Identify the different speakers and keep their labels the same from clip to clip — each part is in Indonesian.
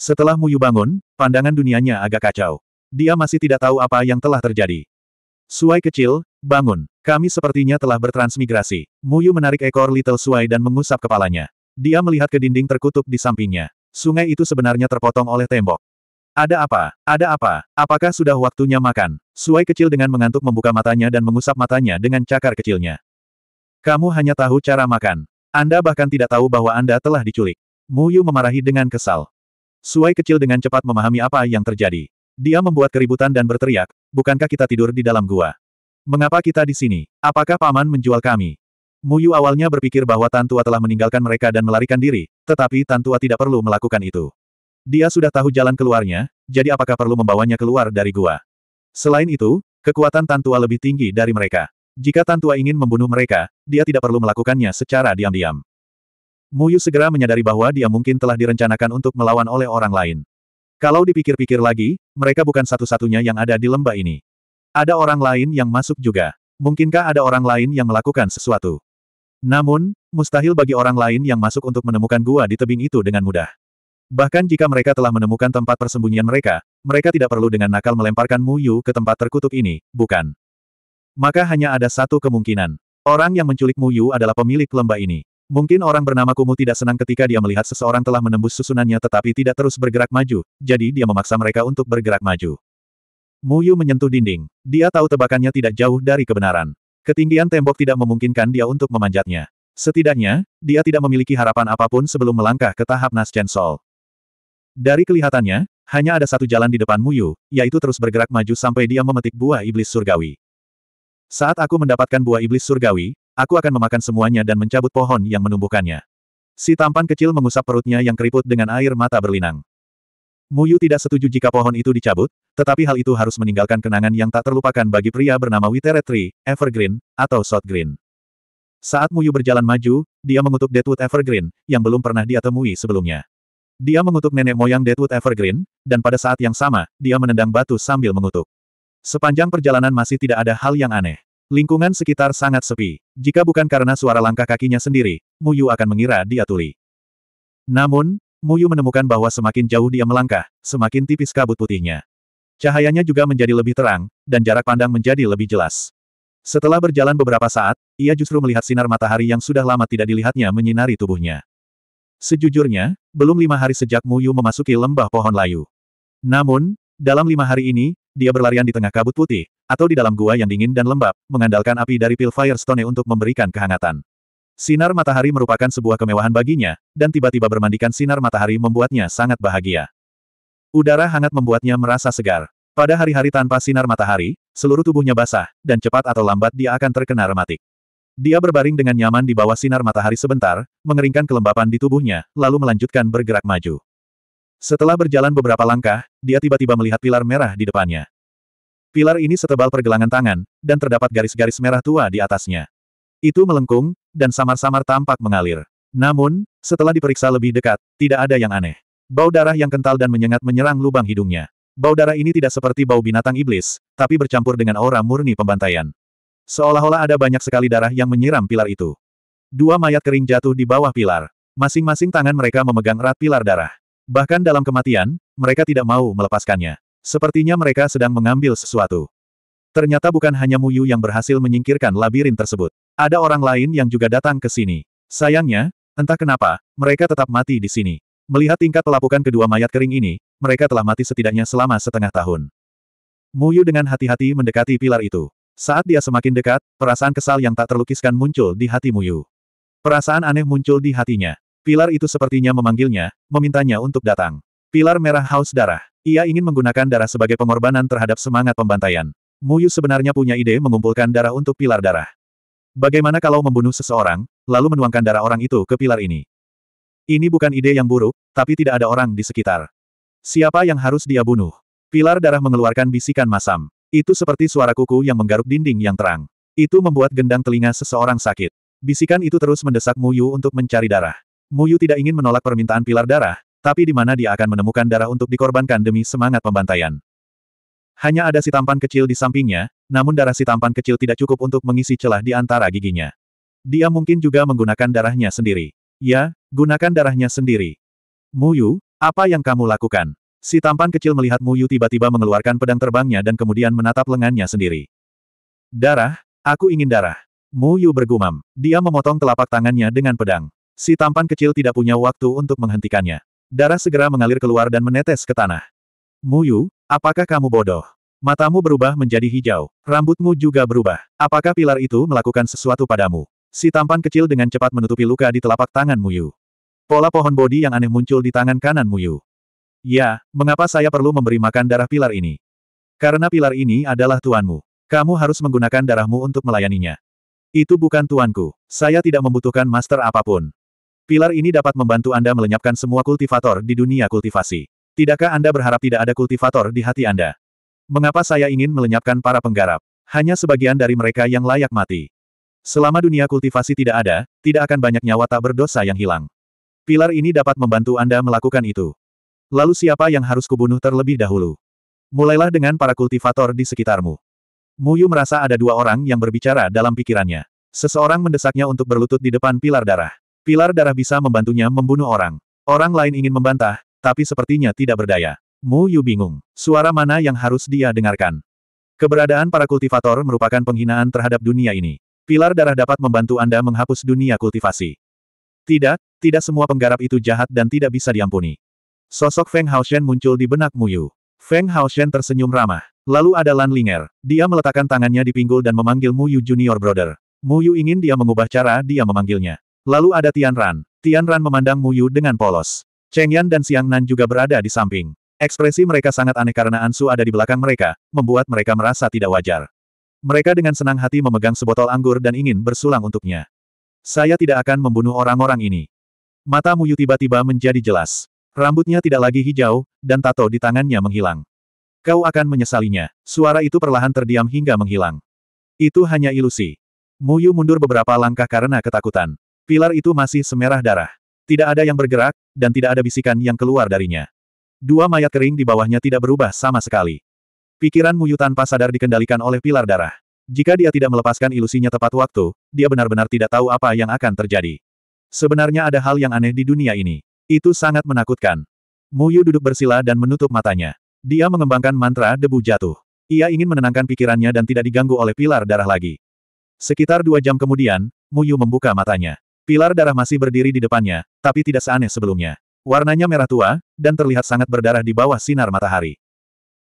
Speaker 1: Setelah Muyu bangun, pandangan dunianya agak kacau. Dia masih tidak tahu apa yang telah terjadi. Suai kecil, bangun. Kami sepertinya telah bertransmigrasi. Muyu menarik ekor Little Suai dan mengusap kepalanya. Dia melihat ke dinding terkutuk di sampingnya. Sungai itu sebenarnya terpotong oleh tembok. Ada apa? Ada apa? Apakah sudah waktunya makan? Suai kecil dengan mengantuk membuka matanya dan mengusap matanya dengan cakar kecilnya. Kamu hanya tahu cara makan. Anda bahkan tidak tahu bahwa Anda telah diculik. Muyu memarahi dengan kesal. Suai kecil dengan cepat memahami apa yang terjadi. Dia membuat keributan dan berteriak, bukankah kita tidur di dalam gua? Mengapa kita di sini? Apakah paman menjual kami? Muyu awalnya berpikir bahwa Tantua telah meninggalkan mereka dan melarikan diri, tetapi Tantua tidak perlu melakukan itu. Dia sudah tahu jalan keluarnya, jadi apakah perlu membawanya keluar dari gua? Selain itu, kekuatan Tantua lebih tinggi dari mereka. Jika Tantua ingin membunuh mereka, dia tidak perlu melakukannya secara diam-diam. Muyu segera menyadari bahwa dia mungkin telah direncanakan untuk melawan oleh orang lain. Kalau dipikir-pikir lagi, mereka bukan satu-satunya yang ada di lembah ini. Ada orang lain yang masuk juga. Mungkinkah ada orang lain yang melakukan sesuatu? Namun, mustahil bagi orang lain yang masuk untuk menemukan gua di tebing itu dengan mudah. Bahkan jika mereka telah menemukan tempat persembunyian mereka, mereka tidak perlu dengan nakal melemparkan Muyu ke tempat terkutuk ini, bukan? Maka hanya ada satu kemungkinan. Orang yang menculik Muyu adalah pemilik lembah ini. Mungkin orang bernama Kumu tidak senang ketika dia melihat seseorang telah menembus susunannya tetapi tidak terus bergerak maju, jadi dia memaksa mereka untuk bergerak maju. Mu Yu menyentuh dinding. Dia tahu tebakannya tidak jauh dari kebenaran. Ketinggian tembok tidak memungkinkan dia untuk memanjatnya. Setidaknya, dia tidak memiliki harapan apapun sebelum melangkah ke tahap naschen Sol. Dari kelihatannya, hanya ada satu jalan di depan Mu Yu, yaitu terus bergerak maju sampai dia memetik buah iblis surgawi. Saat aku mendapatkan buah iblis surgawi, Aku akan memakan semuanya dan mencabut pohon yang menumbuhkannya. Si tampan kecil mengusap perutnya yang keriput dengan air mata berlinang. Muyu tidak setuju jika pohon itu dicabut, tetapi hal itu harus meninggalkan kenangan yang tak terlupakan bagi pria bernama Withered Tree, Evergreen, atau South Green. Saat Muyu berjalan maju, dia mengutuk Deadwood Evergreen, yang belum pernah dia temui sebelumnya. Dia mengutuk nenek moyang Deadwood Evergreen, dan pada saat yang sama, dia menendang batu sambil mengutuk. Sepanjang perjalanan masih tidak ada hal yang aneh. Lingkungan sekitar sangat sepi. Jika bukan karena suara langkah kakinya sendiri, Muyu akan mengira dia tuli. Namun, Muyu menemukan bahwa semakin jauh dia melangkah, semakin tipis kabut putihnya. Cahayanya juga menjadi lebih terang, dan jarak pandang menjadi lebih jelas. Setelah berjalan beberapa saat, ia justru melihat sinar matahari yang sudah lama tidak dilihatnya menyinari tubuhnya. Sejujurnya, belum lima hari sejak Muyu memasuki lembah pohon layu. Namun, dalam lima hari ini, dia berlarian di tengah kabut putih, atau di dalam gua yang dingin dan lembab, mengandalkan api dari pil Firestone untuk memberikan kehangatan. Sinar matahari merupakan sebuah kemewahan baginya, dan tiba-tiba bermandikan sinar matahari membuatnya sangat bahagia. Udara hangat membuatnya merasa segar. Pada hari-hari tanpa sinar matahari, seluruh tubuhnya basah, dan cepat atau lambat dia akan terkena rematik. Dia berbaring dengan nyaman di bawah sinar matahari sebentar, mengeringkan kelembapan di tubuhnya, lalu melanjutkan bergerak maju. Setelah berjalan beberapa langkah, dia tiba-tiba melihat pilar merah di depannya. Pilar ini setebal pergelangan tangan, dan terdapat garis-garis merah tua di atasnya. Itu melengkung, dan samar-samar tampak mengalir. Namun, setelah diperiksa lebih dekat, tidak ada yang aneh. Bau darah yang kental dan menyengat menyerang lubang hidungnya. Bau darah ini tidak seperti bau binatang iblis, tapi bercampur dengan aura murni pembantaian. Seolah-olah ada banyak sekali darah yang menyiram pilar itu. Dua mayat kering jatuh di bawah pilar. Masing-masing tangan mereka memegang erat pilar darah. Bahkan dalam kematian, mereka tidak mau melepaskannya. Sepertinya mereka sedang mengambil sesuatu. Ternyata bukan hanya Muyu yang berhasil menyingkirkan labirin tersebut. Ada orang lain yang juga datang ke sini. Sayangnya, entah kenapa, mereka tetap mati di sini. Melihat tingkat pelapukan kedua mayat kering ini, mereka telah mati setidaknya selama setengah tahun. Muyu dengan hati-hati mendekati pilar itu. Saat dia semakin dekat, perasaan kesal yang tak terlukiskan muncul di hati Muyu. Perasaan aneh muncul di hatinya. Pilar itu sepertinya memanggilnya, memintanya untuk datang. Pilar merah haus darah. Ia ingin menggunakan darah sebagai pengorbanan terhadap semangat pembantaian. Muyu sebenarnya punya ide mengumpulkan darah untuk pilar darah. Bagaimana kalau membunuh seseorang, lalu menuangkan darah orang itu ke pilar ini? Ini bukan ide yang buruk, tapi tidak ada orang di sekitar. Siapa yang harus dia bunuh? Pilar darah mengeluarkan bisikan masam. Itu seperti suara kuku yang menggaruk dinding yang terang. Itu membuat gendang telinga seseorang sakit. Bisikan itu terus mendesak Muyu untuk mencari darah. Muyu tidak ingin menolak permintaan pilar darah, tapi di mana dia akan menemukan darah untuk dikorbankan demi semangat pembantaian. Hanya ada si tampan kecil di sampingnya, namun darah si tampan kecil tidak cukup untuk mengisi celah di antara giginya. Dia mungkin juga menggunakan darahnya sendiri. Ya, gunakan darahnya sendiri. Muyu, apa yang kamu lakukan? Si tampan kecil melihat Muyu tiba-tiba mengeluarkan pedang terbangnya dan kemudian menatap lengannya sendiri. Darah, aku ingin darah. Muyu bergumam. Dia memotong telapak tangannya dengan pedang. Si tampan kecil tidak punya waktu untuk menghentikannya. Darah segera mengalir keluar dan menetes ke tanah. Muyu, apakah kamu bodoh? Matamu berubah menjadi hijau, rambutmu juga berubah. Apakah pilar itu melakukan sesuatu padamu? Si tampan kecil dengan cepat menutupi luka di telapak tangan Muyu. Pola pohon bodi yang aneh muncul di tangan kanan Muyu. Ya, mengapa saya perlu memberi makan darah pilar ini? Karena pilar ini adalah tuanmu. Kamu harus menggunakan darahmu untuk melayaninya. Itu bukan tuanku. Saya tidak membutuhkan master apapun. Pilar ini dapat membantu Anda melenyapkan semua kultivator di dunia kultivasi. Tidakkah Anda berharap tidak ada kultivator di hati Anda? Mengapa saya ingin melenyapkan para penggarap? Hanya sebagian dari mereka yang layak mati. Selama dunia kultivasi tidak ada, tidak akan banyak nyawa tak berdosa yang hilang. Pilar ini dapat membantu Anda melakukan itu. Lalu siapa yang harus kubunuh terlebih dahulu? Mulailah dengan para kultivator di sekitarmu. Muyu merasa ada dua orang yang berbicara dalam pikirannya. Seseorang mendesaknya untuk berlutut di depan pilar darah. Pilar darah bisa membantunya membunuh orang. Orang lain ingin membantah, tapi sepertinya tidak berdaya. Mu Yu bingung. Suara mana yang harus dia dengarkan? Keberadaan para kultivator merupakan penghinaan terhadap dunia ini. Pilar darah dapat membantu Anda menghapus dunia kultivasi. Tidak, tidak semua penggarap itu jahat dan tidak bisa diampuni. Sosok Feng Haoshen muncul di benak Mu Yu. Feng Haoshen tersenyum ramah. Lalu ada Lan Linger. Dia meletakkan tangannya di pinggul dan memanggil Mu Yu Junior Brother. Mu Yu ingin dia mengubah cara dia memanggilnya. Lalu ada Tian Ran. Tian Ran memandang Mu Yu dengan polos. Cheng Yan dan Xiang Nan juga berada di samping. Ekspresi mereka sangat aneh karena Ansu ada di belakang mereka, membuat mereka merasa tidak wajar. Mereka dengan senang hati memegang sebotol anggur dan ingin bersulang untuknya. Saya tidak akan membunuh orang-orang ini. Mata Mu Yu tiba-tiba menjadi jelas. Rambutnya tidak lagi hijau, dan tato di tangannya menghilang. Kau akan menyesalinya. Suara itu perlahan terdiam hingga menghilang. Itu hanya ilusi. Mu Yu mundur beberapa langkah karena ketakutan. Pilar itu masih semerah darah. Tidak ada yang bergerak, dan tidak ada bisikan yang keluar darinya. Dua mayat kering di bawahnya tidak berubah sama sekali. Pikiran Muyu tanpa sadar dikendalikan oleh pilar darah. Jika dia tidak melepaskan ilusinya tepat waktu, dia benar-benar tidak tahu apa yang akan terjadi. Sebenarnya ada hal yang aneh di dunia ini. Itu sangat menakutkan. Muyu duduk bersila dan menutup matanya. Dia mengembangkan mantra debu jatuh. Ia ingin menenangkan pikirannya dan tidak diganggu oleh pilar darah lagi. Sekitar dua jam kemudian, Muyu membuka matanya. Pilar darah masih berdiri di depannya, tapi tidak seaneh sebelumnya. Warnanya merah tua, dan terlihat sangat berdarah di bawah sinar matahari.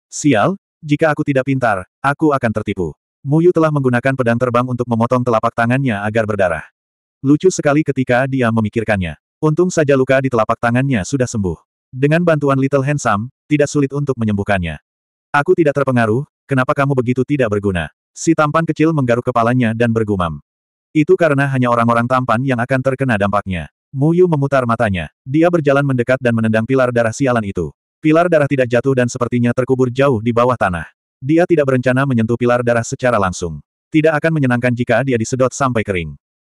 Speaker 1: Sial, jika aku tidak pintar, aku akan tertipu. Muyu telah menggunakan pedang terbang untuk memotong telapak tangannya agar berdarah. Lucu sekali ketika dia memikirkannya. Untung saja luka di telapak tangannya sudah sembuh. Dengan bantuan Little Handsome, tidak sulit untuk menyembuhkannya. Aku tidak terpengaruh, kenapa kamu begitu tidak berguna? Si tampan kecil menggaruk kepalanya dan bergumam. Itu karena hanya orang-orang tampan yang akan terkena dampaknya. Mu Yu memutar matanya. Dia berjalan mendekat dan menendang pilar darah sialan itu. Pilar darah tidak jatuh dan sepertinya terkubur jauh di bawah tanah. Dia tidak berencana menyentuh pilar darah secara langsung. Tidak akan menyenangkan jika dia disedot sampai kering.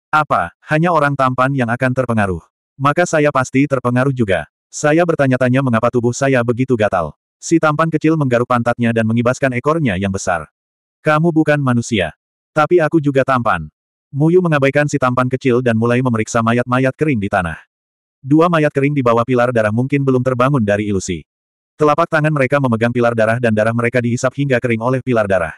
Speaker 1: Apa, hanya orang tampan yang akan terpengaruh? Maka saya pasti terpengaruh juga. Saya bertanya-tanya mengapa tubuh saya begitu gatal. Si tampan kecil menggaruk pantatnya dan mengibaskan ekornya yang besar. Kamu bukan manusia. Tapi aku juga tampan. Muyu mengabaikan si tampan kecil dan mulai memeriksa mayat-mayat kering di tanah. Dua mayat kering di bawah pilar darah mungkin belum terbangun dari ilusi. Telapak tangan mereka memegang pilar darah dan darah mereka dihisap hingga kering oleh pilar darah.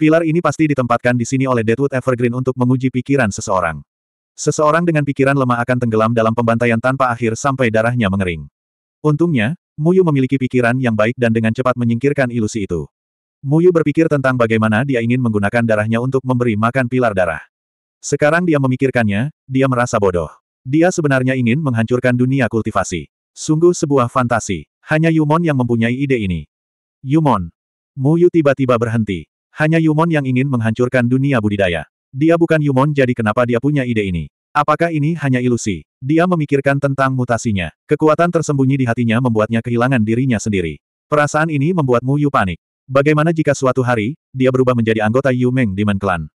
Speaker 1: Pilar ini pasti ditempatkan di sini oleh Deadwood Evergreen untuk menguji pikiran seseorang. Seseorang dengan pikiran lemah akan tenggelam dalam pembantaian tanpa akhir sampai darahnya mengering. Untungnya, Muyu memiliki pikiran yang baik dan dengan cepat menyingkirkan ilusi itu. Muyu berpikir tentang bagaimana dia ingin menggunakan darahnya untuk memberi makan pilar darah. Sekarang dia memikirkannya, dia merasa bodoh. Dia sebenarnya ingin menghancurkan dunia kultivasi. Sungguh sebuah fantasi. Hanya Yumon yang mempunyai ide ini. Yumon. Muyu tiba-tiba berhenti. Hanya Yumon yang ingin menghancurkan dunia budidaya. Dia bukan Yumon jadi kenapa dia punya ide ini. Apakah ini hanya ilusi? Dia memikirkan tentang mutasinya. Kekuatan tersembunyi di hatinya membuatnya kehilangan dirinya sendiri. Perasaan ini membuat Muyu panik. Bagaimana jika suatu hari, dia berubah menjadi anggota Yu Meng Demon Clan?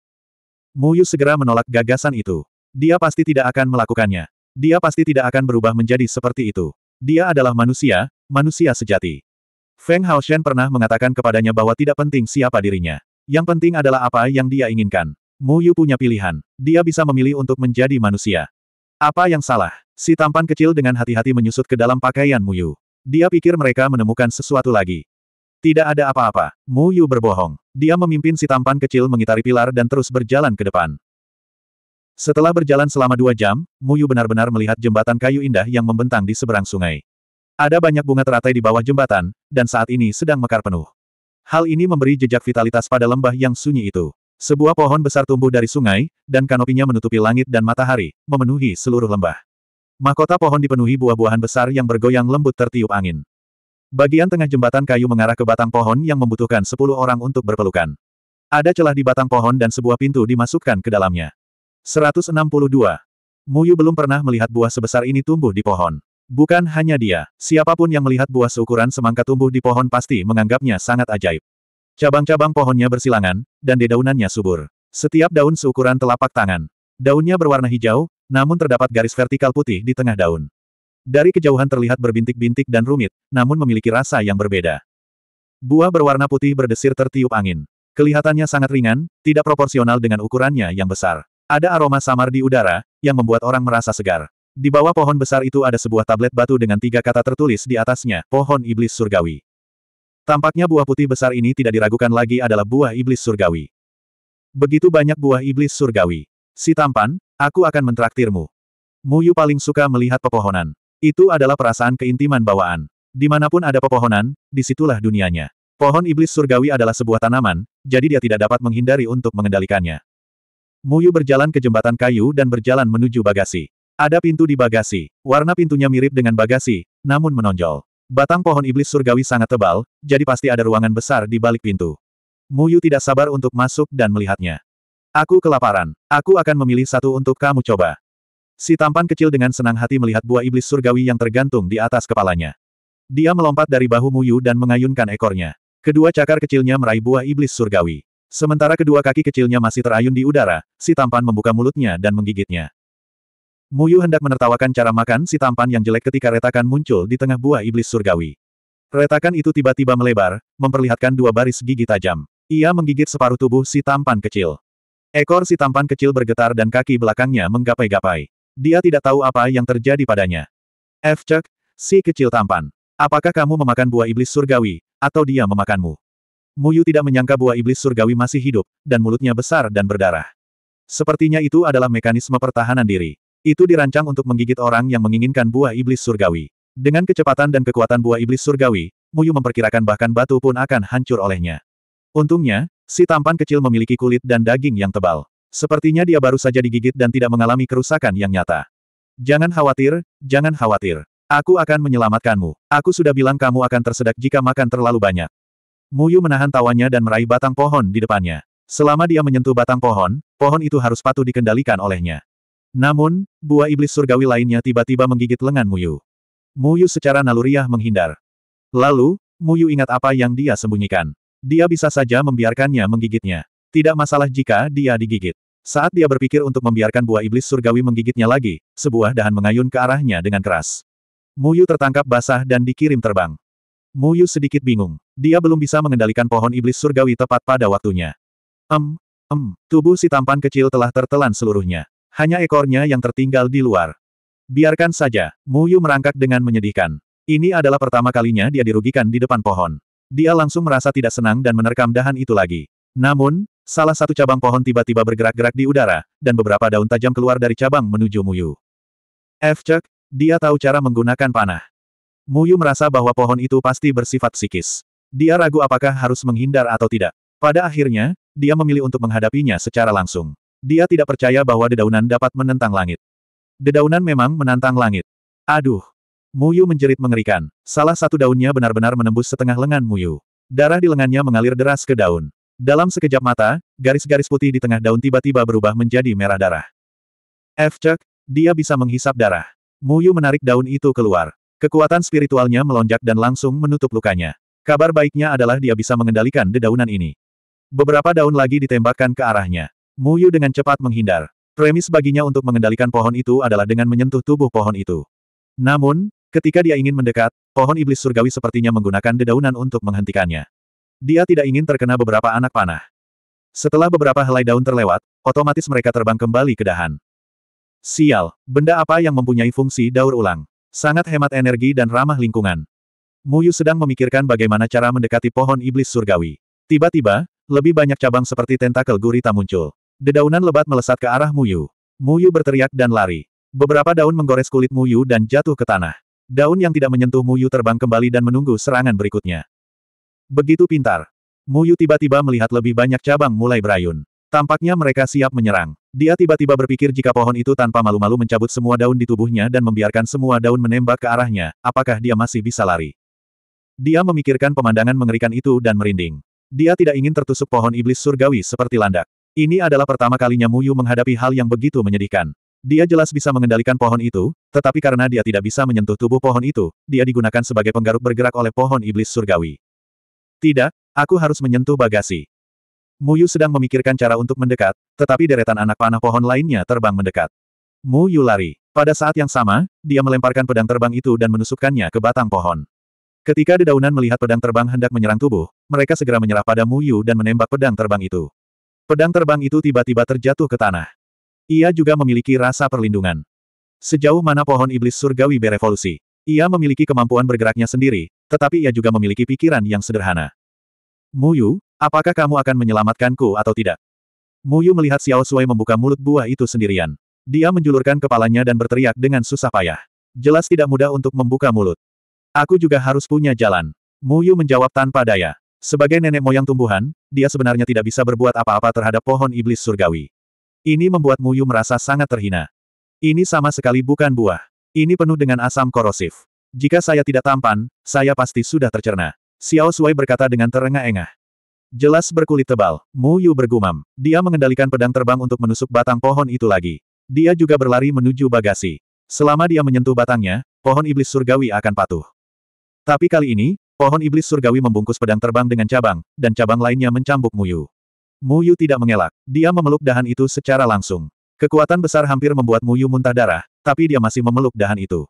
Speaker 1: Mu Yu segera menolak gagasan itu. Dia pasti tidak akan melakukannya. Dia pasti tidak akan berubah menjadi seperti itu. Dia adalah manusia, manusia sejati. Feng Hao Shen pernah mengatakan kepadanya bahwa tidak penting siapa dirinya. Yang penting adalah apa yang dia inginkan. Mu Yu punya pilihan. Dia bisa memilih untuk menjadi manusia. Apa yang salah? Si tampan kecil dengan hati-hati menyusut ke dalam pakaian Mu Yu. Dia pikir mereka menemukan sesuatu lagi. Tidak ada apa-apa. Mu Yu berbohong. Dia memimpin si tampan kecil mengitari pilar dan terus berjalan ke depan. Setelah berjalan selama dua jam, Mu Yu benar-benar melihat jembatan kayu indah yang membentang di seberang sungai. Ada banyak bunga teratai di bawah jembatan, dan saat ini sedang mekar penuh. Hal ini memberi jejak vitalitas pada lembah yang sunyi itu. Sebuah pohon besar tumbuh dari sungai, dan kanopinya menutupi langit dan matahari, memenuhi seluruh lembah. Mahkota pohon dipenuhi buah-buahan besar yang bergoyang lembut tertiup angin. Bagian tengah jembatan kayu mengarah ke batang pohon yang membutuhkan sepuluh orang untuk berpelukan. Ada celah di batang pohon dan sebuah pintu dimasukkan ke dalamnya. 162. Muyu belum pernah melihat buah sebesar ini tumbuh di pohon. Bukan hanya dia, siapapun yang melihat buah seukuran semangka tumbuh di pohon pasti menganggapnya sangat ajaib. Cabang-cabang pohonnya bersilangan, dan dedaunannya subur. Setiap daun seukuran telapak tangan. Daunnya berwarna hijau, namun terdapat garis vertikal putih di tengah daun. Dari kejauhan terlihat berbintik-bintik dan rumit, namun memiliki rasa yang berbeda. Buah berwarna putih berdesir tertiup angin. Kelihatannya sangat ringan, tidak proporsional dengan ukurannya yang besar. Ada aroma samar di udara, yang membuat orang merasa segar. Di bawah pohon besar itu ada sebuah tablet batu dengan tiga kata tertulis di atasnya, pohon iblis surgawi. Tampaknya buah putih besar ini tidak diragukan lagi adalah buah iblis surgawi. Begitu banyak buah iblis surgawi. Si tampan, aku akan mentraktirmu. Muyu paling suka melihat pepohonan. Itu adalah perasaan keintiman bawaan. Dimanapun ada pepohonan, disitulah dunianya. Pohon iblis surgawi adalah sebuah tanaman, jadi dia tidak dapat menghindari untuk mengendalikannya. Muyu berjalan ke jembatan kayu dan berjalan menuju bagasi. Ada pintu di bagasi. Warna pintunya mirip dengan bagasi, namun menonjol. Batang pohon iblis surgawi sangat tebal, jadi pasti ada ruangan besar di balik pintu. Muyu tidak sabar untuk masuk dan melihatnya. Aku kelaparan. Aku akan memilih satu untuk kamu coba. Si tampan kecil dengan senang hati melihat buah iblis surgawi yang tergantung di atas kepalanya. Dia melompat dari bahu Muyu dan mengayunkan ekornya. Kedua cakar kecilnya meraih buah iblis surgawi. Sementara kedua kaki kecilnya masih terayun di udara, si tampan membuka mulutnya dan menggigitnya. Muyu hendak menertawakan cara makan si tampan yang jelek ketika retakan muncul di tengah buah iblis surgawi. Retakan itu tiba-tiba melebar, memperlihatkan dua baris gigi tajam. Ia menggigit separuh tubuh si tampan kecil. Ekor si tampan kecil bergetar dan kaki belakangnya menggapai-gapai. Dia tidak tahu apa yang terjadi padanya. F. Chuck, si kecil tampan. Apakah kamu memakan buah iblis surgawi, atau dia memakanmu? Muyu tidak menyangka buah iblis surgawi masih hidup, dan mulutnya besar dan berdarah. Sepertinya itu adalah mekanisme pertahanan diri. Itu dirancang untuk menggigit orang yang menginginkan buah iblis surgawi. Dengan kecepatan dan kekuatan buah iblis surgawi, Muyu memperkirakan bahkan batu pun akan hancur olehnya. Untungnya, si tampan kecil memiliki kulit dan daging yang tebal. Sepertinya dia baru saja digigit dan tidak mengalami kerusakan yang nyata. Jangan khawatir, jangan khawatir. Aku akan menyelamatkanmu. Aku sudah bilang kamu akan tersedak jika makan terlalu banyak. Muyu menahan tawanya dan meraih batang pohon di depannya. Selama dia menyentuh batang pohon, pohon itu harus patuh dikendalikan olehnya. Namun, buah iblis surgawi lainnya tiba-tiba menggigit lengan Muyu. Muyu secara naluriah menghindar. Lalu, Muyu ingat apa yang dia sembunyikan. Dia bisa saja membiarkannya menggigitnya. Tidak masalah jika dia digigit. Saat dia berpikir untuk membiarkan buah iblis surgawi menggigitnya lagi, sebuah dahan mengayun ke arahnya dengan keras. Muyu tertangkap basah dan dikirim terbang. Muyu sedikit bingung. Dia belum bisa mengendalikan pohon iblis surgawi tepat pada waktunya. Em, em, tubuh si tampan kecil telah tertelan seluruhnya. Hanya ekornya yang tertinggal di luar. Biarkan saja, Muyu merangkak dengan menyedihkan. Ini adalah pertama kalinya dia dirugikan di depan pohon. Dia langsung merasa tidak senang dan menerkam dahan itu lagi. Namun, salah satu cabang pohon tiba-tiba bergerak-gerak di udara, dan beberapa daun tajam keluar dari cabang menuju Muyu. F. Cek, dia tahu cara menggunakan panah. Muyu merasa bahwa pohon itu pasti bersifat psikis. Dia ragu apakah harus menghindar atau tidak. Pada akhirnya, dia memilih untuk menghadapinya secara langsung. Dia tidak percaya bahwa dedaunan dapat menentang langit. Dedaunan memang menantang langit. Aduh! Muyu menjerit mengerikan. Salah satu daunnya benar-benar menembus setengah lengan Muyu. Darah di lengannya mengalir deras ke daun. Dalam sekejap mata, garis-garis putih di tengah daun tiba-tiba berubah menjadi merah darah. Efcek, dia bisa menghisap darah. Muyu menarik daun itu keluar. Kekuatan spiritualnya melonjak dan langsung menutup lukanya. Kabar baiknya adalah dia bisa mengendalikan dedaunan ini. Beberapa daun lagi ditembakkan ke arahnya. Muyu dengan cepat menghindar. Premis baginya untuk mengendalikan pohon itu adalah dengan menyentuh tubuh pohon itu. Namun, ketika dia ingin mendekat, pohon iblis surgawi sepertinya menggunakan dedaunan untuk menghentikannya. Dia tidak ingin terkena beberapa anak panah. Setelah beberapa helai daun terlewat, otomatis mereka terbang kembali ke dahan. Sial, benda apa yang mempunyai fungsi daur ulang? Sangat hemat energi dan ramah lingkungan. Muyu sedang memikirkan bagaimana cara mendekati pohon iblis surgawi. Tiba-tiba, lebih banyak cabang seperti tentakel gurita muncul. Dedaunan lebat melesat ke arah Muyu. Muyu berteriak dan lari. Beberapa daun menggores kulit Muyu dan jatuh ke tanah. Daun yang tidak menyentuh Muyu terbang kembali dan menunggu serangan berikutnya. Begitu pintar. Muyu tiba-tiba melihat lebih banyak cabang mulai berayun. Tampaknya mereka siap menyerang. Dia tiba-tiba berpikir jika pohon itu tanpa malu-malu mencabut semua daun di tubuhnya dan membiarkan semua daun menembak ke arahnya, apakah dia masih bisa lari? Dia memikirkan pemandangan mengerikan itu dan merinding. Dia tidak ingin tertusuk pohon iblis surgawi seperti landak. Ini adalah pertama kalinya Muyu menghadapi hal yang begitu menyedihkan. Dia jelas bisa mengendalikan pohon itu, tetapi karena dia tidak bisa menyentuh tubuh pohon itu, dia digunakan sebagai penggaruk bergerak oleh pohon iblis surgawi. Tidak, aku harus menyentuh bagasi. Mu Yu sedang memikirkan cara untuk mendekat, tetapi deretan anak panah pohon lainnya terbang mendekat. Mu Yu lari. Pada saat yang sama, dia melemparkan pedang terbang itu dan menusukkannya ke batang pohon. Ketika dedaunan melihat pedang terbang hendak menyerang tubuh, mereka segera menyerah pada Mu Yu dan menembak pedang terbang itu. Pedang terbang itu tiba-tiba terjatuh ke tanah. Ia juga memiliki rasa perlindungan. Sejauh mana pohon iblis surgawi berevolusi? Ia memiliki kemampuan bergeraknya sendiri, tetapi ia juga memiliki pikiran yang sederhana. Muyu, apakah kamu akan menyelamatkanku atau tidak? Muyu melihat Xiao Sui membuka mulut buah itu sendirian. Dia menjulurkan kepalanya dan berteriak dengan susah payah. Jelas tidak mudah untuk membuka mulut. Aku juga harus punya jalan. Muyu menjawab tanpa daya. Sebagai nenek moyang tumbuhan, dia sebenarnya tidak bisa berbuat apa-apa terhadap pohon iblis surgawi. Ini membuat Muyu merasa sangat terhina. Ini sama sekali bukan buah. Ini penuh dengan asam korosif. Jika saya tidak tampan, saya pasti sudah tercerna. Xiao Shuai berkata dengan terengah-engah. Jelas berkulit tebal, Mu Yu bergumam. Dia mengendalikan pedang terbang untuk menusuk batang pohon itu lagi. Dia juga berlari menuju bagasi. Selama dia menyentuh batangnya, pohon iblis surgawi akan patuh. Tapi kali ini, pohon iblis surgawi membungkus pedang terbang dengan cabang, dan cabang lainnya mencambuk Mu Yu. Mu Yu tidak mengelak. Dia memeluk dahan itu secara langsung. Kekuatan besar hampir membuat Mu Yu muntah darah, tapi dia masih memeluk dahan itu.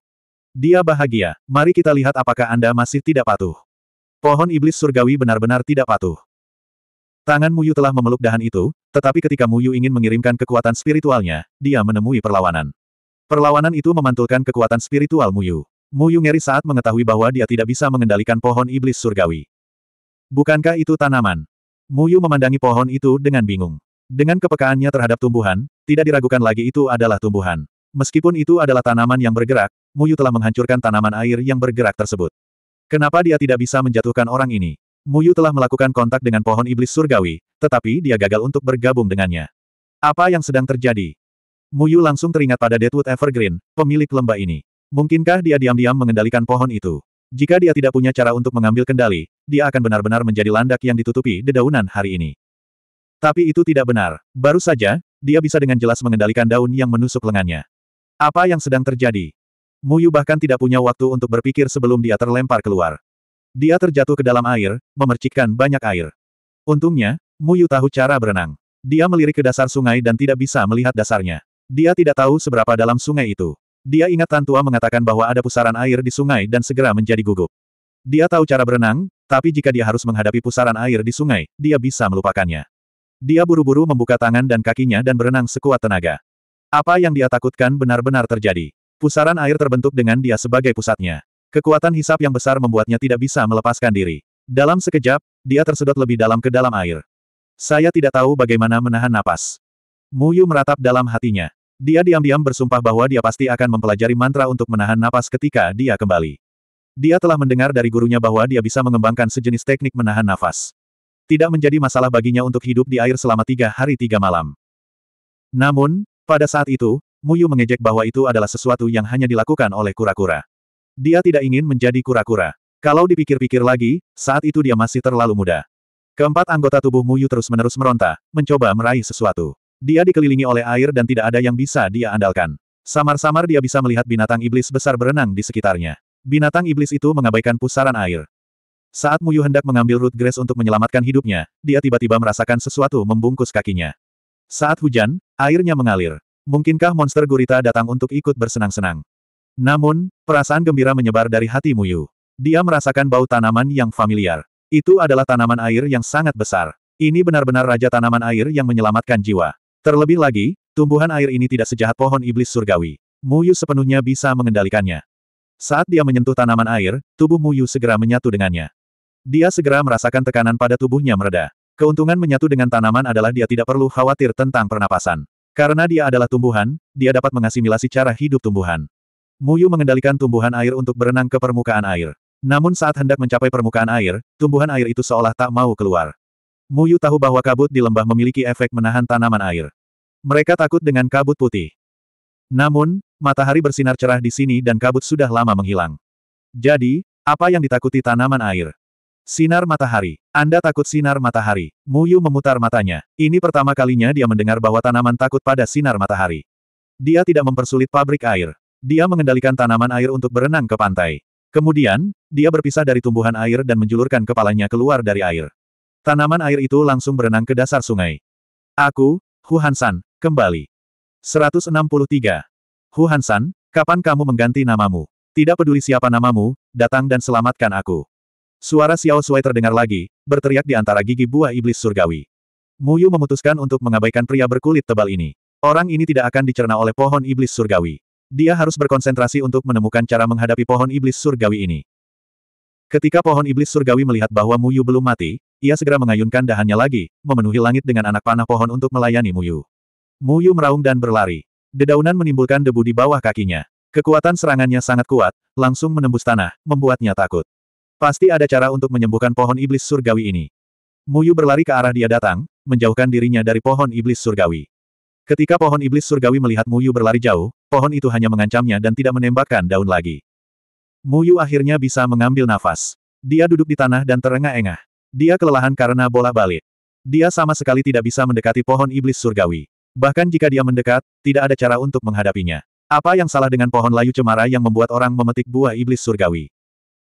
Speaker 1: Dia bahagia. Mari kita lihat apakah Anda masih tidak patuh. Pohon iblis surgawi benar-benar tidak patuh. Tangan Muyu telah memeluk dahan itu, tetapi ketika Muyu ingin mengirimkan kekuatan spiritualnya, dia menemui perlawanan. Perlawanan itu memantulkan kekuatan spiritual Muyu. Muyu ngeri saat mengetahui bahwa dia tidak bisa mengendalikan pohon iblis surgawi. Bukankah itu tanaman? Muyu memandangi pohon itu dengan bingung. Dengan kepekaannya terhadap tumbuhan, tidak diragukan lagi itu adalah tumbuhan. Meskipun itu adalah tanaman yang bergerak, Muyu telah menghancurkan tanaman air yang bergerak tersebut. Kenapa dia tidak bisa menjatuhkan orang ini? Muyu telah melakukan kontak dengan pohon iblis surgawi, tetapi dia gagal untuk bergabung dengannya. Apa yang sedang terjadi? Muyu langsung teringat pada Deadwood Evergreen, pemilik lembah ini. Mungkinkah dia diam-diam mengendalikan pohon itu? Jika dia tidak punya cara untuk mengambil kendali, dia akan benar-benar menjadi landak yang ditutupi dedaunan hari ini. Tapi itu tidak benar. Baru saja, dia bisa dengan jelas mengendalikan daun yang menusuk lengannya. Apa yang sedang terjadi? Muyu bahkan tidak punya waktu untuk berpikir sebelum dia terlempar keluar. Dia terjatuh ke dalam air, memercikkan banyak air. Untungnya, Muyu tahu cara berenang. Dia melirik ke dasar sungai dan tidak bisa melihat dasarnya. Dia tidak tahu seberapa dalam sungai itu. Dia ingat Tan Tua mengatakan bahwa ada pusaran air di sungai dan segera menjadi gugup. Dia tahu cara berenang, tapi jika dia harus menghadapi pusaran air di sungai, dia bisa melupakannya. Dia buru-buru membuka tangan dan kakinya dan berenang sekuat tenaga. Apa yang dia takutkan benar-benar terjadi. Pusaran air terbentuk dengan dia sebagai pusatnya. Kekuatan hisap yang besar membuatnya tidak bisa melepaskan diri. Dalam sekejap, dia tersedot lebih dalam ke dalam air. Saya tidak tahu bagaimana menahan napas. Muyu meratap dalam hatinya. Dia diam-diam bersumpah bahwa dia pasti akan mempelajari mantra untuk menahan napas ketika dia kembali. Dia telah mendengar dari gurunya bahwa dia bisa mengembangkan sejenis teknik menahan nafas. Tidak menjadi masalah baginya untuk hidup di air selama tiga hari tiga malam. Namun, pada saat itu, Muyu mengejek bahwa itu adalah sesuatu yang hanya dilakukan oleh kura-kura. Dia tidak ingin menjadi kura-kura. Kalau dipikir-pikir lagi, saat itu dia masih terlalu muda. Keempat anggota tubuh Muyu terus-menerus meronta, mencoba meraih sesuatu. Dia dikelilingi oleh air dan tidak ada yang bisa dia andalkan. Samar-samar dia bisa melihat binatang iblis besar berenang di sekitarnya. Binatang iblis itu mengabaikan pusaran air. Saat Muyu hendak mengambil root grass untuk menyelamatkan hidupnya, dia tiba-tiba merasakan sesuatu membungkus kakinya. Saat hujan, airnya mengalir. Mungkinkah monster gurita datang untuk ikut bersenang-senang? Namun, perasaan gembira menyebar dari hati Muyu. Dia merasakan bau tanaman yang familiar. Itu adalah tanaman air yang sangat besar. Ini benar-benar raja tanaman air yang menyelamatkan jiwa. Terlebih lagi, tumbuhan air ini tidak sejahat pohon iblis surgawi. Muyu sepenuhnya bisa mengendalikannya. Saat dia menyentuh tanaman air, tubuh Muyu segera menyatu dengannya. Dia segera merasakan tekanan pada tubuhnya mereda. Keuntungan menyatu dengan tanaman adalah dia tidak perlu khawatir tentang pernapasan. Karena dia adalah tumbuhan, dia dapat mengasimilasi cara hidup tumbuhan. Muyu mengendalikan tumbuhan air untuk berenang ke permukaan air. Namun saat hendak mencapai permukaan air, tumbuhan air itu seolah tak mau keluar. Muyu tahu bahwa kabut di lembah memiliki efek menahan tanaman air. Mereka takut dengan kabut putih. Namun, matahari bersinar cerah di sini dan kabut sudah lama menghilang. Jadi, apa yang ditakuti tanaman air? Sinar matahari. Anda takut sinar matahari. Mu Yu memutar matanya. Ini pertama kalinya dia mendengar bahwa tanaman takut pada sinar matahari. Dia tidak mempersulit pabrik air. Dia mengendalikan tanaman air untuk berenang ke pantai. Kemudian, dia berpisah dari tumbuhan air dan menjulurkan kepalanya keluar dari air. Tanaman air itu langsung berenang ke dasar sungai. Aku, Hu Hansan, kembali. 163. Hu Hansan, kapan kamu mengganti namamu? Tidak peduli siapa namamu, datang dan selamatkan aku. Suara Xiao Sui terdengar lagi, berteriak di antara gigi buah iblis surgawi. Mu Yu memutuskan untuk mengabaikan pria berkulit tebal ini. Orang ini tidak akan dicerna oleh pohon iblis surgawi. Dia harus berkonsentrasi untuk menemukan cara menghadapi pohon iblis surgawi ini. Ketika pohon iblis surgawi melihat bahwa Mu Yu belum mati, ia segera mengayunkan dahannya lagi, memenuhi langit dengan anak panah pohon untuk melayani Mu Yu. Mu Yu meraung dan berlari. Dedaunan menimbulkan debu di bawah kakinya. Kekuatan serangannya sangat kuat, langsung menembus tanah, membuatnya takut. Pasti ada cara untuk menyembuhkan pohon iblis surgawi ini. Muyu berlari ke arah dia datang, menjauhkan dirinya dari pohon iblis surgawi. Ketika pohon iblis surgawi melihat Muyu berlari jauh, pohon itu hanya mengancamnya dan tidak menembakkan daun lagi. Muyu akhirnya bisa mengambil nafas. Dia duduk di tanah dan terengah-engah. Dia kelelahan karena bola balik. Dia sama sekali tidak bisa mendekati pohon iblis surgawi. Bahkan jika dia mendekat, tidak ada cara untuk menghadapinya. Apa yang salah dengan pohon layu cemara yang membuat orang memetik buah iblis surgawi?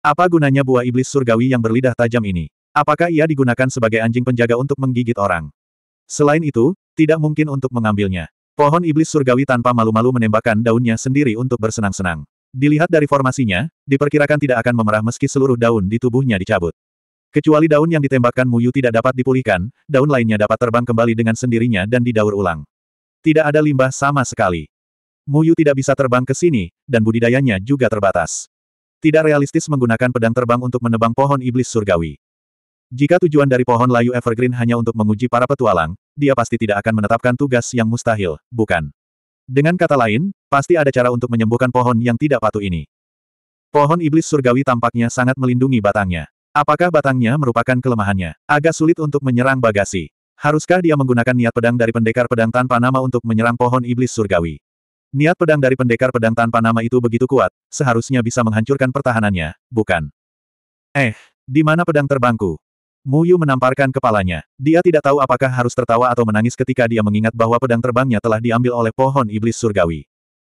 Speaker 1: Apa gunanya buah iblis surgawi yang berlidah tajam ini? Apakah ia digunakan sebagai anjing penjaga untuk menggigit orang? Selain itu, tidak mungkin untuk mengambilnya. Pohon iblis surgawi tanpa malu-malu menembakkan daunnya sendiri untuk bersenang-senang. Dilihat dari formasinya, diperkirakan tidak akan memerah meski seluruh daun di tubuhnya dicabut. Kecuali daun yang ditembakkan Muyu tidak dapat dipulihkan, daun lainnya dapat terbang kembali dengan sendirinya dan didaur ulang. Tidak ada limbah sama sekali. Muyu tidak bisa terbang ke sini, dan budidayanya juga terbatas. Tidak realistis menggunakan pedang terbang untuk menebang pohon iblis surgawi. Jika tujuan dari pohon layu Evergreen hanya untuk menguji para petualang, dia pasti tidak akan menetapkan tugas yang mustahil, bukan? Dengan kata lain, pasti ada cara untuk menyembuhkan pohon yang tidak patuh ini. Pohon iblis surgawi tampaknya sangat melindungi batangnya. Apakah batangnya merupakan kelemahannya? Agak sulit untuk menyerang bagasi. Haruskah dia menggunakan niat pedang dari pendekar pedang tanpa nama untuk menyerang pohon iblis surgawi? Niat pedang dari pendekar pedang tanpa nama itu begitu kuat, seharusnya bisa menghancurkan pertahanannya, bukan? Eh, di mana pedang terbangku? Mu Yu menamparkan kepalanya. Dia tidak tahu apakah harus tertawa atau menangis ketika dia mengingat bahwa pedang terbangnya telah diambil oleh pohon iblis surgawi.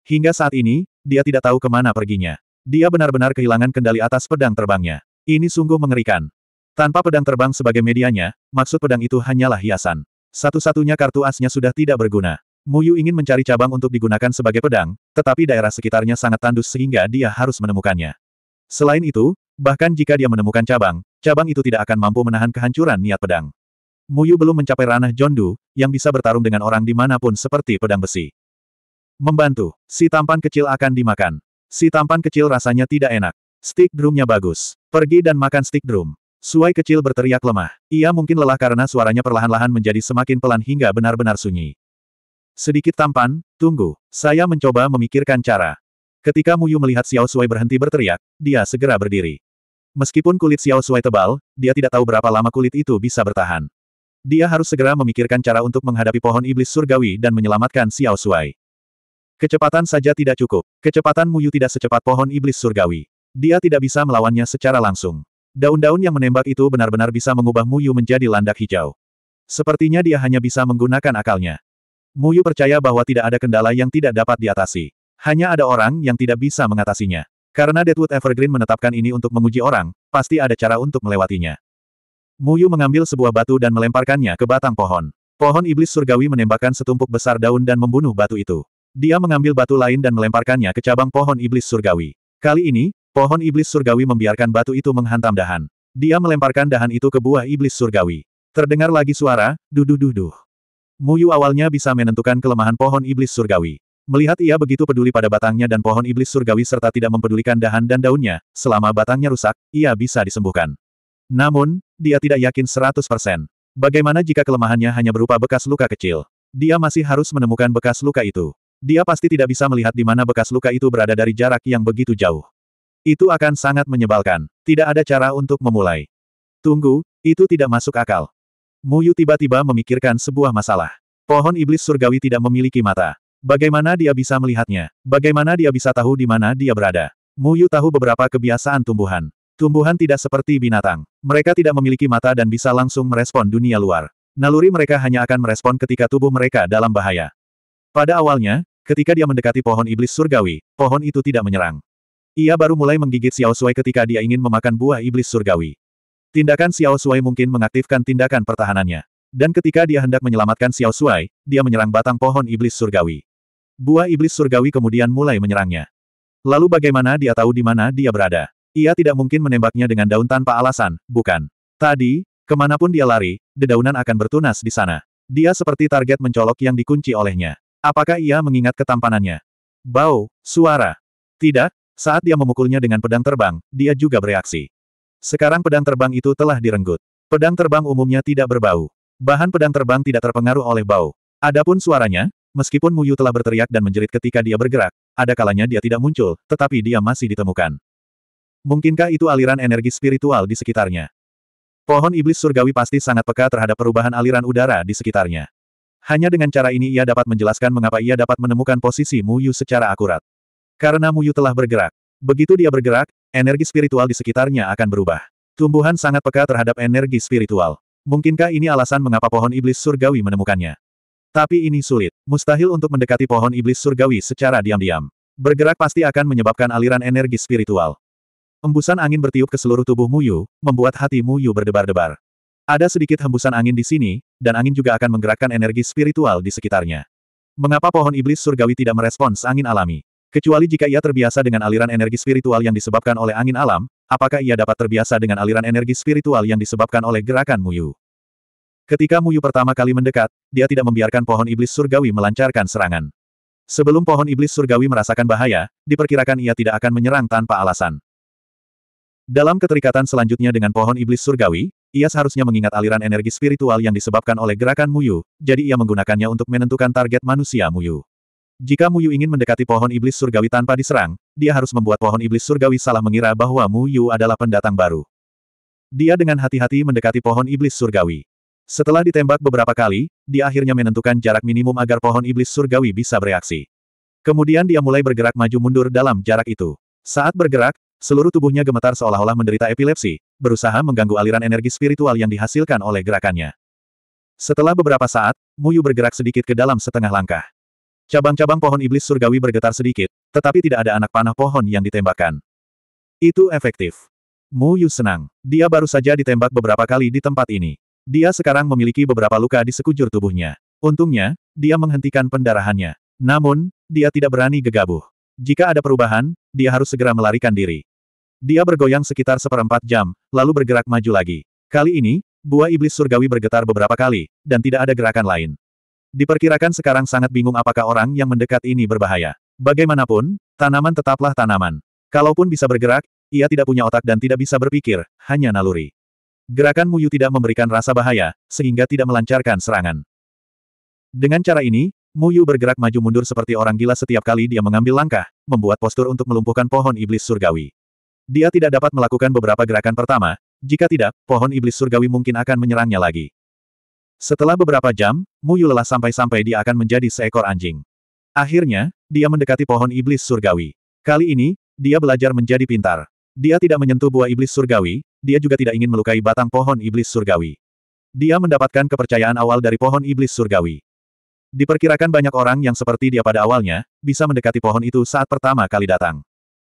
Speaker 1: Hingga saat ini, dia tidak tahu kemana perginya. Dia benar-benar kehilangan kendali atas pedang terbangnya. Ini sungguh mengerikan. Tanpa pedang terbang sebagai medianya, maksud pedang itu hanyalah hiasan. Satu-satunya kartu asnya sudah tidak berguna. Muyu ingin mencari cabang untuk digunakan sebagai pedang, tetapi daerah sekitarnya sangat tandus sehingga dia harus menemukannya. Selain itu, bahkan jika dia menemukan cabang, cabang itu tidak akan mampu menahan kehancuran niat pedang. Muyu belum mencapai ranah Jondu, yang bisa bertarung dengan orang dimanapun seperti pedang besi. Membantu, si tampan kecil akan dimakan. Si tampan kecil rasanya tidak enak. Stick drumnya bagus. Pergi dan makan stick drum. Suai kecil berteriak lemah. Ia mungkin lelah karena suaranya perlahan-lahan menjadi semakin pelan hingga benar-benar sunyi. Sedikit tampan, tunggu, saya mencoba memikirkan cara. Ketika Muyu melihat Xiao Sui berhenti berteriak, dia segera berdiri. Meskipun kulit Xiao Sui tebal, dia tidak tahu berapa lama kulit itu bisa bertahan. Dia harus segera memikirkan cara untuk menghadapi pohon iblis surgawi dan menyelamatkan Xiao Sui. Kecepatan saja tidak cukup. Kecepatan Muyu tidak secepat pohon iblis surgawi. Dia tidak bisa melawannya secara langsung. Daun-daun yang menembak itu benar-benar bisa mengubah Muyu menjadi landak hijau. Sepertinya dia hanya bisa menggunakan akalnya. Muyu percaya bahwa tidak ada kendala yang tidak dapat diatasi. Hanya ada orang yang tidak bisa mengatasinya. Karena Deadwood Evergreen menetapkan ini untuk menguji orang, pasti ada cara untuk melewatinya. Muyu mengambil sebuah batu dan melemparkannya ke batang pohon. Pohon iblis surgawi menembakkan setumpuk besar daun dan membunuh batu itu. Dia mengambil batu lain dan melemparkannya ke cabang pohon iblis surgawi. Kali ini, pohon iblis surgawi membiarkan batu itu menghantam dahan. Dia melemparkan dahan itu ke buah iblis surgawi. Terdengar lagi suara, duduh duduh. Muyu awalnya bisa menentukan kelemahan pohon iblis surgawi. Melihat ia begitu peduli pada batangnya dan pohon iblis surgawi serta tidak mempedulikan dahan dan daunnya, selama batangnya rusak, ia bisa disembuhkan. Namun, dia tidak yakin 100%. Bagaimana jika kelemahannya hanya berupa bekas luka kecil? Dia masih harus menemukan bekas luka itu. Dia pasti tidak bisa melihat di mana bekas luka itu berada dari jarak yang begitu jauh. Itu akan sangat menyebalkan. Tidak ada cara untuk memulai. Tunggu, itu tidak masuk akal. Muyu tiba-tiba memikirkan sebuah masalah. Pohon iblis surgawi tidak memiliki mata. Bagaimana dia bisa melihatnya? Bagaimana dia bisa tahu di mana dia berada? Muyu tahu beberapa kebiasaan tumbuhan. Tumbuhan tidak seperti binatang. Mereka tidak memiliki mata dan bisa langsung merespon dunia luar. Naluri mereka hanya akan merespon ketika tubuh mereka dalam bahaya. Pada awalnya, ketika dia mendekati pohon iblis surgawi, pohon itu tidak menyerang. Ia baru mulai menggigit Xiao Sui ketika dia ingin memakan buah iblis surgawi. Tindakan Xiao Shuai mungkin mengaktifkan tindakan pertahanannya. Dan ketika dia hendak menyelamatkan Xiao Shuai, dia menyerang batang pohon iblis surgawi. Buah iblis surgawi kemudian mulai menyerangnya. Lalu bagaimana dia tahu di mana dia berada? Ia tidak mungkin menembaknya dengan daun tanpa alasan, bukan? Tadi, kemanapun dia lari, dedaunan akan bertunas di sana. Dia seperti target mencolok yang dikunci olehnya. Apakah ia mengingat ketampanannya? Bau, suara. Tidak, saat dia memukulnya dengan pedang terbang, dia juga bereaksi. Sekarang pedang terbang itu telah direnggut. Pedang terbang umumnya tidak berbau. Bahan pedang terbang tidak terpengaruh oleh bau. Adapun suaranya, meskipun Muyu telah berteriak dan menjerit ketika dia bergerak, ada kalanya dia tidak muncul, tetapi dia masih ditemukan. Mungkinkah itu aliran energi spiritual di sekitarnya? Pohon iblis surgawi pasti sangat peka terhadap perubahan aliran udara di sekitarnya. Hanya dengan cara ini ia dapat menjelaskan mengapa ia dapat menemukan posisi Muyu secara akurat. Karena Muyu telah bergerak. Begitu dia bergerak, energi spiritual di sekitarnya akan berubah. Tumbuhan sangat peka terhadap energi spiritual. Mungkinkah ini alasan mengapa pohon iblis surgawi menemukannya? Tapi ini sulit. Mustahil untuk mendekati pohon iblis surgawi secara diam-diam. Bergerak pasti akan menyebabkan aliran energi spiritual. Embusan angin bertiup ke seluruh tubuh Muyu, membuat hati Muyu berdebar-debar. Ada sedikit hembusan angin di sini, dan angin juga akan menggerakkan energi spiritual di sekitarnya. Mengapa pohon iblis surgawi tidak merespons angin alami? Kecuali jika ia terbiasa dengan aliran energi spiritual yang disebabkan oleh angin alam, apakah ia dapat terbiasa dengan aliran energi spiritual yang disebabkan oleh gerakan Muyu? Ketika Muyu pertama kali mendekat, dia tidak membiarkan pohon iblis surgawi melancarkan serangan. Sebelum pohon iblis surgawi merasakan bahaya, diperkirakan ia tidak akan menyerang tanpa alasan. Dalam keterikatan selanjutnya dengan pohon iblis surgawi, ia seharusnya mengingat aliran energi spiritual yang disebabkan oleh gerakan Muyu, jadi ia menggunakannya untuk menentukan target manusia Muyu. Jika Mu Yu ingin mendekati pohon iblis surgawi tanpa diserang, dia harus membuat pohon iblis surgawi salah mengira bahwa Mu Yu adalah pendatang baru. Dia dengan hati-hati mendekati pohon iblis surgawi. Setelah ditembak beberapa kali, dia akhirnya menentukan jarak minimum agar pohon iblis surgawi bisa bereaksi. Kemudian dia mulai bergerak maju mundur dalam jarak itu. Saat bergerak, seluruh tubuhnya gemetar seolah-olah menderita epilepsi, berusaha mengganggu aliran energi spiritual yang dihasilkan oleh gerakannya. Setelah beberapa saat, Muyu bergerak sedikit ke dalam setengah langkah. Cabang-cabang pohon iblis surgawi bergetar sedikit, tetapi tidak ada anak panah pohon yang ditembakkan. Itu efektif. Mu Yu senang. Dia baru saja ditembak beberapa kali di tempat ini. Dia sekarang memiliki beberapa luka di sekujur tubuhnya. Untungnya, dia menghentikan pendarahannya. Namun, dia tidak berani gegabah. Jika ada perubahan, dia harus segera melarikan diri. Dia bergoyang sekitar seperempat jam, lalu bergerak maju lagi. Kali ini, buah iblis surgawi bergetar beberapa kali, dan tidak ada gerakan lain. Diperkirakan sekarang sangat bingung apakah orang yang mendekat ini berbahaya. Bagaimanapun, tanaman tetaplah tanaman. Kalaupun bisa bergerak, ia tidak punya otak dan tidak bisa berpikir, hanya naluri. Gerakan Muyu tidak memberikan rasa bahaya, sehingga tidak melancarkan serangan. Dengan cara ini, Muyu bergerak maju mundur seperti orang gila setiap kali dia mengambil langkah, membuat postur untuk melumpuhkan pohon iblis surgawi. Dia tidak dapat melakukan beberapa gerakan pertama, jika tidak, pohon iblis surgawi mungkin akan menyerangnya lagi. Setelah beberapa jam, Mu Yu lelah sampai-sampai dia akan menjadi seekor anjing. Akhirnya, dia mendekati pohon iblis surgawi. Kali ini, dia belajar menjadi pintar. Dia tidak menyentuh buah iblis surgawi, dia juga tidak ingin melukai batang pohon iblis surgawi. Dia mendapatkan kepercayaan awal dari pohon iblis surgawi. Diperkirakan banyak orang yang seperti dia pada awalnya, bisa mendekati pohon itu saat pertama kali datang.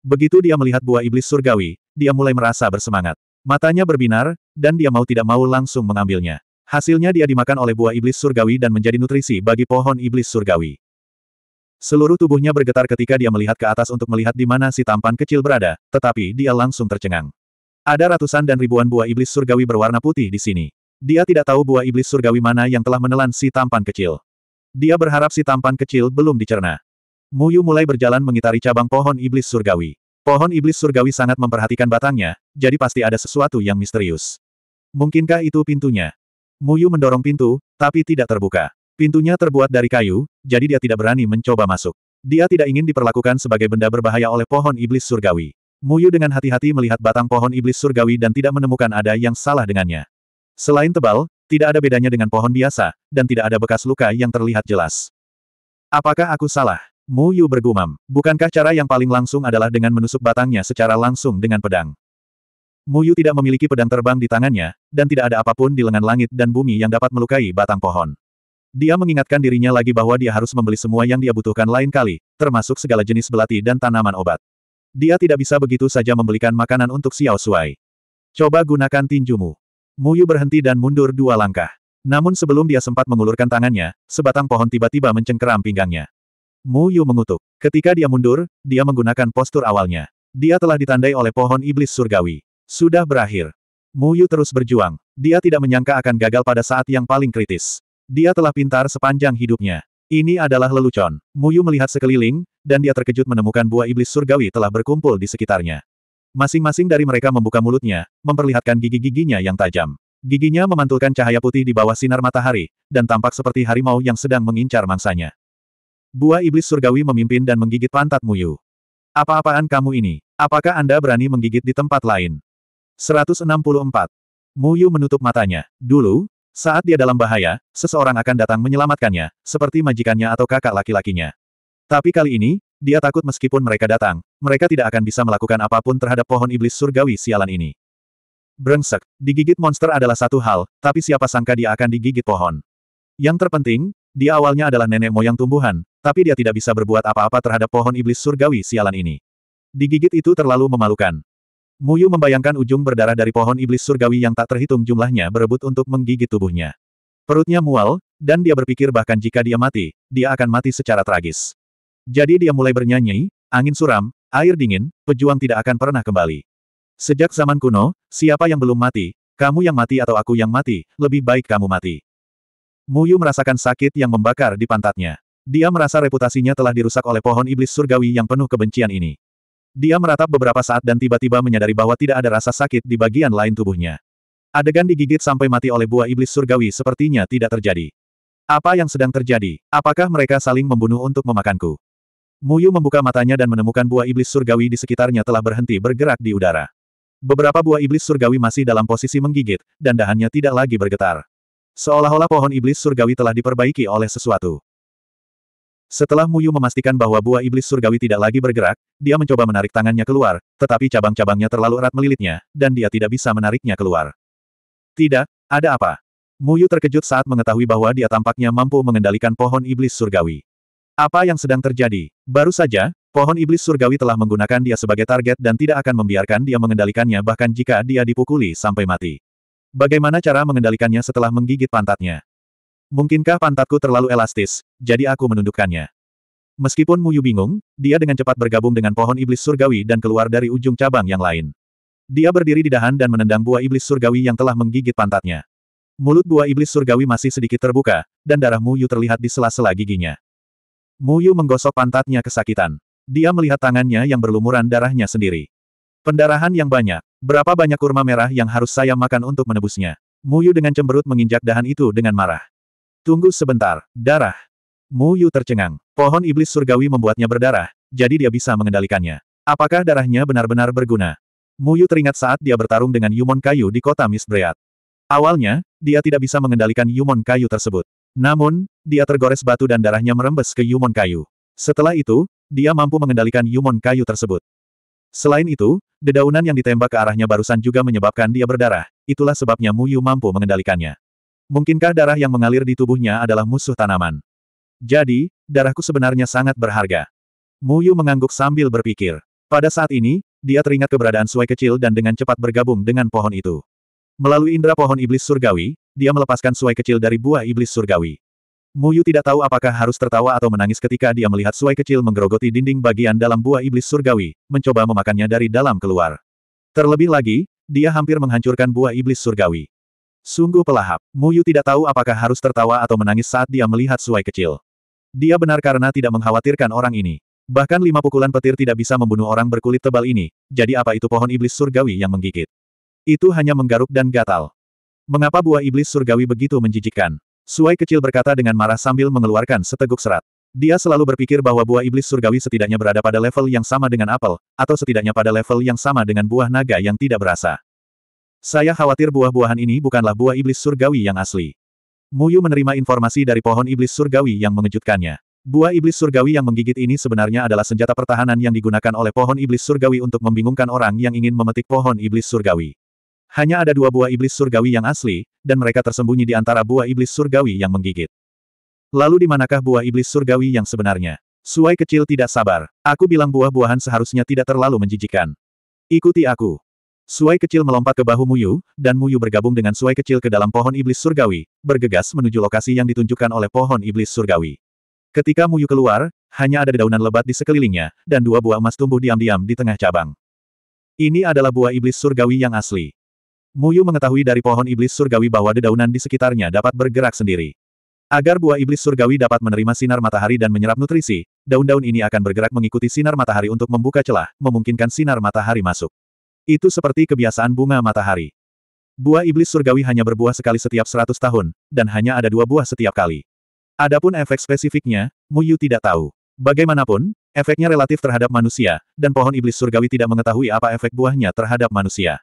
Speaker 1: Begitu dia melihat buah iblis surgawi, dia mulai merasa bersemangat. Matanya berbinar, dan dia mau tidak mau langsung mengambilnya. Hasilnya dia dimakan oleh buah iblis surgawi dan menjadi nutrisi bagi pohon iblis surgawi. Seluruh tubuhnya bergetar ketika dia melihat ke atas untuk melihat di mana si tampan kecil berada, tetapi dia langsung tercengang. Ada ratusan dan ribuan buah iblis surgawi berwarna putih di sini. Dia tidak tahu buah iblis surgawi mana yang telah menelan si tampan kecil. Dia berharap si tampan kecil belum dicerna. Muyu mulai berjalan mengitari cabang pohon iblis surgawi. Pohon iblis surgawi sangat memperhatikan batangnya, jadi pasti ada sesuatu yang misterius. Mungkinkah itu pintunya? Muyu mendorong pintu, tapi tidak terbuka. Pintunya terbuat dari kayu, jadi dia tidak berani mencoba masuk. Dia tidak ingin diperlakukan sebagai benda berbahaya oleh pohon iblis surgawi. Muyu dengan hati-hati melihat batang pohon iblis surgawi dan tidak menemukan ada yang salah dengannya. Selain tebal, tidak ada bedanya dengan pohon biasa, dan tidak ada bekas luka yang terlihat jelas. Apakah aku salah? Muyu bergumam. Bukankah cara yang paling langsung adalah dengan menusuk batangnya secara langsung dengan pedang? Muyu tidak memiliki pedang terbang di tangannya, dan tidak ada apapun di lengan langit dan bumi yang dapat melukai batang pohon. Dia mengingatkan dirinya lagi bahwa dia harus membeli semua yang dia butuhkan lain kali, termasuk segala jenis belati dan tanaman obat. Dia tidak bisa begitu saja membelikan makanan untuk Xiao Shuai. Coba gunakan tinjumu. Muyu berhenti dan mundur dua langkah. Namun sebelum dia sempat mengulurkan tangannya, sebatang pohon tiba-tiba mencengkeram pinggangnya. Muyu mengutuk. Ketika dia mundur, dia menggunakan postur awalnya. Dia telah ditandai oleh pohon iblis surgawi. Sudah berakhir. Mu Yu terus berjuang. Dia tidak menyangka akan gagal pada saat yang paling kritis. Dia telah pintar sepanjang hidupnya. Ini adalah lelucon. Mu Yu melihat sekeliling, dan dia terkejut menemukan buah iblis surgawi telah berkumpul di sekitarnya. Masing-masing dari mereka membuka mulutnya, memperlihatkan gigi-giginya yang tajam. Giginya memantulkan cahaya putih di bawah sinar matahari, dan tampak seperti harimau yang sedang mengincar mangsanya. Buah iblis surgawi memimpin dan menggigit pantat Muyu. Apa-apaan kamu ini? Apakah Anda berani menggigit di tempat lain? 164. Mu Yu menutup matanya. Dulu, saat dia dalam bahaya, seseorang akan datang menyelamatkannya, seperti majikannya atau kakak laki-lakinya. Tapi kali ini, dia takut meskipun mereka datang, mereka tidak akan bisa melakukan apapun terhadap pohon iblis surgawi sialan ini. Brengsek, digigit monster adalah satu hal, tapi siapa sangka dia akan digigit pohon. Yang terpenting, dia awalnya adalah nenek moyang tumbuhan, tapi dia tidak bisa berbuat apa-apa terhadap pohon iblis surgawi sialan ini. Digigit itu terlalu memalukan. Muyu membayangkan ujung berdarah dari pohon iblis surgawi yang tak terhitung jumlahnya berebut untuk menggigit tubuhnya. Perutnya mual, dan dia berpikir bahkan jika dia mati, dia akan mati secara tragis. Jadi dia mulai bernyanyi, angin suram, air dingin, pejuang tidak akan pernah kembali. Sejak zaman kuno, siapa yang belum mati, kamu yang mati atau aku yang mati, lebih baik kamu mati. Muyu merasakan sakit yang membakar di pantatnya. Dia merasa reputasinya telah dirusak oleh pohon iblis surgawi yang penuh kebencian ini. Dia meratap beberapa saat dan tiba-tiba menyadari bahwa tidak ada rasa sakit di bagian lain tubuhnya. Adegan digigit sampai mati oleh buah iblis surgawi sepertinya tidak terjadi. Apa yang sedang terjadi? Apakah mereka saling membunuh untuk memakanku? Muyu membuka matanya dan menemukan buah iblis surgawi di sekitarnya telah berhenti bergerak di udara. Beberapa buah iblis surgawi masih dalam posisi menggigit, dan dahannya tidak lagi bergetar. Seolah-olah pohon iblis surgawi telah diperbaiki oleh sesuatu. Setelah Muyu memastikan bahwa buah iblis surgawi tidak lagi bergerak, dia mencoba menarik tangannya keluar, tetapi cabang-cabangnya terlalu erat melilitnya, dan dia tidak bisa menariknya keluar. Tidak, ada apa? Muyu terkejut saat mengetahui bahwa dia tampaknya mampu mengendalikan pohon iblis surgawi. Apa yang sedang terjadi? Baru saja, pohon iblis surgawi telah menggunakan dia sebagai target dan tidak akan membiarkan dia mengendalikannya bahkan jika dia dipukuli sampai mati. Bagaimana cara mengendalikannya setelah menggigit pantatnya? Mungkinkah pantatku terlalu elastis, jadi aku menundukkannya. Meskipun Muyu bingung, dia dengan cepat bergabung dengan pohon iblis surgawi dan keluar dari ujung cabang yang lain. Dia berdiri di dahan dan menendang buah iblis surgawi yang telah menggigit pantatnya. Mulut buah iblis surgawi masih sedikit terbuka, dan darah Muyu terlihat di sela-sela giginya. Muyu menggosok pantatnya kesakitan. Dia melihat tangannya yang berlumuran darahnya sendiri. Pendarahan yang banyak. Berapa banyak kurma merah yang harus saya makan untuk menebusnya? Muyu dengan cemberut menginjak dahan itu dengan marah. Tunggu sebentar, darah. Mu Yu tercengang. Pohon iblis surgawi membuatnya berdarah, jadi dia bisa mengendalikannya. Apakah darahnya benar-benar berguna? Mu Yu teringat saat dia bertarung dengan Yumon Kayu di kota Misbreat. Awalnya, dia tidak bisa mengendalikan Yumon Kayu tersebut. Namun, dia tergores batu dan darahnya merembes ke Yumon Kayu. Setelah itu, dia mampu mengendalikan Yumon Kayu tersebut. Selain itu, dedaunan yang ditembak ke arahnya barusan juga menyebabkan dia berdarah, itulah sebabnya Mu Yu mampu mengendalikannya. Mungkinkah darah yang mengalir di tubuhnya adalah musuh tanaman? Jadi, darahku sebenarnya sangat berharga. Muyu mengangguk sambil berpikir. Pada saat ini, dia teringat keberadaan suai kecil dan dengan cepat bergabung dengan pohon itu. Melalui indera pohon iblis surgawi, dia melepaskan suai kecil dari buah iblis surgawi. Muyu tidak tahu apakah harus tertawa atau menangis ketika dia melihat suai kecil menggerogoti dinding bagian dalam buah iblis surgawi, mencoba memakannya dari dalam keluar. Terlebih lagi, dia hampir menghancurkan buah iblis surgawi. Sungguh pelahap. Muyu tidak tahu apakah harus tertawa atau menangis saat dia melihat suai kecil. Dia benar karena tidak mengkhawatirkan orang ini. Bahkan lima pukulan petir tidak bisa membunuh orang berkulit tebal ini, jadi apa itu pohon iblis surgawi yang menggigit? Itu hanya menggaruk dan gatal. Mengapa buah iblis surgawi begitu menjijikkan? Suai kecil berkata dengan marah sambil mengeluarkan seteguk serat. Dia selalu berpikir bahwa buah iblis surgawi setidaknya berada pada level yang sama dengan apel, atau setidaknya pada level yang sama dengan buah naga yang tidak berasa. Saya khawatir buah-buahan ini bukanlah buah iblis surgawi yang asli. Muyu menerima informasi dari pohon iblis surgawi yang mengejutkannya. Buah iblis surgawi yang menggigit ini sebenarnya adalah senjata pertahanan yang digunakan oleh pohon iblis surgawi untuk membingungkan orang yang ingin memetik pohon iblis surgawi. Hanya ada dua buah iblis surgawi yang asli, dan mereka tersembunyi di antara buah iblis surgawi yang menggigit. Lalu di manakah buah iblis surgawi yang sebenarnya? Suai kecil tidak sabar. Aku bilang buah-buahan seharusnya tidak terlalu menjijikan. Ikuti aku. Suai kecil melompat ke bahu Muyu, dan Muyu bergabung dengan Suai kecil ke dalam pohon iblis surgawi, bergegas menuju lokasi yang ditunjukkan oleh pohon iblis surgawi. Ketika Muyu keluar, hanya ada dedaunan lebat di sekelilingnya, dan dua buah emas tumbuh diam-diam di tengah cabang. Ini adalah buah iblis surgawi yang asli. Muyu mengetahui dari pohon iblis surgawi bahwa dedaunan di sekitarnya dapat bergerak sendiri. Agar buah iblis surgawi dapat menerima sinar matahari dan menyerap nutrisi, daun-daun ini akan bergerak mengikuti sinar matahari untuk membuka celah, memungkinkan sinar matahari masuk. Itu seperti kebiasaan bunga matahari. Buah iblis surgawi hanya berbuah sekali setiap seratus tahun, dan hanya ada dua buah setiap kali. Adapun efek spesifiknya, Muyu tidak tahu. Bagaimanapun, efeknya relatif terhadap manusia, dan pohon iblis surgawi tidak mengetahui apa efek buahnya terhadap manusia.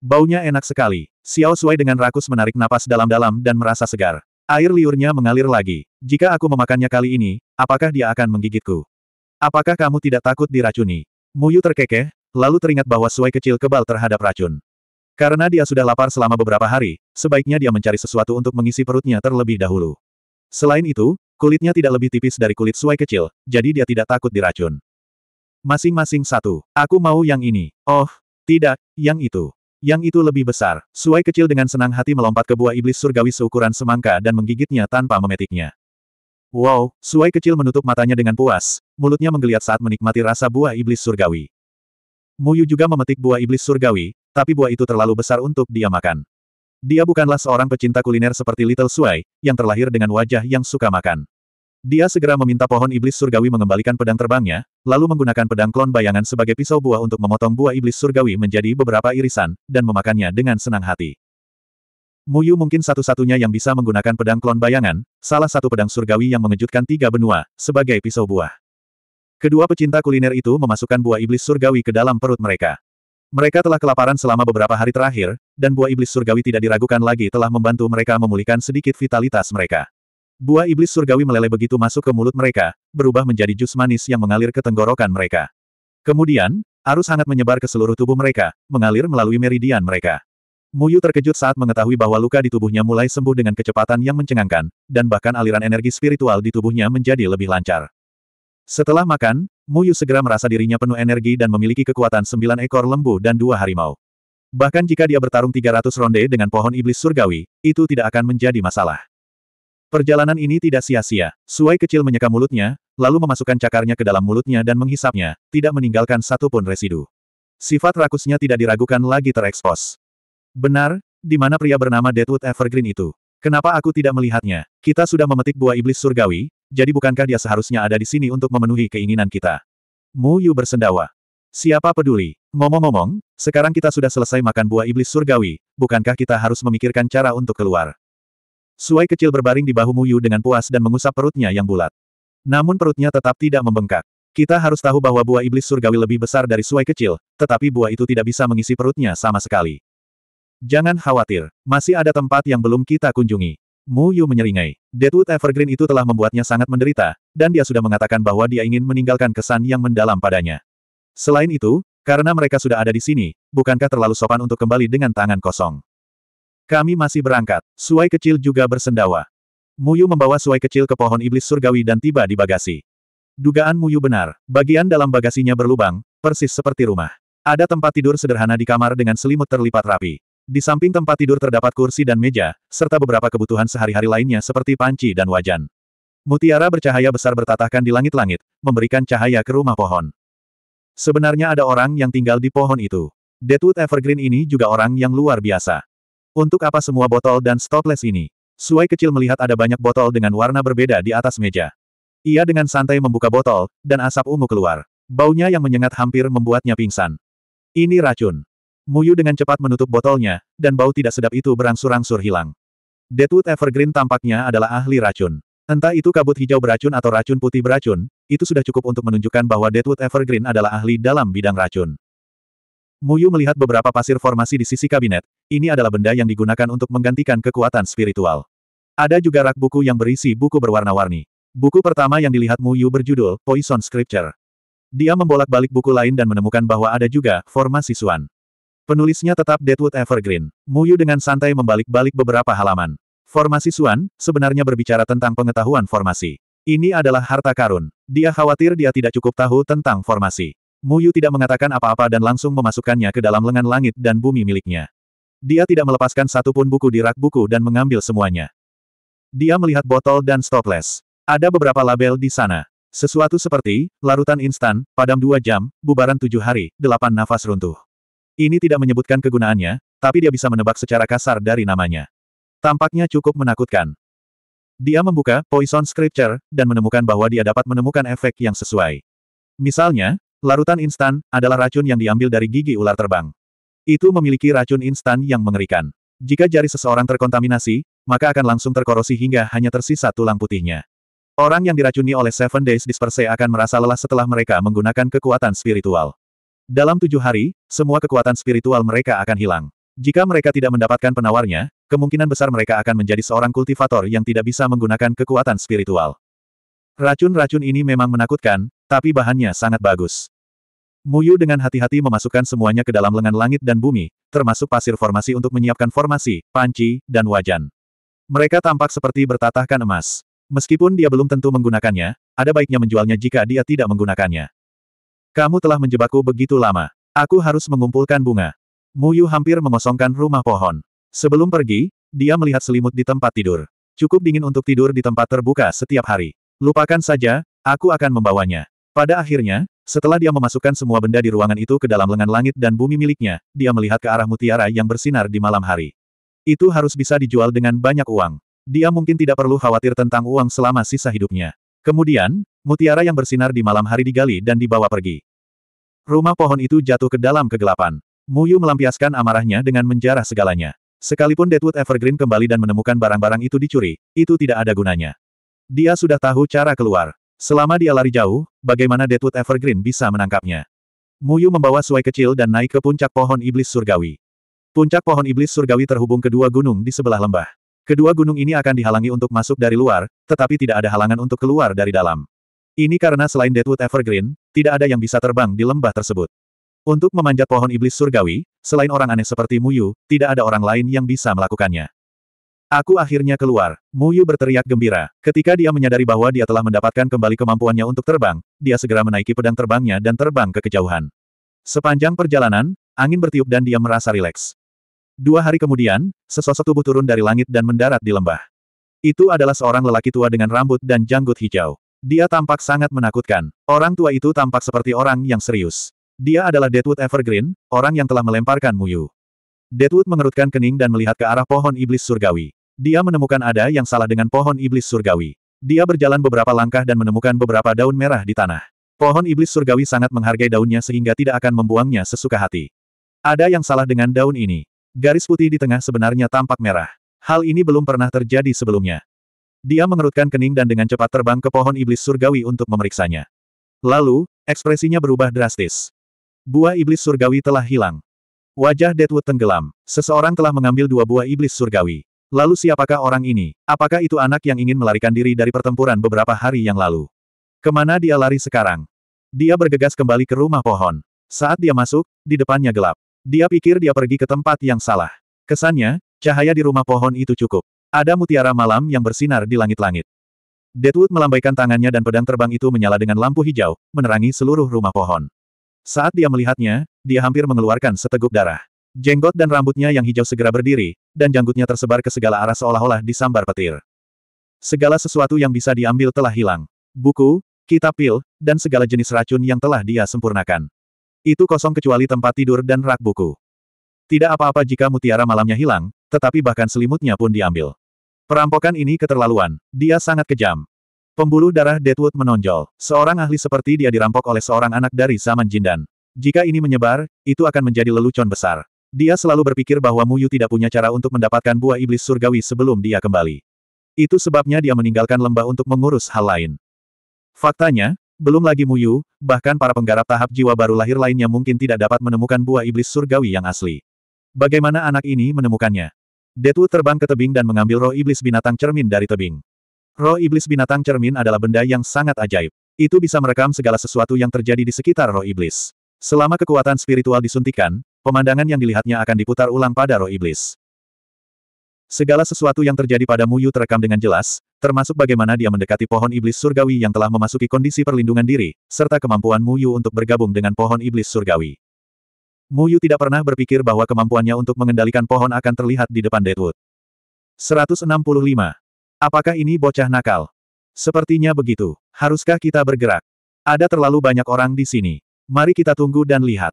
Speaker 1: Baunya enak sekali. Xiao Sui dengan rakus menarik napas dalam-dalam dan merasa segar. Air liurnya mengalir lagi. Jika aku memakannya kali ini, apakah dia akan menggigitku? Apakah kamu tidak takut diracuni? Muyu terkekeh, lalu teringat bahwa suai kecil kebal terhadap racun. Karena dia sudah lapar selama beberapa hari, sebaiknya dia mencari sesuatu untuk mengisi perutnya terlebih dahulu. Selain itu, kulitnya tidak lebih tipis dari kulit suai kecil, jadi dia tidak takut diracun. Masing-masing satu. Aku mau yang ini. Oh, tidak, yang itu. Yang itu lebih besar. Suai kecil dengan senang hati melompat ke buah iblis surgawi seukuran semangka dan menggigitnya tanpa memetiknya. Wow, Suai kecil menutup matanya dengan puas, mulutnya menggeliat saat menikmati rasa buah iblis surgawi. Muyu juga memetik buah iblis surgawi, tapi buah itu terlalu besar untuk dia makan. Dia bukanlah seorang pecinta kuliner seperti Little Sui, yang terlahir dengan wajah yang suka makan. Dia segera meminta pohon iblis surgawi mengembalikan pedang terbangnya, lalu menggunakan pedang klon bayangan sebagai pisau buah untuk memotong buah iblis surgawi menjadi beberapa irisan, dan memakannya dengan senang hati. Muyu mungkin satu-satunya yang bisa menggunakan pedang klon bayangan, salah satu pedang surgawi yang mengejutkan tiga benua, sebagai pisau buah. Kedua pecinta kuliner itu memasukkan buah iblis surgawi ke dalam perut mereka. Mereka telah kelaparan selama beberapa hari terakhir, dan buah iblis surgawi tidak diragukan lagi telah membantu mereka memulihkan sedikit vitalitas mereka. Buah iblis surgawi meleleh begitu masuk ke mulut mereka, berubah menjadi jus manis yang mengalir ke tenggorokan mereka. Kemudian, arus hangat menyebar ke seluruh tubuh mereka, mengalir melalui meridian mereka. Muyu terkejut saat mengetahui bahwa luka di tubuhnya mulai sembuh dengan kecepatan yang mencengangkan, dan bahkan aliran energi spiritual di tubuhnya menjadi lebih lancar. Setelah makan, Mu Yu segera merasa dirinya penuh energi dan memiliki kekuatan sembilan ekor lembu dan dua harimau. Bahkan jika dia bertarung 300 ronde dengan pohon iblis surgawi, itu tidak akan menjadi masalah. Perjalanan ini tidak sia-sia. Suai kecil menyeka mulutnya, lalu memasukkan cakarnya ke dalam mulutnya dan menghisapnya, tidak meninggalkan satupun residu. Sifat rakusnya tidak diragukan lagi terekspos. Benar, di mana pria bernama Deadwood Evergreen itu? Kenapa aku tidak melihatnya? Kita sudah memetik buah iblis surgawi, jadi bukankah dia seharusnya ada di sini untuk memenuhi keinginan kita? Mu Yu bersendawa. Siapa peduli? Ngomong-ngomong, sekarang kita sudah selesai makan buah iblis surgawi, bukankah kita harus memikirkan cara untuk keluar? Suai kecil berbaring di bahu Mu Yu dengan puas dan mengusap perutnya yang bulat. Namun perutnya tetap tidak membengkak. Kita harus tahu bahwa buah iblis surgawi lebih besar dari suai kecil, tetapi buah itu tidak bisa mengisi perutnya sama sekali. Jangan khawatir, masih ada tempat yang belum kita kunjungi. Mu Yu menyeringai. Deadwood Evergreen itu telah membuatnya sangat menderita, dan dia sudah mengatakan bahwa dia ingin meninggalkan kesan yang mendalam padanya. Selain itu, karena mereka sudah ada di sini, bukankah terlalu sopan untuk kembali dengan tangan kosong? Kami masih berangkat. Suai kecil juga bersendawa. Muyu membawa suai kecil ke pohon iblis surgawi dan tiba di bagasi. Dugaan Muyu benar, bagian dalam bagasinya berlubang, persis seperti rumah. Ada tempat tidur sederhana di kamar dengan selimut terlipat rapi. Di samping tempat tidur terdapat kursi dan meja, serta beberapa kebutuhan sehari-hari lainnya seperti panci dan wajan. Mutiara bercahaya besar bertatahkan di langit-langit, memberikan cahaya ke rumah pohon. Sebenarnya ada orang yang tinggal di pohon itu. Deadwood Evergreen ini juga orang yang luar biasa. Untuk apa semua botol dan stopless ini? Suai kecil melihat ada banyak botol dengan warna berbeda di atas meja. Ia dengan santai membuka botol, dan asap ungu keluar. Baunya yang menyengat hampir membuatnya pingsan. Ini racun. Muyu dengan cepat menutup botolnya, dan bau tidak sedap itu berangsur-angsur hilang. Deadwood Evergreen tampaknya adalah ahli racun. Entah itu kabut hijau beracun atau racun putih beracun, itu sudah cukup untuk menunjukkan bahwa Deadwood Evergreen adalah ahli dalam bidang racun. Muyu melihat beberapa pasir formasi di sisi kabinet, ini adalah benda yang digunakan untuk menggantikan kekuatan spiritual. Ada juga rak buku yang berisi buku berwarna-warni. Buku pertama yang dilihat Muyu berjudul Poison Scripture. Dia membolak-balik buku lain dan menemukan bahwa ada juga formasi Suan. Penulisnya tetap Deadwood Evergreen. Muyu dengan santai membalik-balik beberapa halaman. Formasi Suan, sebenarnya berbicara tentang pengetahuan formasi. Ini adalah harta karun. Dia khawatir dia tidak cukup tahu tentang formasi. Muyu tidak mengatakan apa-apa dan langsung memasukkannya ke dalam lengan langit dan bumi miliknya. Dia tidak melepaskan satupun buku di rak buku dan mengambil semuanya. Dia melihat botol dan stopless. Ada beberapa label di sana. Sesuatu seperti, larutan instan, padam dua jam, bubaran tujuh hari, delapan nafas runtuh. Ini tidak menyebutkan kegunaannya, tapi dia bisa menebak secara kasar dari namanya. Tampaknya cukup menakutkan. Dia membuka Poison Scripture dan menemukan bahwa dia dapat menemukan efek yang sesuai. Misalnya, larutan instan adalah racun yang diambil dari gigi ular terbang. Itu memiliki racun instan yang mengerikan. Jika jari seseorang terkontaminasi, maka akan langsung terkorosi hingga hanya tersisa tulang putihnya. Orang yang diracuni oleh Seven Days Disperse akan merasa lelah setelah mereka menggunakan kekuatan spiritual. Dalam tujuh hari, semua kekuatan spiritual mereka akan hilang. Jika mereka tidak mendapatkan penawarnya, kemungkinan besar mereka akan menjadi seorang kultivator yang tidak bisa menggunakan kekuatan spiritual. Racun-racun ini memang menakutkan, tapi bahannya sangat bagus. Muyu dengan hati-hati memasukkan semuanya ke dalam lengan langit dan bumi, termasuk pasir formasi untuk menyiapkan formasi, panci, dan wajan. Mereka tampak seperti bertatahkan emas. Meskipun dia belum tentu menggunakannya, ada baiknya menjualnya jika dia tidak menggunakannya. Kamu telah menjebakku begitu lama. Aku harus mengumpulkan bunga. Muyu hampir mengosongkan rumah pohon. Sebelum pergi, dia melihat selimut di tempat tidur. Cukup dingin untuk tidur di tempat terbuka setiap hari. Lupakan saja, aku akan membawanya. Pada akhirnya, setelah dia memasukkan semua benda di ruangan itu ke dalam lengan langit dan bumi miliknya, dia melihat ke arah mutiara yang bersinar di malam hari. Itu harus bisa dijual dengan banyak uang. Dia mungkin tidak perlu khawatir tentang uang selama sisa hidupnya. Kemudian, Mutiara yang bersinar di malam hari digali dan dibawa pergi. Rumah pohon itu jatuh ke dalam kegelapan. Muyu melampiaskan amarahnya dengan menjarah segalanya. Sekalipun Deadwood Evergreen kembali dan menemukan barang-barang itu dicuri, itu tidak ada gunanya. Dia sudah tahu cara keluar. Selama dia lari jauh, bagaimana Deadwood Evergreen bisa menangkapnya? Muyu membawa suai kecil dan naik ke puncak pohon iblis surgawi. Puncak pohon iblis surgawi terhubung ke dua gunung di sebelah lembah. Kedua gunung ini akan dihalangi untuk masuk dari luar, tetapi tidak ada halangan untuk keluar dari dalam. Ini karena selain Deadwood Evergreen, tidak ada yang bisa terbang di lembah tersebut. Untuk memanjat pohon iblis surgawi, selain orang aneh seperti Muyu, tidak ada orang lain yang bisa melakukannya. Aku akhirnya keluar. Muyu berteriak gembira. Ketika dia menyadari bahwa dia telah mendapatkan kembali kemampuannya untuk terbang, dia segera menaiki pedang terbangnya dan terbang ke kejauhan. Sepanjang perjalanan, angin bertiup dan dia merasa rileks. Dua hari kemudian, sesosok tubuh turun dari langit dan mendarat di lembah. Itu adalah seorang lelaki tua dengan rambut dan janggut hijau. Dia tampak sangat menakutkan. Orang tua itu tampak seperti orang yang serius. Dia adalah Deadwood Evergreen, orang yang telah melemparkan Muyu. Deadwood mengerutkan kening dan melihat ke arah pohon iblis surgawi. Dia menemukan ada yang salah dengan pohon iblis surgawi. Dia berjalan beberapa langkah dan menemukan beberapa daun merah di tanah. Pohon iblis surgawi sangat menghargai daunnya sehingga tidak akan membuangnya sesuka hati. Ada yang salah dengan daun ini. Garis putih di tengah sebenarnya tampak merah. Hal ini belum pernah terjadi sebelumnya. Dia mengerutkan kening dan dengan cepat terbang ke pohon iblis surgawi untuk memeriksanya. Lalu, ekspresinya berubah drastis. Buah iblis surgawi telah hilang. Wajah Deadwood tenggelam. Seseorang telah mengambil dua buah iblis surgawi. Lalu siapakah orang ini? Apakah itu anak yang ingin melarikan diri dari pertempuran beberapa hari yang lalu? Kemana dia lari sekarang? Dia bergegas kembali ke rumah pohon. Saat dia masuk, di depannya gelap. Dia pikir dia pergi ke tempat yang salah. Kesannya, cahaya di rumah pohon itu cukup. Ada mutiara malam yang bersinar di langit-langit. Deadwood melambaikan tangannya dan pedang terbang itu menyala dengan lampu hijau, menerangi seluruh rumah pohon. Saat dia melihatnya, dia hampir mengeluarkan seteguk darah. Jenggot dan rambutnya yang hijau segera berdiri, dan janggutnya tersebar ke segala arah seolah-olah disambar petir. Segala sesuatu yang bisa diambil telah hilang. Buku, kitab pil, dan segala jenis racun yang telah dia sempurnakan. Itu kosong kecuali tempat tidur dan rak buku. Tidak apa-apa jika mutiara malamnya hilang, tetapi bahkan selimutnya pun diambil. Perampokan ini keterlaluan, dia sangat kejam. Pembuluh darah Deadwood menonjol. Seorang ahli seperti dia dirampok oleh seorang anak dari zaman Jindan. Jika ini menyebar, itu akan menjadi lelucon besar. Dia selalu berpikir bahwa Muyu tidak punya cara untuk mendapatkan buah iblis surgawi sebelum dia kembali. Itu sebabnya dia meninggalkan lembah untuk mengurus hal lain. Faktanya, belum lagi Muyu, bahkan para penggarap tahap jiwa baru lahir lainnya mungkin tidak dapat menemukan buah iblis surgawi yang asli. Bagaimana anak ini menemukannya? Detu terbang ke tebing dan mengambil roh iblis binatang cermin dari tebing. Roh iblis binatang cermin adalah benda yang sangat ajaib. Itu bisa merekam segala sesuatu yang terjadi di sekitar roh iblis. Selama kekuatan spiritual disuntikan, pemandangan yang dilihatnya akan diputar ulang pada roh iblis. Segala sesuatu yang terjadi pada Muyu terekam dengan jelas, termasuk bagaimana dia mendekati pohon iblis surgawi yang telah memasuki kondisi perlindungan diri, serta kemampuan Muyu untuk bergabung dengan pohon iblis surgawi. Mu Yu tidak pernah berpikir bahwa kemampuannya untuk mengendalikan pohon akan terlihat di depan Deadwood. 165. Apakah ini bocah nakal? Sepertinya begitu. Haruskah kita bergerak? Ada terlalu banyak orang di sini. Mari kita tunggu dan lihat.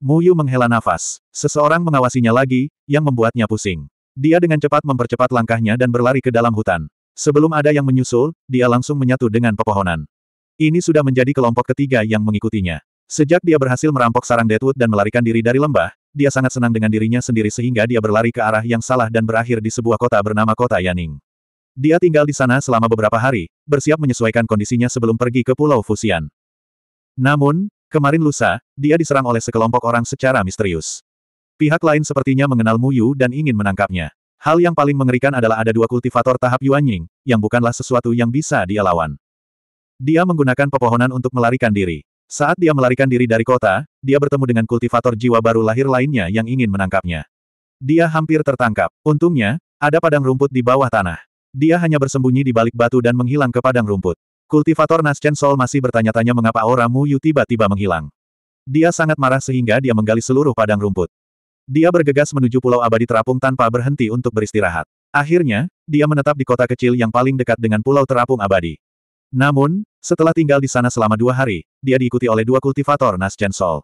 Speaker 1: Mu Yu menghela nafas. Seseorang mengawasinya lagi, yang membuatnya pusing. Dia dengan cepat mempercepat langkahnya dan berlari ke dalam hutan. Sebelum ada yang menyusul, dia langsung menyatu dengan pepohonan. Ini sudah menjadi kelompok ketiga yang mengikutinya. Sejak dia berhasil merampok sarang Deadwood dan melarikan diri dari lembah, dia sangat senang dengan dirinya sendiri sehingga dia berlari ke arah yang salah dan berakhir di sebuah kota bernama Kota Yaning. Dia tinggal di sana selama beberapa hari, bersiap menyesuaikan kondisinya sebelum pergi ke Pulau Fusian. Namun, kemarin lusa, dia diserang oleh sekelompok orang secara misterius. Pihak lain sepertinya mengenal Mu Yu dan ingin menangkapnya. Hal yang paling mengerikan adalah ada dua kultivator tahap Yuanying, yang bukanlah sesuatu yang bisa dia lawan. Dia menggunakan pepohonan untuk melarikan diri. Saat dia melarikan diri dari kota, dia bertemu dengan kultivator jiwa baru lahir lainnya yang ingin menangkapnya. Dia hampir tertangkap. Untungnya, ada padang rumput di bawah tanah. Dia hanya bersembunyi di balik batu dan menghilang ke padang rumput. Kultivator Naschen Sol masih bertanya-tanya mengapa aura Mu Yu tiba-tiba menghilang. Dia sangat marah sehingga dia menggali seluruh padang rumput. Dia bergegas menuju pulau abadi terapung tanpa berhenti untuk beristirahat. Akhirnya, dia menetap di kota kecil yang paling dekat dengan pulau terapung abadi. Namun, setelah tinggal di sana selama dua hari, dia diikuti oleh dua kultivator Chen Sol.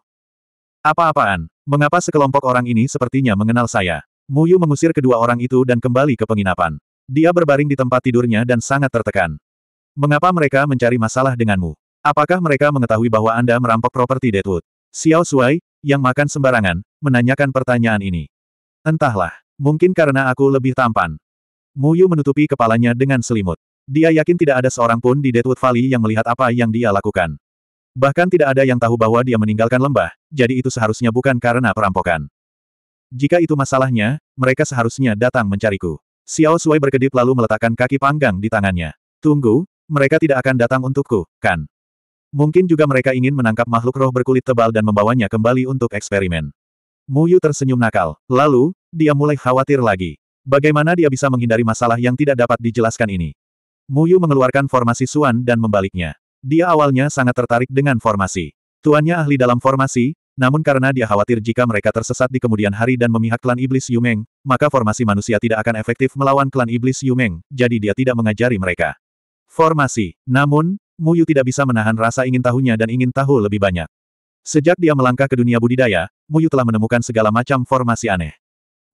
Speaker 1: Apa-apaan? Mengapa sekelompok orang ini sepertinya mengenal saya? Muyu mengusir kedua orang itu dan kembali ke penginapan. Dia berbaring di tempat tidurnya dan sangat tertekan. Mengapa mereka mencari masalah denganmu? Apakah mereka mengetahui bahwa Anda merampok properti Deadwood? Xiao Shuai, yang makan sembarangan, menanyakan pertanyaan ini. Entahlah, mungkin karena aku lebih tampan. Muyu menutupi kepalanya dengan selimut. Dia yakin tidak ada seorang pun di Deadwood Valley yang melihat apa yang dia lakukan. Bahkan tidak ada yang tahu bahwa dia meninggalkan lembah, jadi itu seharusnya bukan karena perampokan. Jika itu masalahnya, mereka seharusnya datang mencariku. Xiao Sui berkedip lalu meletakkan kaki panggang di tangannya. Tunggu, mereka tidak akan datang untukku, kan? Mungkin juga mereka ingin menangkap makhluk roh berkulit tebal dan membawanya kembali untuk eksperimen. Mu Yu tersenyum nakal. Lalu, dia mulai khawatir lagi. Bagaimana dia bisa menghindari masalah yang tidak dapat dijelaskan ini? Muyu mengeluarkan formasi Suan dan membaliknya. Dia awalnya sangat tertarik dengan formasi. Tuannya ahli dalam formasi, namun karena dia khawatir jika mereka tersesat di kemudian hari dan memihak klan iblis Yumeng, maka formasi manusia tidak akan efektif melawan klan iblis Yumeng, jadi dia tidak mengajari mereka. Formasi. Namun, Muyu tidak bisa menahan rasa ingin tahunya dan ingin tahu lebih banyak. Sejak dia melangkah ke dunia budidaya, Muyu telah menemukan segala macam formasi aneh.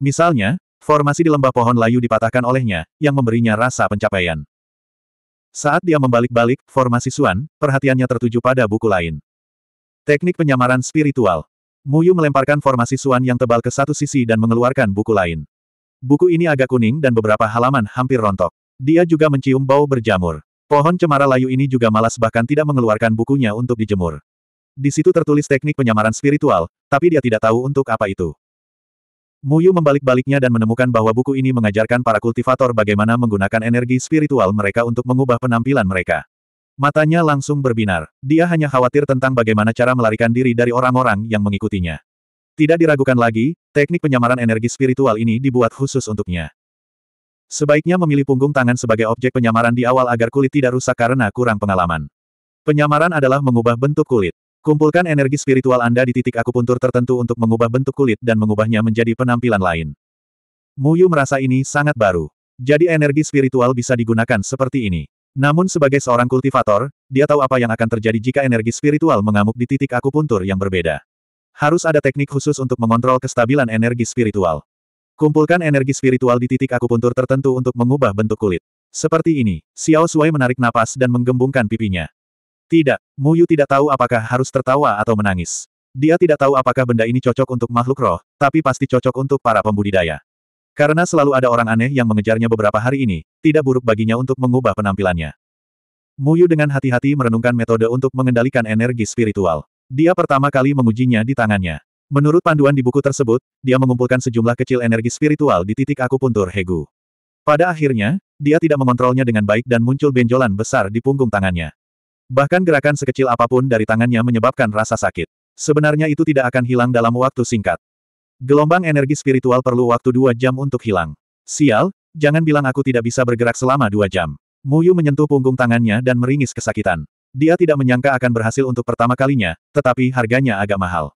Speaker 1: Misalnya, formasi di lembah pohon layu dipatahkan olehnya, yang memberinya rasa pencapaian. Saat dia membalik-balik, formasi Suan, perhatiannya tertuju pada buku lain. Teknik penyamaran spiritual. Muyu melemparkan formasi Suan yang tebal ke satu sisi dan mengeluarkan buku lain. Buku ini agak kuning dan beberapa halaman hampir rontok. Dia juga mencium bau berjamur. Pohon cemara layu ini juga malas bahkan tidak mengeluarkan bukunya untuk dijemur. Di situ tertulis teknik penyamaran spiritual, tapi dia tidak tahu untuk apa itu. Muyu membalik-baliknya dan menemukan bahwa buku ini mengajarkan para kultivator bagaimana menggunakan energi spiritual mereka untuk mengubah penampilan mereka. Matanya langsung berbinar. Dia hanya khawatir tentang bagaimana cara melarikan diri dari orang-orang yang mengikutinya. Tidak diragukan lagi, teknik penyamaran energi spiritual ini dibuat khusus untuknya. Sebaiknya memilih punggung tangan sebagai objek penyamaran di awal agar kulit tidak rusak karena kurang pengalaman. Penyamaran adalah mengubah bentuk kulit. Kumpulkan energi spiritual Anda di titik akupuntur tertentu untuk mengubah bentuk kulit dan mengubahnya menjadi penampilan lain. Muyu merasa ini sangat baru. Jadi energi spiritual bisa digunakan seperti ini. Namun sebagai seorang kultivator, dia tahu apa yang akan terjadi jika energi spiritual mengamuk di titik akupuntur yang berbeda. Harus ada teknik khusus untuk mengontrol kestabilan energi spiritual. Kumpulkan energi spiritual di titik akupuntur tertentu untuk mengubah bentuk kulit. Seperti ini, Xiao Sui menarik napas dan menggembungkan pipinya. Tidak, Muyu tidak tahu apakah harus tertawa atau menangis. Dia tidak tahu apakah benda ini cocok untuk makhluk roh, tapi pasti cocok untuk para pembudidaya. Karena selalu ada orang aneh yang mengejarnya beberapa hari ini, tidak buruk baginya untuk mengubah penampilannya. Muyu dengan hati-hati merenungkan metode untuk mengendalikan energi spiritual. Dia pertama kali mengujinya di tangannya. Menurut panduan di buku tersebut, dia mengumpulkan sejumlah kecil energi spiritual di titik akupuntur Hegu. Pada akhirnya, dia tidak mengontrolnya dengan baik dan muncul benjolan besar di punggung tangannya. Bahkan gerakan sekecil apapun dari tangannya menyebabkan rasa sakit. Sebenarnya itu tidak akan hilang dalam waktu singkat. Gelombang energi spiritual perlu waktu dua jam untuk hilang. Sial, jangan bilang aku tidak bisa bergerak selama dua jam. Muyu menyentuh punggung tangannya dan meringis kesakitan. Dia tidak menyangka akan berhasil untuk pertama kalinya, tetapi harganya agak mahal.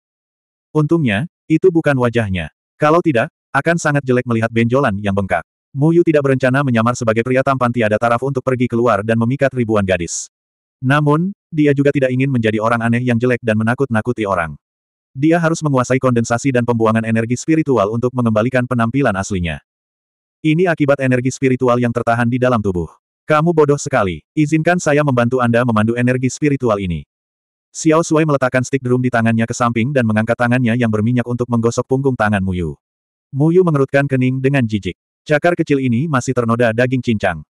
Speaker 1: Untungnya, itu bukan wajahnya. Kalau tidak, akan sangat jelek melihat benjolan yang bengkak. Muyu tidak berencana menyamar sebagai pria tampan tiada taraf untuk pergi keluar dan memikat ribuan gadis. Namun, dia juga tidak ingin menjadi orang aneh yang jelek dan menakut-nakuti orang. Dia harus menguasai kondensasi dan pembuangan energi spiritual untuk mengembalikan penampilan aslinya. Ini akibat energi spiritual yang tertahan di dalam tubuh. Kamu bodoh sekali. Izinkan saya membantu Anda memandu energi spiritual ini. Xiao Sui meletakkan stick drum di tangannya ke samping dan mengangkat tangannya yang berminyak untuk menggosok punggung tangan Muyu. Muyu mengerutkan kening dengan jijik. Cakar kecil ini masih ternoda daging cincang.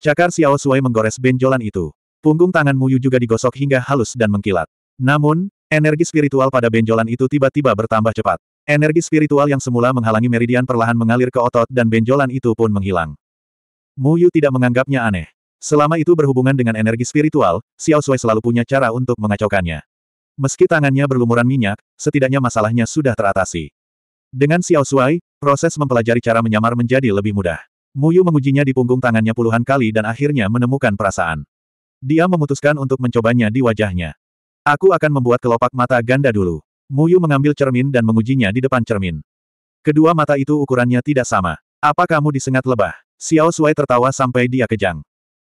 Speaker 1: Cakar Xiao Sui menggores benjolan itu. Punggung tangan Muyu juga digosok hingga halus dan mengkilat. Namun, energi spiritual pada benjolan itu tiba-tiba bertambah cepat. Energi spiritual yang semula menghalangi meridian perlahan mengalir ke otot dan benjolan itu pun menghilang. Muyu tidak menganggapnya aneh. Selama itu berhubungan dengan energi spiritual, Xiao Sui selalu punya cara untuk mengacaukannya. Meski tangannya berlumuran minyak, setidaknya masalahnya sudah teratasi. Dengan Xiao Sui, proses mempelajari cara menyamar menjadi lebih mudah. Muyu mengujinya di punggung tangannya puluhan kali dan akhirnya menemukan perasaan. Dia memutuskan untuk mencobanya di wajahnya. Aku akan membuat kelopak mata ganda dulu. Muyu mengambil cermin dan mengujinya di depan cermin. Kedua mata itu ukurannya tidak sama. Apa kamu disengat lebah? Xiao Suai tertawa sampai dia kejang.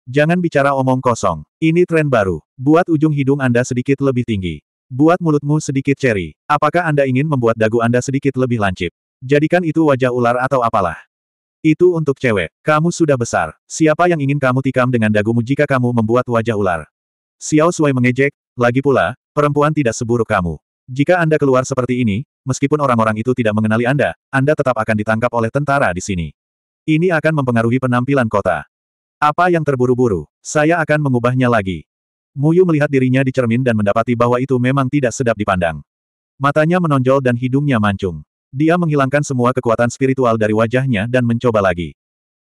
Speaker 1: Jangan bicara omong kosong. Ini tren baru. Buat ujung hidung Anda sedikit lebih tinggi. Buat mulutmu sedikit ceri. Apakah Anda ingin membuat dagu Anda sedikit lebih lancip? Jadikan itu wajah ular atau apalah. Itu untuk cewek. Kamu sudah besar. Siapa yang ingin kamu tikam dengan dagumu jika kamu membuat wajah ular? Xiao Sui mengejek, lagi pula, perempuan tidak seburuk kamu. Jika Anda keluar seperti ini, meskipun orang-orang itu tidak mengenali Anda, Anda tetap akan ditangkap oleh tentara di sini. Ini akan mempengaruhi penampilan kota. Apa yang terburu-buru? Saya akan mengubahnya lagi. Muyu melihat dirinya di cermin dan mendapati bahwa itu memang tidak sedap dipandang. Matanya menonjol dan hidungnya mancung. Dia menghilangkan semua kekuatan spiritual dari wajahnya dan mencoba lagi.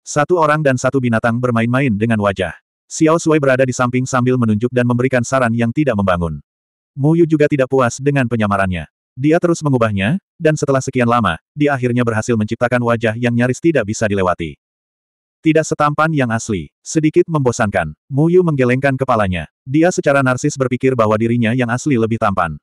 Speaker 1: Satu orang dan satu binatang bermain-main dengan wajah. Xiao Sui berada di samping sambil menunjuk dan memberikan saran yang tidak membangun. Mu Yu juga tidak puas dengan penyamarannya. Dia terus mengubahnya, dan setelah sekian lama, dia akhirnya berhasil menciptakan wajah yang nyaris tidak bisa dilewati. Tidak setampan yang asli, sedikit membosankan. Mu Yu menggelengkan kepalanya. Dia secara narsis berpikir bahwa dirinya yang asli lebih tampan.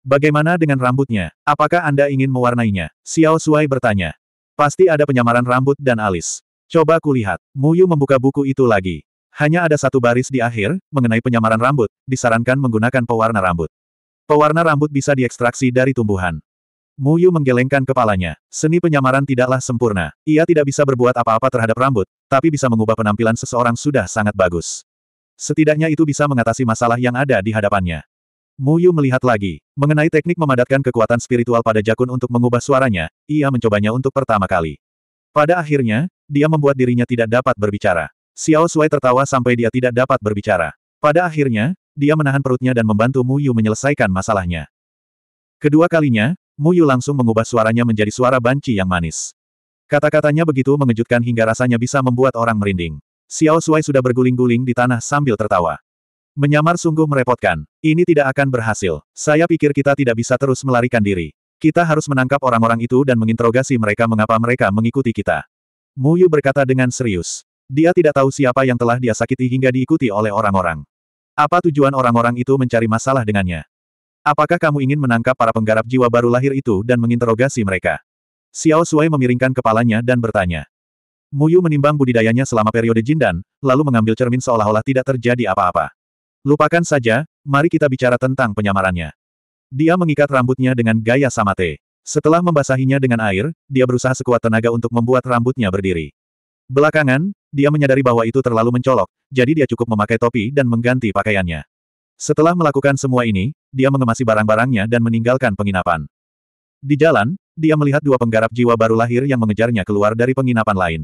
Speaker 1: Bagaimana dengan rambutnya? Apakah Anda ingin mewarnainya? Xiao Suai bertanya. Pasti ada penyamaran rambut dan alis. Coba kulihat. Mu Yu membuka buku itu lagi. Hanya ada satu baris di akhir, mengenai penyamaran rambut, disarankan menggunakan pewarna rambut. Pewarna rambut bisa diekstraksi dari tumbuhan. Mu Yu menggelengkan kepalanya. Seni penyamaran tidaklah sempurna. Ia tidak bisa berbuat apa-apa terhadap rambut, tapi bisa mengubah penampilan seseorang sudah sangat bagus. Setidaknya itu bisa mengatasi masalah yang ada di hadapannya. Mu Yu melihat lagi. Mengenai teknik memadatkan kekuatan spiritual pada Jakun untuk mengubah suaranya, ia mencobanya untuk pertama kali. Pada akhirnya, dia membuat dirinya tidak dapat berbicara. Xiao Sui tertawa sampai dia tidak dapat berbicara. Pada akhirnya, dia menahan perutnya dan membantu Mu Yu menyelesaikan masalahnya. Kedua kalinya, Mu Yu langsung mengubah suaranya menjadi suara banci yang manis. Kata-katanya begitu mengejutkan hingga rasanya bisa membuat orang merinding. Xiao Sui sudah berguling-guling di tanah sambil tertawa. Menyamar sungguh merepotkan. Ini tidak akan berhasil. Saya pikir kita tidak bisa terus melarikan diri. Kita harus menangkap orang-orang itu dan menginterogasi mereka mengapa mereka mengikuti kita. Mu Yu berkata dengan serius. Dia tidak tahu siapa yang telah dia sakiti hingga diikuti oleh orang-orang. Apa tujuan orang-orang itu mencari masalah dengannya? Apakah kamu ingin menangkap para penggarap jiwa baru lahir itu dan menginterogasi mereka? Xiao Sui memiringkan kepalanya dan bertanya. Mu Yu menimbang budidayanya selama periode Jindan, lalu mengambil cermin seolah-olah tidak terjadi apa-apa. Lupakan saja, mari kita bicara tentang penyamarannya. Dia mengikat rambutnya dengan gaya samate. Setelah membasahinya dengan air, dia berusaha sekuat tenaga untuk membuat rambutnya berdiri. Belakangan, dia menyadari bahwa itu terlalu mencolok, jadi dia cukup memakai topi dan mengganti pakaiannya. Setelah melakukan semua ini, dia mengemasi barang-barangnya dan meninggalkan penginapan. Di jalan, dia melihat dua penggarap jiwa baru lahir yang mengejarnya keluar dari penginapan lain.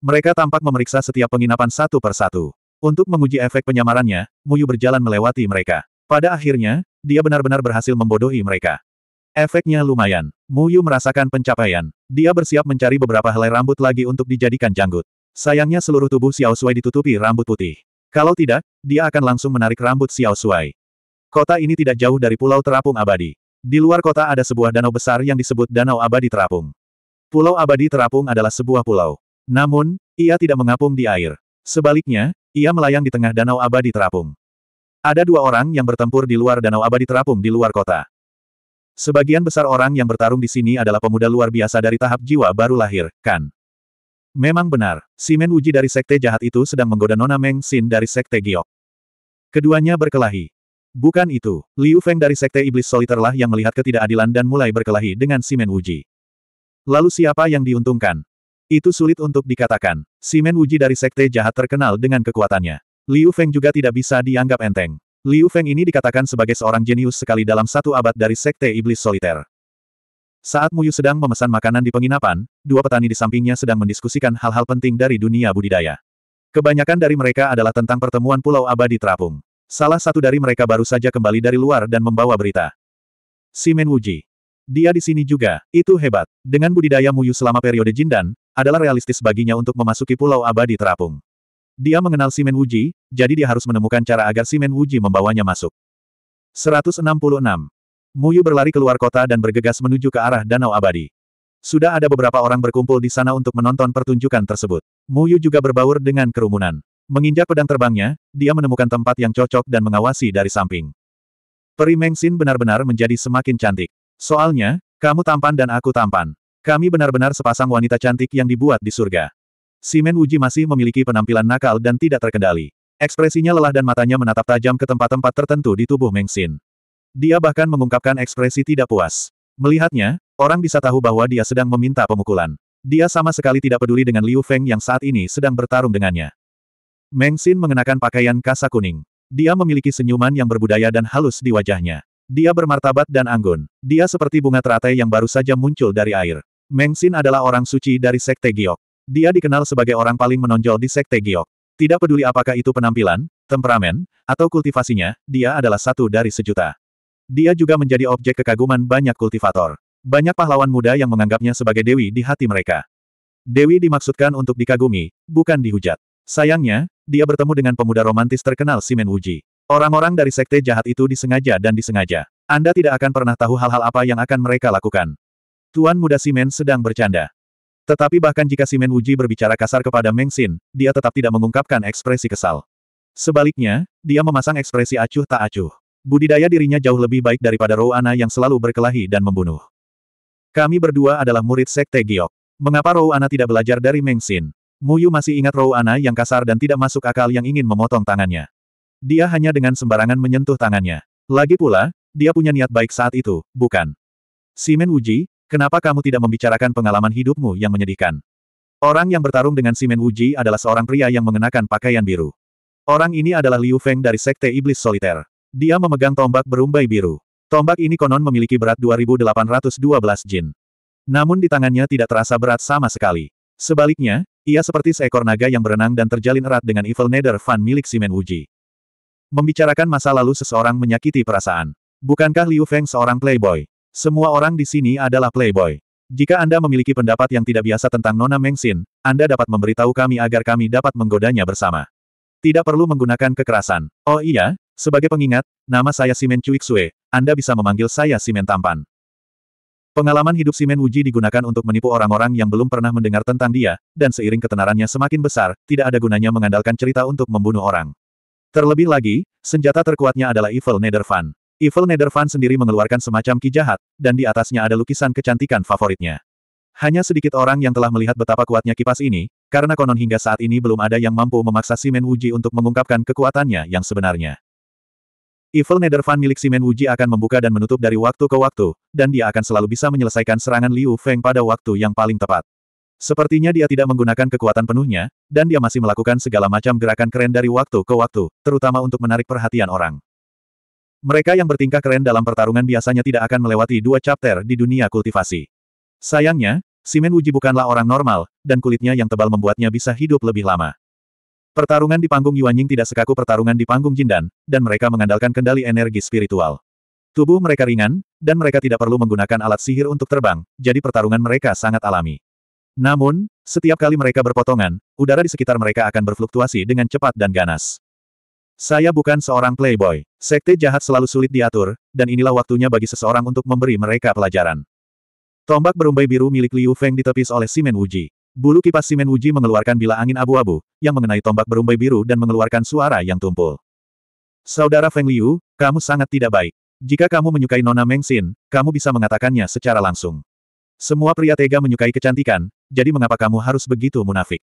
Speaker 1: Mereka tampak memeriksa setiap penginapan satu per satu. Untuk menguji efek penyamarannya, Muyu berjalan melewati mereka. Pada akhirnya, dia benar-benar berhasil membodohi mereka. Efeknya lumayan. Muyu merasakan pencapaian. Dia bersiap mencari beberapa helai rambut lagi untuk dijadikan janggut. Sayangnya seluruh tubuh Xiao Shui ditutupi rambut putih. Kalau tidak, dia akan langsung menarik rambut Xiao Shui. Kota ini tidak jauh dari Pulau Terapung Abadi. Di luar kota ada sebuah danau besar yang disebut Danau Abadi Terapung. Pulau Abadi Terapung adalah sebuah pulau. Namun, ia tidak mengapung di air. Sebaliknya, ia melayang di tengah danau abadi terapung. Ada dua orang yang bertempur di luar danau abadi terapung di luar kota. Sebagian besar orang yang bertarung di sini adalah pemuda luar biasa dari tahap jiwa baru lahir, kan? Memang benar, Simen Wuji dari Sekte Jahat itu sedang menggoda Nona Meng Xin dari Sekte Giok. Keduanya berkelahi. Bukan itu, Liu Feng dari Sekte Iblis Soliterlah yang melihat ketidakadilan dan mulai berkelahi dengan Simen Wuji. Lalu siapa yang diuntungkan? Itu sulit untuk dikatakan. Simen Wuji dari Sekte Jahat terkenal dengan kekuatannya. Liu Feng juga tidak bisa dianggap enteng. Liu Feng ini dikatakan sebagai seorang jenius sekali dalam satu abad dari Sekte Iblis Soliter. Saat Muyu sedang memesan makanan di penginapan, dua petani di sampingnya sedang mendiskusikan hal-hal penting dari dunia budidaya. Kebanyakan dari mereka adalah tentang pertemuan Pulau Abadi Terapung. Salah satu dari mereka baru saja kembali dari luar dan membawa berita. Simen Wuji. Dia di sini juga, itu hebat. Dengan budidaya Muyu selama periode Jindan, adalah realistis baginya untuk memasuki Pulau Abadi Terapung. Dia mengenal Simen Wuji, jadi dia harus menemukan cara agar Simen Wuji membawanya masuk. 166. Muyu berlari keluar kota dan bergegas menuju ke arah Danau Abadi. Sudah ada beberapa orang berkumpul di sana untuk menonton pertunjukan tersebut. Muyu juga berbaur dengan kerumunan. Menginjak pedang terbangnya, dia menemukan tempat yang cocok dan mengawasi dari samping. Peri Mengsin benar-benar menjadi semakin cantik. Soalnya, kamu tampan dan aku tampan. Kami benar-benar sepasang wanita cantik yang dibuat di surga. Simen Wuji masih memiliki penampilan nakal dan tidak terkendali. Ekspresinya lelah dan matanya menatap tajam ke tempat-tempat tertentu di tubuh Meng Xin. Dia bahkan mengungkapkan ekspresi tidak puas. Melihatnya, orang bisa tahu bahwa dia sedang meminta pemukulan. Dia sama sekali tidak peduli dengan Liu Feng yang saat ini sedang bertarung dengannya. Meng Xin mengenakan pakaian kasa kuning. Dia memiliki senyuman yang berbudaya dan halus di wajahnya. Dia bermartabat dan anggun. Dia seperti bunga teratai yang baru saja muncul dari air. Meng Xin adalah orang suci dari Sekte Giok. Dia dikenal sebagai orang paling menonjol di Sekte Giok. Tidak peduli apakah itu penampilan, temperamen, atau kultivasinya, dia adalah satu dari sejuta. Dia juga menjadi objek kekaguman banyak kultivator. Banyak pahlawan muda yang menganggapnya sebagai dewi di hati mereka. Dewi dimaksudkan untuk dikagumi, bukan dihujat. Sayangnya, dia bertemu dengan pemuda romantis terkenal Simen Wuji. Orang-orang dari sekte jahat itu disengaja dan disengaja. Anda tidak akan pernah tahu hal-hal apa yang akan mereka lakukan. Tuan muda Simen sedang bercanda. Tetapi bahkan jika Simen Wuji berbicara kasar kepada Meng Xin, dia tetap tidak mengungkapkan ekspresi kesal. Sebaliknya, dia memasang ekspresi acuh tak acuh. Budidaya dirinya jauh lebih baik daripada Rouana yang selalu berkelahi dan membunuh. Kami berdua adalah murid Sekte Giok. Mengapa Rouana tidak belajar dari Meng Xin? Muyu masih ingat Rouana yang kasar dan tidak masuk akal yang ingin memotong tangannya. Dia hanya dengan sembarangan menyentuh tangannya. Lagi pula, dia punya niat baik saat itu, bukan? Simen Wuji, Kenapa kamu tidak membicarakan pengalaman hidupmu yang menyedihkan? Orang yang bertarung dengan Simen Wuji adalah seorang pria yang mengenakan pakaian biru. Orang ini adalah Liu Feng dari Sekte Iblis Soliter. Dia memegang tombak berumbai biru. Tombak ini konon memiliki berat 2812 jin. Namun di tangannya tidak terasa berat sama sekali. Sebaliknya, ia seperti seekor naga yang berenang dan terjalin erat dengan Evil Nether Fan milik Simen Wuji. Membicarakan masa lalu seseorang menyakiti perasaan. Bukankah Liu Feng seorang playboy? Semua orang di sini adalah playboy. Jika Anda memiliki pendapat yang tidak biasa tentang Nona Mengsin, Anda dapat memberitahu kami agar kami dapat menggodanya bersama. Tidak perlu menggunakan kekerasan. Oh iya, sebagai pengingat, nama saya Simen Cuiksue, Anda bisa memanggil saya Simen Tampan. Pengalaman hidup Simen Wuji digunakan untuk menipu orang-orang yang belum pernah mendengar tentang dia, dan seiring ketenarannya semakin besar, tidak ada gunanya mengandalkan cerita untuk membunuh orang. Terlebih lagi, senjata terkuatnya adalah Evil Nether Fun. Evil Netherfan sendiri mengeluarkan semacam ki jahat, dan di atasnya ada lukisan kecantikan favoritnya. Hanya sedikit orang yang telah melihat betapa kuatnya kipas ini, karena konon hingga saat ini belum ada yang mampu memaksa Simen Wuji untuk mengungkapkan kekuatannya yang sebenarnya. Evil Netherfan milik Simen Wuji akan membuka dan menutup dari waktu ke waktu, dan dia akan selalu bisa menyelesaikan serangan Liu Feng pada waktu yang paling tepat. Sepertinya dia tidak menggunakan kekuatan penuhnya, dan dia masih melakukan segala macam gerakan keren dari waktu ke waktu, terutama untuk menarik perhatian orang. Mereka yang bertingkah keren dalam pertarungan biasanya tidak akan melewati dua chapter di dunia kultivasi. Sayangnya, Simen Wuji bukanlah orang normal, dan kulitnya yang tebal membuatnya bisa hidup lebih lama. Pertarungan di panggung Yuanying tidak sekaku pertarungan di panggung Jindan, dan mereka mengandalkan kendali energi spiritual. Tubuh mereka ringan, dan mereka tidak perlu menggunakan alat sihir untuk terbang, jadi pertarungan mereka sangat alami. Namun, setiap kali mereka berpotongan, udara di sekitar mereka akan berfluktuasi dengan cepat dan ganas. Saya bukan seorang playboy. Sekte jahat selalu sulit diatur, dan inilah waktunya bagi seseorang untuk memberi mereka pelajaran. Tombak berumbai biru milik Liu Feng ditepis oleh Simen Wuji. Bulu kipas Simen Wuji mengeluarkan bila angin abu-abu, yang mengenai tombak berumbai biru dan mengeluarkan suara yang tumpul. Saudara Feng Liu, kamu sangat tidak baik. Jika kamu menyukai Nona Mengsin, kamu bisa mengatakannya secara langsung. Semua pria tega menyukai kecantikan, jadi mengapa kamu harus begitu munafik?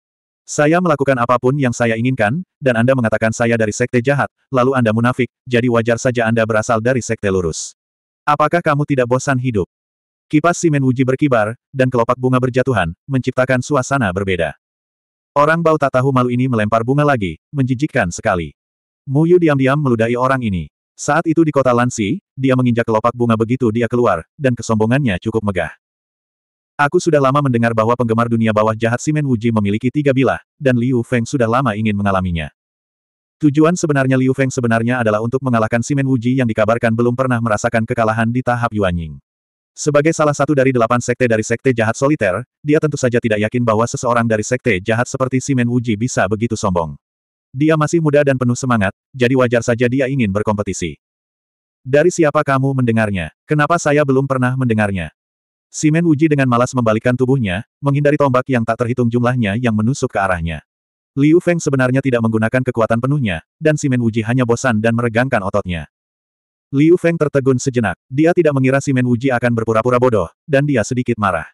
Speaker 1: Saya melakukan apapun yang saya inginkan, dan Anda mengatakan saya dari sekte jahat, lalu Anda munafik, jadi wajar saja Anda berasal dari sekte lurus. Apakah kamu tidak bosan hidup? Kipas simen Wuji berkibar, dan kelopak bunga berjatuhan, menciptakan suasana berbeda. Orang bau tak tahu malu ini melempar bunga lagi, menjijikkan sekali. Muyu diam-diam meludahi orang ini. Saat itu di kota Lansi, dia menginjak kelopak bunga begitu dia keluar, dan kesombongannya cukup megah. Aku sudah lama mendengar bahwa penggemar dunia bawah jahat Simen Wuji memiliki tiga bilah, dan Liu Feng sudah lama ingin mengalaminya. Tujuan sebenarnya Liu Feng sebenarnya adalah untuk mengalahkan Simen Wuji yang dikabarkan belum pernah merasakan kekalahan di tahap Yuanying. Sebagai salah satu dari delapan sekte dari sekte jahat soliter, dia tentu saja tidak yakin bahwa seseorang dari sekte jahat seperti Simen Wuji bisa begitu sombong. Dia masih muda dan penuh semangat, jadi wajar saja dia ingin berkompetisi. Dari siapa kamu mendengarnya? Kenapa saya belum pernah mendengarnya? Simen Wuji dengan malas membalikkan tubuhnya, menghindari tombak yang tak terhitung jumlahnya yang menusuk ke arahnya. Liu Feng sebenarnya tidak menggunakan kekuatan penuhnya, dan Simen Wuji hanya bosan dan meregangkan ototnya. Liu Feng tertegun sejenak, dia tidak mengira Simen Wuji akan berpura-pura bodoh, dan dia sedikit marah.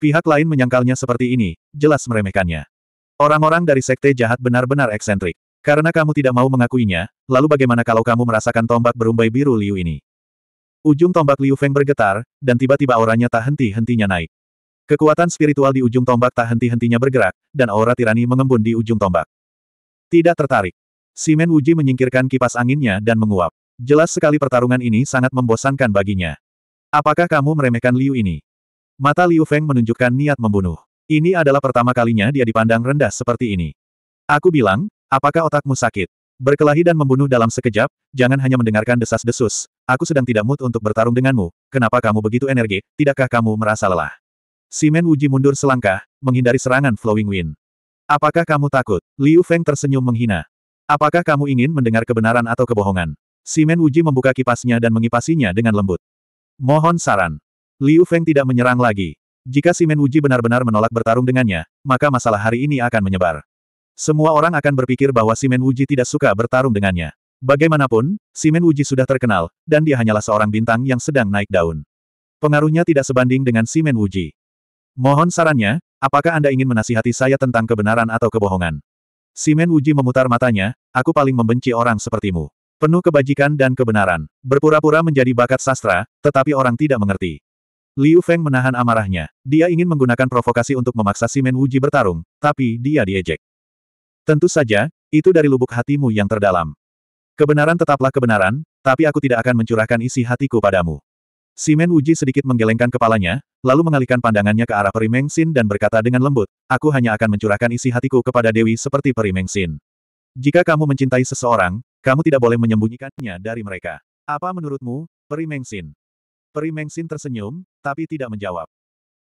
Speaker 1: Pihak lain menyangkalnya seperti ini, jelas meremehkannya. Orang-orang dari sekte jahat benar-benar eksentrik. Karena kamu tidak mau mengakuinya, lalu bagaimana kalau kamu merasakan tombak berumbai biru Liu ini? Ujung tombak Liu Feng bergetar, dan tiba-tiba auranya tak henti-hentinya naik. Kekuatan spiritual di ujung tombak tak henti-hentinya bergerak, dan aura tirani mengembun di ujung tombak. Tidak tertarik. Simen Wuji menyingkirkan kipas anginnya dan menguap. Jelas sekali pertarungan ini sangat membosankan baginya. Apakah kamu meremehkan Liu ini? Mata Liu Feng menunjukkan niat membunuh. Ini adalah pertama kalinya dia dipandang rendah seperti ini. Aku bilang, apakah otakmu sakit? Berkelahi dan membunuh dalam sekejap, jangan hanya mendengarkan desas-desus. Aku sedang tidak mood untuk bertarung denganmu. Kenapa kamu begitu energi? Tidakkah kamu merasa lelah? Simen Wuji mundur selangkah, menghindari serangan Flowing Wind. Apakah kamu takut? Liu Feng tersenyum menghina. Apakah kamu ingin mendengar kebenaran atau kebohongan? Simen Wuji membuka kipasnya dan mengipasinya dengan lembut. Mohon saran. Liu Feng tidak menyerang lagi. Jika Simen Wuji benar-benar menolak bertarung dengannya, maka masalah hari ini akan menyebar. Semua orang akan berpikir bahwa Simen Wuji tidak suka bertarung dengannya. Bagaimanapun, Simen Wuji sudah terkenal, dan dia hanyalah seorang bintang yang sedang naik daun. Pengaruhnya tidak sebanding dengan Simen Wuji. Mohon sarannya, apakah Anda ingin menasihati saya tentang kebenaran atau kebohongan? Simen Wuji memutar matanya, aku paling membenci orang sepertimu. Penuh kebajikan dan kebenaran. Berpura-pura menjadi bakat sastra, tetapi orang tidak mengerti. Liu Feng menahan amarahnya. Dia ingin menggunakan provokasi untuk memaksa Simen Wuji bertarung, tapi dia diejek. Tentu saja, itu dari lubuk hatimu yang terdalam. Kebenaran tetaplah kebenaran, tapi aku tidak akan mencurahkan isi hatiku padamu. Simen Wuji sedikit menggelengkan kepalanya, lalu mengalihkan pandangannya ke arah Perimengsin dan berkata dengan lembut, aku hanya akan mencurahkan isi hatiku kepada Dewi seperti Perimengsin. Jika kamu mencintai seseorang, kamu tidak boleh menyembunyikannya dari mereka. Apa menurutmu, Perimengsin? Perimengsin tersenyum, tapi tidak menjawab.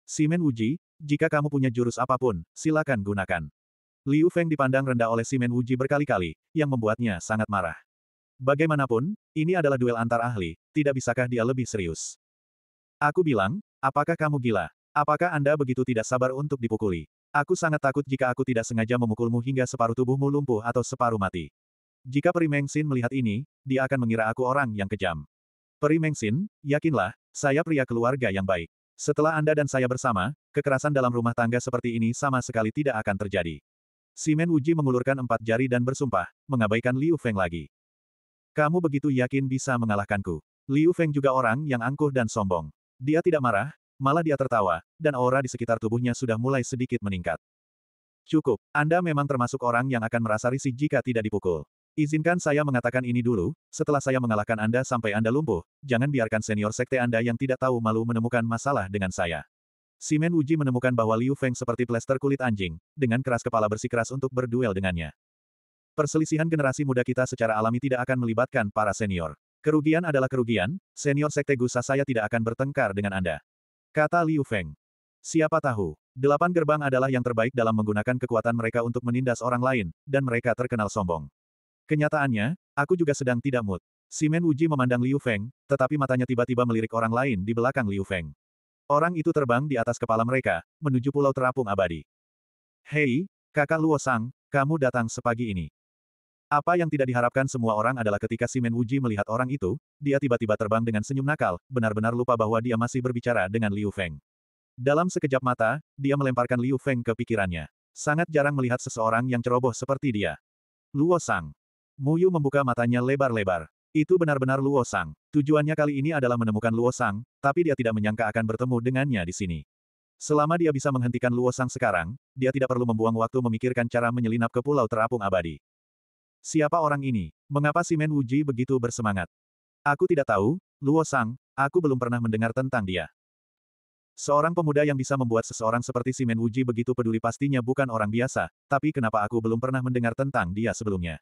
Speaker 1: Simen Wuji, jika kamu punya jurus apapun, silakan gunakan. Liu Feng dipandang rendah oleh Simen Wuji berkali-kali, yang membuatnya sangat marah. Bagaimanapun, ini adalah duel antar ahli, tidak bisakah dia lebih serius? Aku bilang, apakah kamu gila? Apakah Anda begitu tidak sabar untuk dipukuli? Aku sangat takut jika aku tidak sengaja memukulmu hingga separuh tubuhmu lumpuh atau separuh mati. Jika Peri Xin melihat ini, dia akan mengira aku orang yang kejam. Peri Xin, yakinlah, saya pria keluarga yang baik. Setelah Anda dan saya bersama, kekerasan dalam rumah tangga seperti ini sama sekali tidak akan terjadi. Simen Uji mengulurkan empat jari dan bersumpah, mengabaikan Liu Feng lagi. Kamu begitu yakin bisa mengalahkanku. Liu Feng juga orang yang angkuh dan sombong. Dia tidak marah, malah dia tertawa, dan aura di sekitar tubuhnya sudah mulai sedikit meningkat. Cukup, Anda memang termasuk orang yang akan merasa risih jika tidak dipukul. Izinkan saya mengatakan ini dulu, setelah saya mengalahkan Anda sampai Anda lumpuh, jangan biarkan senior sekte Anda yang tidak tahu malu menemukan masalah dengan saya. Simen Uji menemukan bahwa Liu Feng seperti plester kulit anjing, dengan keras kepala bersikeras untuk berduel dengannya. Perselisihan generasi muda kita secara alami tidak akan melibatkan para senior. Kerugian adalah kerugian, senior sekte Gusa saya tidak akan bertengkar dengan Anda. Kata Liu Feng. Siapa tahu, delapan gerbang adalah yang terbaik dalam menggunakan kekuatan mereka untuk menindas orang lain, dan mereka terkenal sombong. Kenyataannya, aku juga sedang tidak mood. Simen Uji memandang Liu Feng, tetapi matanya tiba-tiba melirik orang lain di belakang Liu Feng. Orang itu terbang di atas kepala mereka, menuju pulau terapung abadi. Hei, kakak Luo Sang, kamu datang sepagi ini. Apa yang tidak diharapkan semua orang adalah ketika Simen Wuji melihat orang itu, dia tiba-tiba terbang dengan senyum nakal, benar-benar lupa bahwa dia masih berbicara dengan Liu Feng. Dalam sekejap mata, dia melemparkan Liu Feng ke pikirannya. Sangat jarang melihat seseorang yang ceroboh seperti dia. Luo Sang. Muyu membuka matanya lebar-lebar. Itu benar-benar Luosang. Tujuannya kali ini adalah menemukan Luosang, tapi dia tidak menyangka akan bertemu dengannya di sini. Selama dia bisa menghentikan Luosang sekarang, dia tidak perlu membuang waktu memikirkan cara menyelinap ke pulau terapung abadi. Siapa orang ini? Mengapa Simen Wuji begitu bersemangat? Aku tidak tahu, Luosang. aku belum pernah mendengar tentang dia. Seorang pemuda yang bisa membuat seseorang seperti Simen Wuji begitu peduli pastinya bukan orang biasa, tapi kenapa aku belum pernah mendengar tentang dia sebelumnya?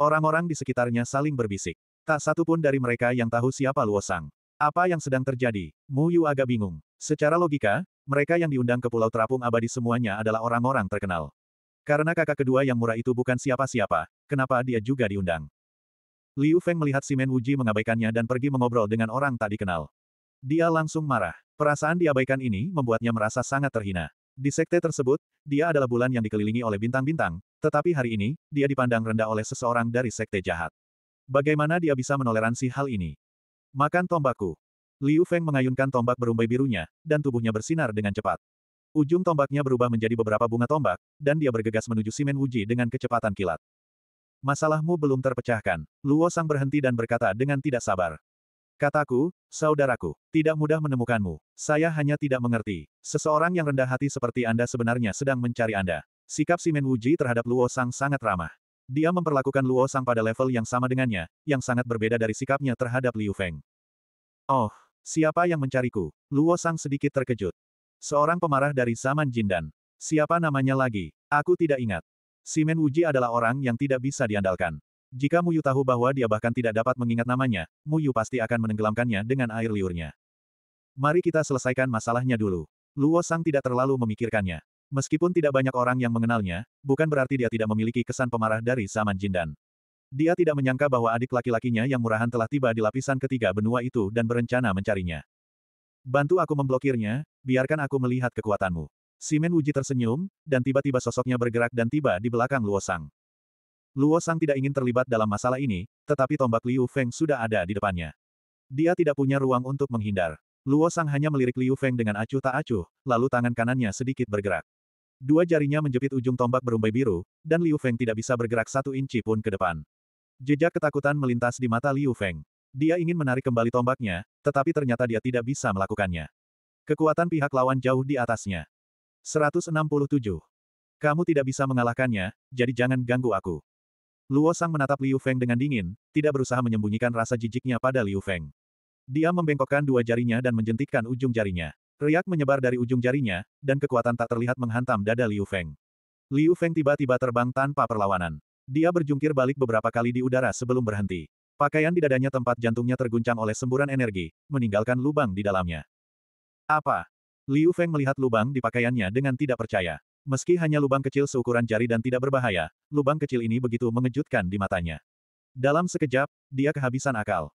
Speaker 1: Orang-orang di sekitarnya saling berbisik. Tak satu pun dari mereka yang tahu siapa Luosang. Apa yang sedang terjadi? Mu Yu agak bingung. Secara logika, mereka yang diundang ke Pulau Terapung Abadi semuanya adalah orang-orang terkenal. Karena kakak kedua yang murah itu bukan siapa-siapa, kenapa dia juga diundang? Liu Feng melihat Si Men Wuji mengabaikannya dan pergi mengobrol dengan orang tak dikenal. Dia langsung marah. Perasaan diabaikan ini membuatnya merasa sangat terhina. Di sekte tersebut, dia adalah bulan yang dikelilingi oleh bintang-bintang, tetapi hari ini, dia dipandang rendah oleh seseorang dari sekte jahat. Bagaimana dia bisa menoleransi hal ini? Makan tombakku. Liu Feng mengayunkan tombak berumbai birunya, dan tubuhnya bersinar dengan cepat. Ujung tombaknya berubah menjadi beberapa bunga tombak, dan dia bergegas menuju Simen Wuji dengan kecepatan kilat. Masalahmu belum terpecahkan. Luo Sang berhenti dan berkata dengan tidak sabar. Kataku, saudaraku, tidak mudah menemukanmu. Saya hanya tidak mengerti. Seseorang yang rendah hati seperti Anda sebenarnya sedang mencari Anda. Sikap Simen Wuji terhadap Luo Sang sangat ramah. Dia memperlakukan Luo Sang pada level yang sama dengannya, yang sangat berbeda dari sikapnya terhadap Liu Feng. Oh, siapa yang mencariku? Luo Sang sedikit terkejut. Seorang pemarah dari zaman Jindan. Siapa namanya lagi? Aku tidak ingat. Simen Wuji adalah orang yang tidak bisa diandalkan. Jika Muyu tahu bahwa dia bahkan tidak dapat mengingat namanya, Muyu pasti akan menenggelamkannya dengan air liurnya. Mari kita selesaikan masalahnya dulu. Luo Sang tidak terlalu memikirkannya. Meskipun tidak banyak orang yang mengenalnya, bukan berarti dia tidak memiliki kesan pemarah dari zaman Jindan. Dia tidak menyangka bahwa adik laki-lakinya yang murahan telah tiba di lapisan ketiga benua itu dan berencana mencarinya. Bantu aku memblokirnya, biarkan aku melihat kekuatanmu. Simen Wuji tersenyum, dan tiba-tiba sosoknya bergerak dan tiba di belakang Luo Sang. Luo Sang tidak ingin terlibat dalam masalah ini, tetapi tombak Liu Feng sudah ada di depannya. Dia tidak punya ruang untuk menghindar. Luo Sang hanya melirik Liu Feng dengan acuh tak acuh, lalu tangan kanannya sedikit bergerak. Dua jarinya menjepit ujung tombak berumbai biru, dan Liu Feng tidak bisa bergerak satu inci pun ke depan. Jejak ketakutan melintas di mata Liu Feng. Dia ingin menarik kembali tombaknya, tetapi ternyata dia tidak bisa melakukannya. Kekuatan pihak lawan jauh di atasnya. 167. Kamu tidak bisa mengalahkannya, jadi jangan ganggu aku. Luo Sang menatap Liu Feng dengan dingin, tidak berusaha menyembunyikan rasa jijiknya pada Liu Feng. Dia membengkokkan dua jarinya dan menjentikkan ujung jarinya. Riak menyebar dari ujung jarinya, dan kekuatan tak terlihat menghantam dada Liu Feng. Liu Feng tiba-tiba terbang tanpa perlawanan. Dia berjungkir balik beberapa kali di udara sebelum berhenti. Pakaian di dadanya tempat jantungnya terguncang oleh semburan energi, meninggalkan lubang di dalamnya. Apa? Liu Feng melihat lubang di pakaiannya dengan tidak percaya. Meski hanya lubang kecil seukuran jari dan tidak berbahaya, lubang kecil ini begitu mengejutkan di matanya. Dalam sekejap, dia kehabisan akal.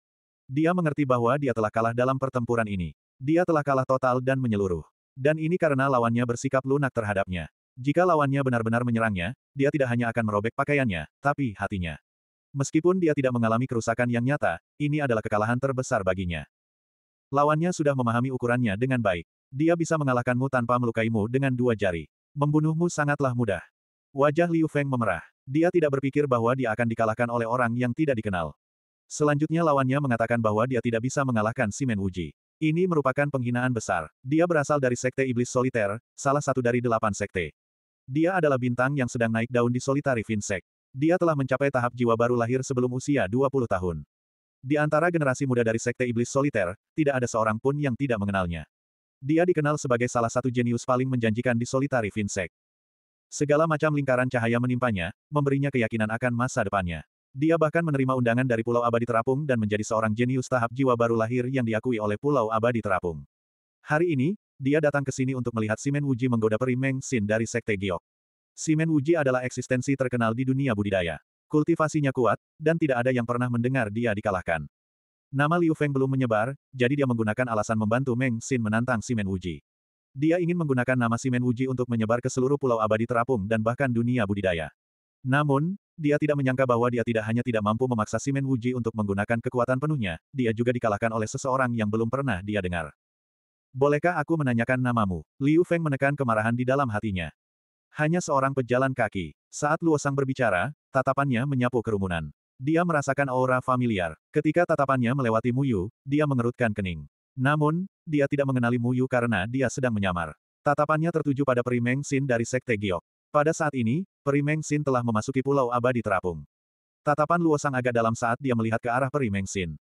Speaker 1: Dia mengerti bahwa dia telah kalah dalam pertempuran ini. Dia telah kalah total dan menyeluruh. Dan ini karena lawannya bersikap lunak terhadapnya. Jika lawannya benar-benar menyerangnya, dia tidak hanya akan merobek pakaiannya, tapi hatinya. Meskipun dia tidak mengalami kerusakan yang nyata, ini adalah kekalahan terbesar baginya. Lawannya sudah memahami ukurannya dengan baik. Dia bisa mengalahkanmu tanpa melukaimu dengan dua jari. Membunuhmu sangatlah mudah. Wajah Liu Feng memerah. Dia tidak berpikir bahwa dia akan dikalahkan oleh orang yang tidak dikenal. Selanjutnya lawannya mengatakan bahwa dia tidak bisa mengalahkan Simen Wuji. Ini merupakan penghinaan besar. Dia berasal dari Sekte Iblis Soliter, salah satu dari delapan sekte. Dia adalah bintang yang sedang naik daun di Solitari Vinsek. Dia telah mencapai tahap jiwa baru lahir sebelum usia 20 tahun. Di antara generasi muda dari Sekte Iblis Soliter, tidak ada seorang pun yang tidak mengenalnya. Dia dikenal sebagai salah satu jenius paling menjanjikan di Solitari Vinsek. Segala macam lingkaran cahaya menimpanya, memberinya keyakinan akan masa depannya. Dia bahkan menerima undangan dari Pulau Abadi Terapung dan menjadi seorang jenius tahap jiwa baru lahir yang diakui oleh Pulau Abadi Terapung. Hari ini, dia datang ke sini untuk melihat Simen Wuji menggoda peri Meng Xin dari Sekte Giok. Simen Wuji adalah eksistensi terkenal di dunia budidaya. Kultivasinya kuat, dan tidak ada yang pernah mendengar dia dikalahkan. Nama Liu Feng belum menyebar, jadi dia menggunakan alasan membantu Meng Xin menantang Simen Wuji. Dia ingin menggunakan nama Simen Wuji untuk menyebar ke seluruh pulau abadi terapung dan bahkan dunia budidaya. Namun, dia tidak menyangka bahwa dia tidak hanya tidak mampu memaksa Simen Wuji untuk menggunakan kekuatan penuhnya, dia juga dikalahkan oleh seseorang yang belum pernah dia dengar. Bolehkah aku menanyakan namamu? Liu Feng menekan kemarahan di dalam hatinya. Hanya seorang pejalan kaki. Saat Luosang berbicara, tatapannya menyapu kerumunan. Dia merasakan aura familiar. Ketika tatapannya melewati Muyu, dia mengerutkan kening. Namun, dia tidak mengenali Muyu karena dia sedang menyamar. Tatapannya tertuju pada Primeng Sin dari Sekte Giok. Pada saat ini, Peri Mengsin telah memasuki Pulau Abadi Terapung. Tatapan Luosang agak dalam saat dia melihat ke arah Peri Mengsin.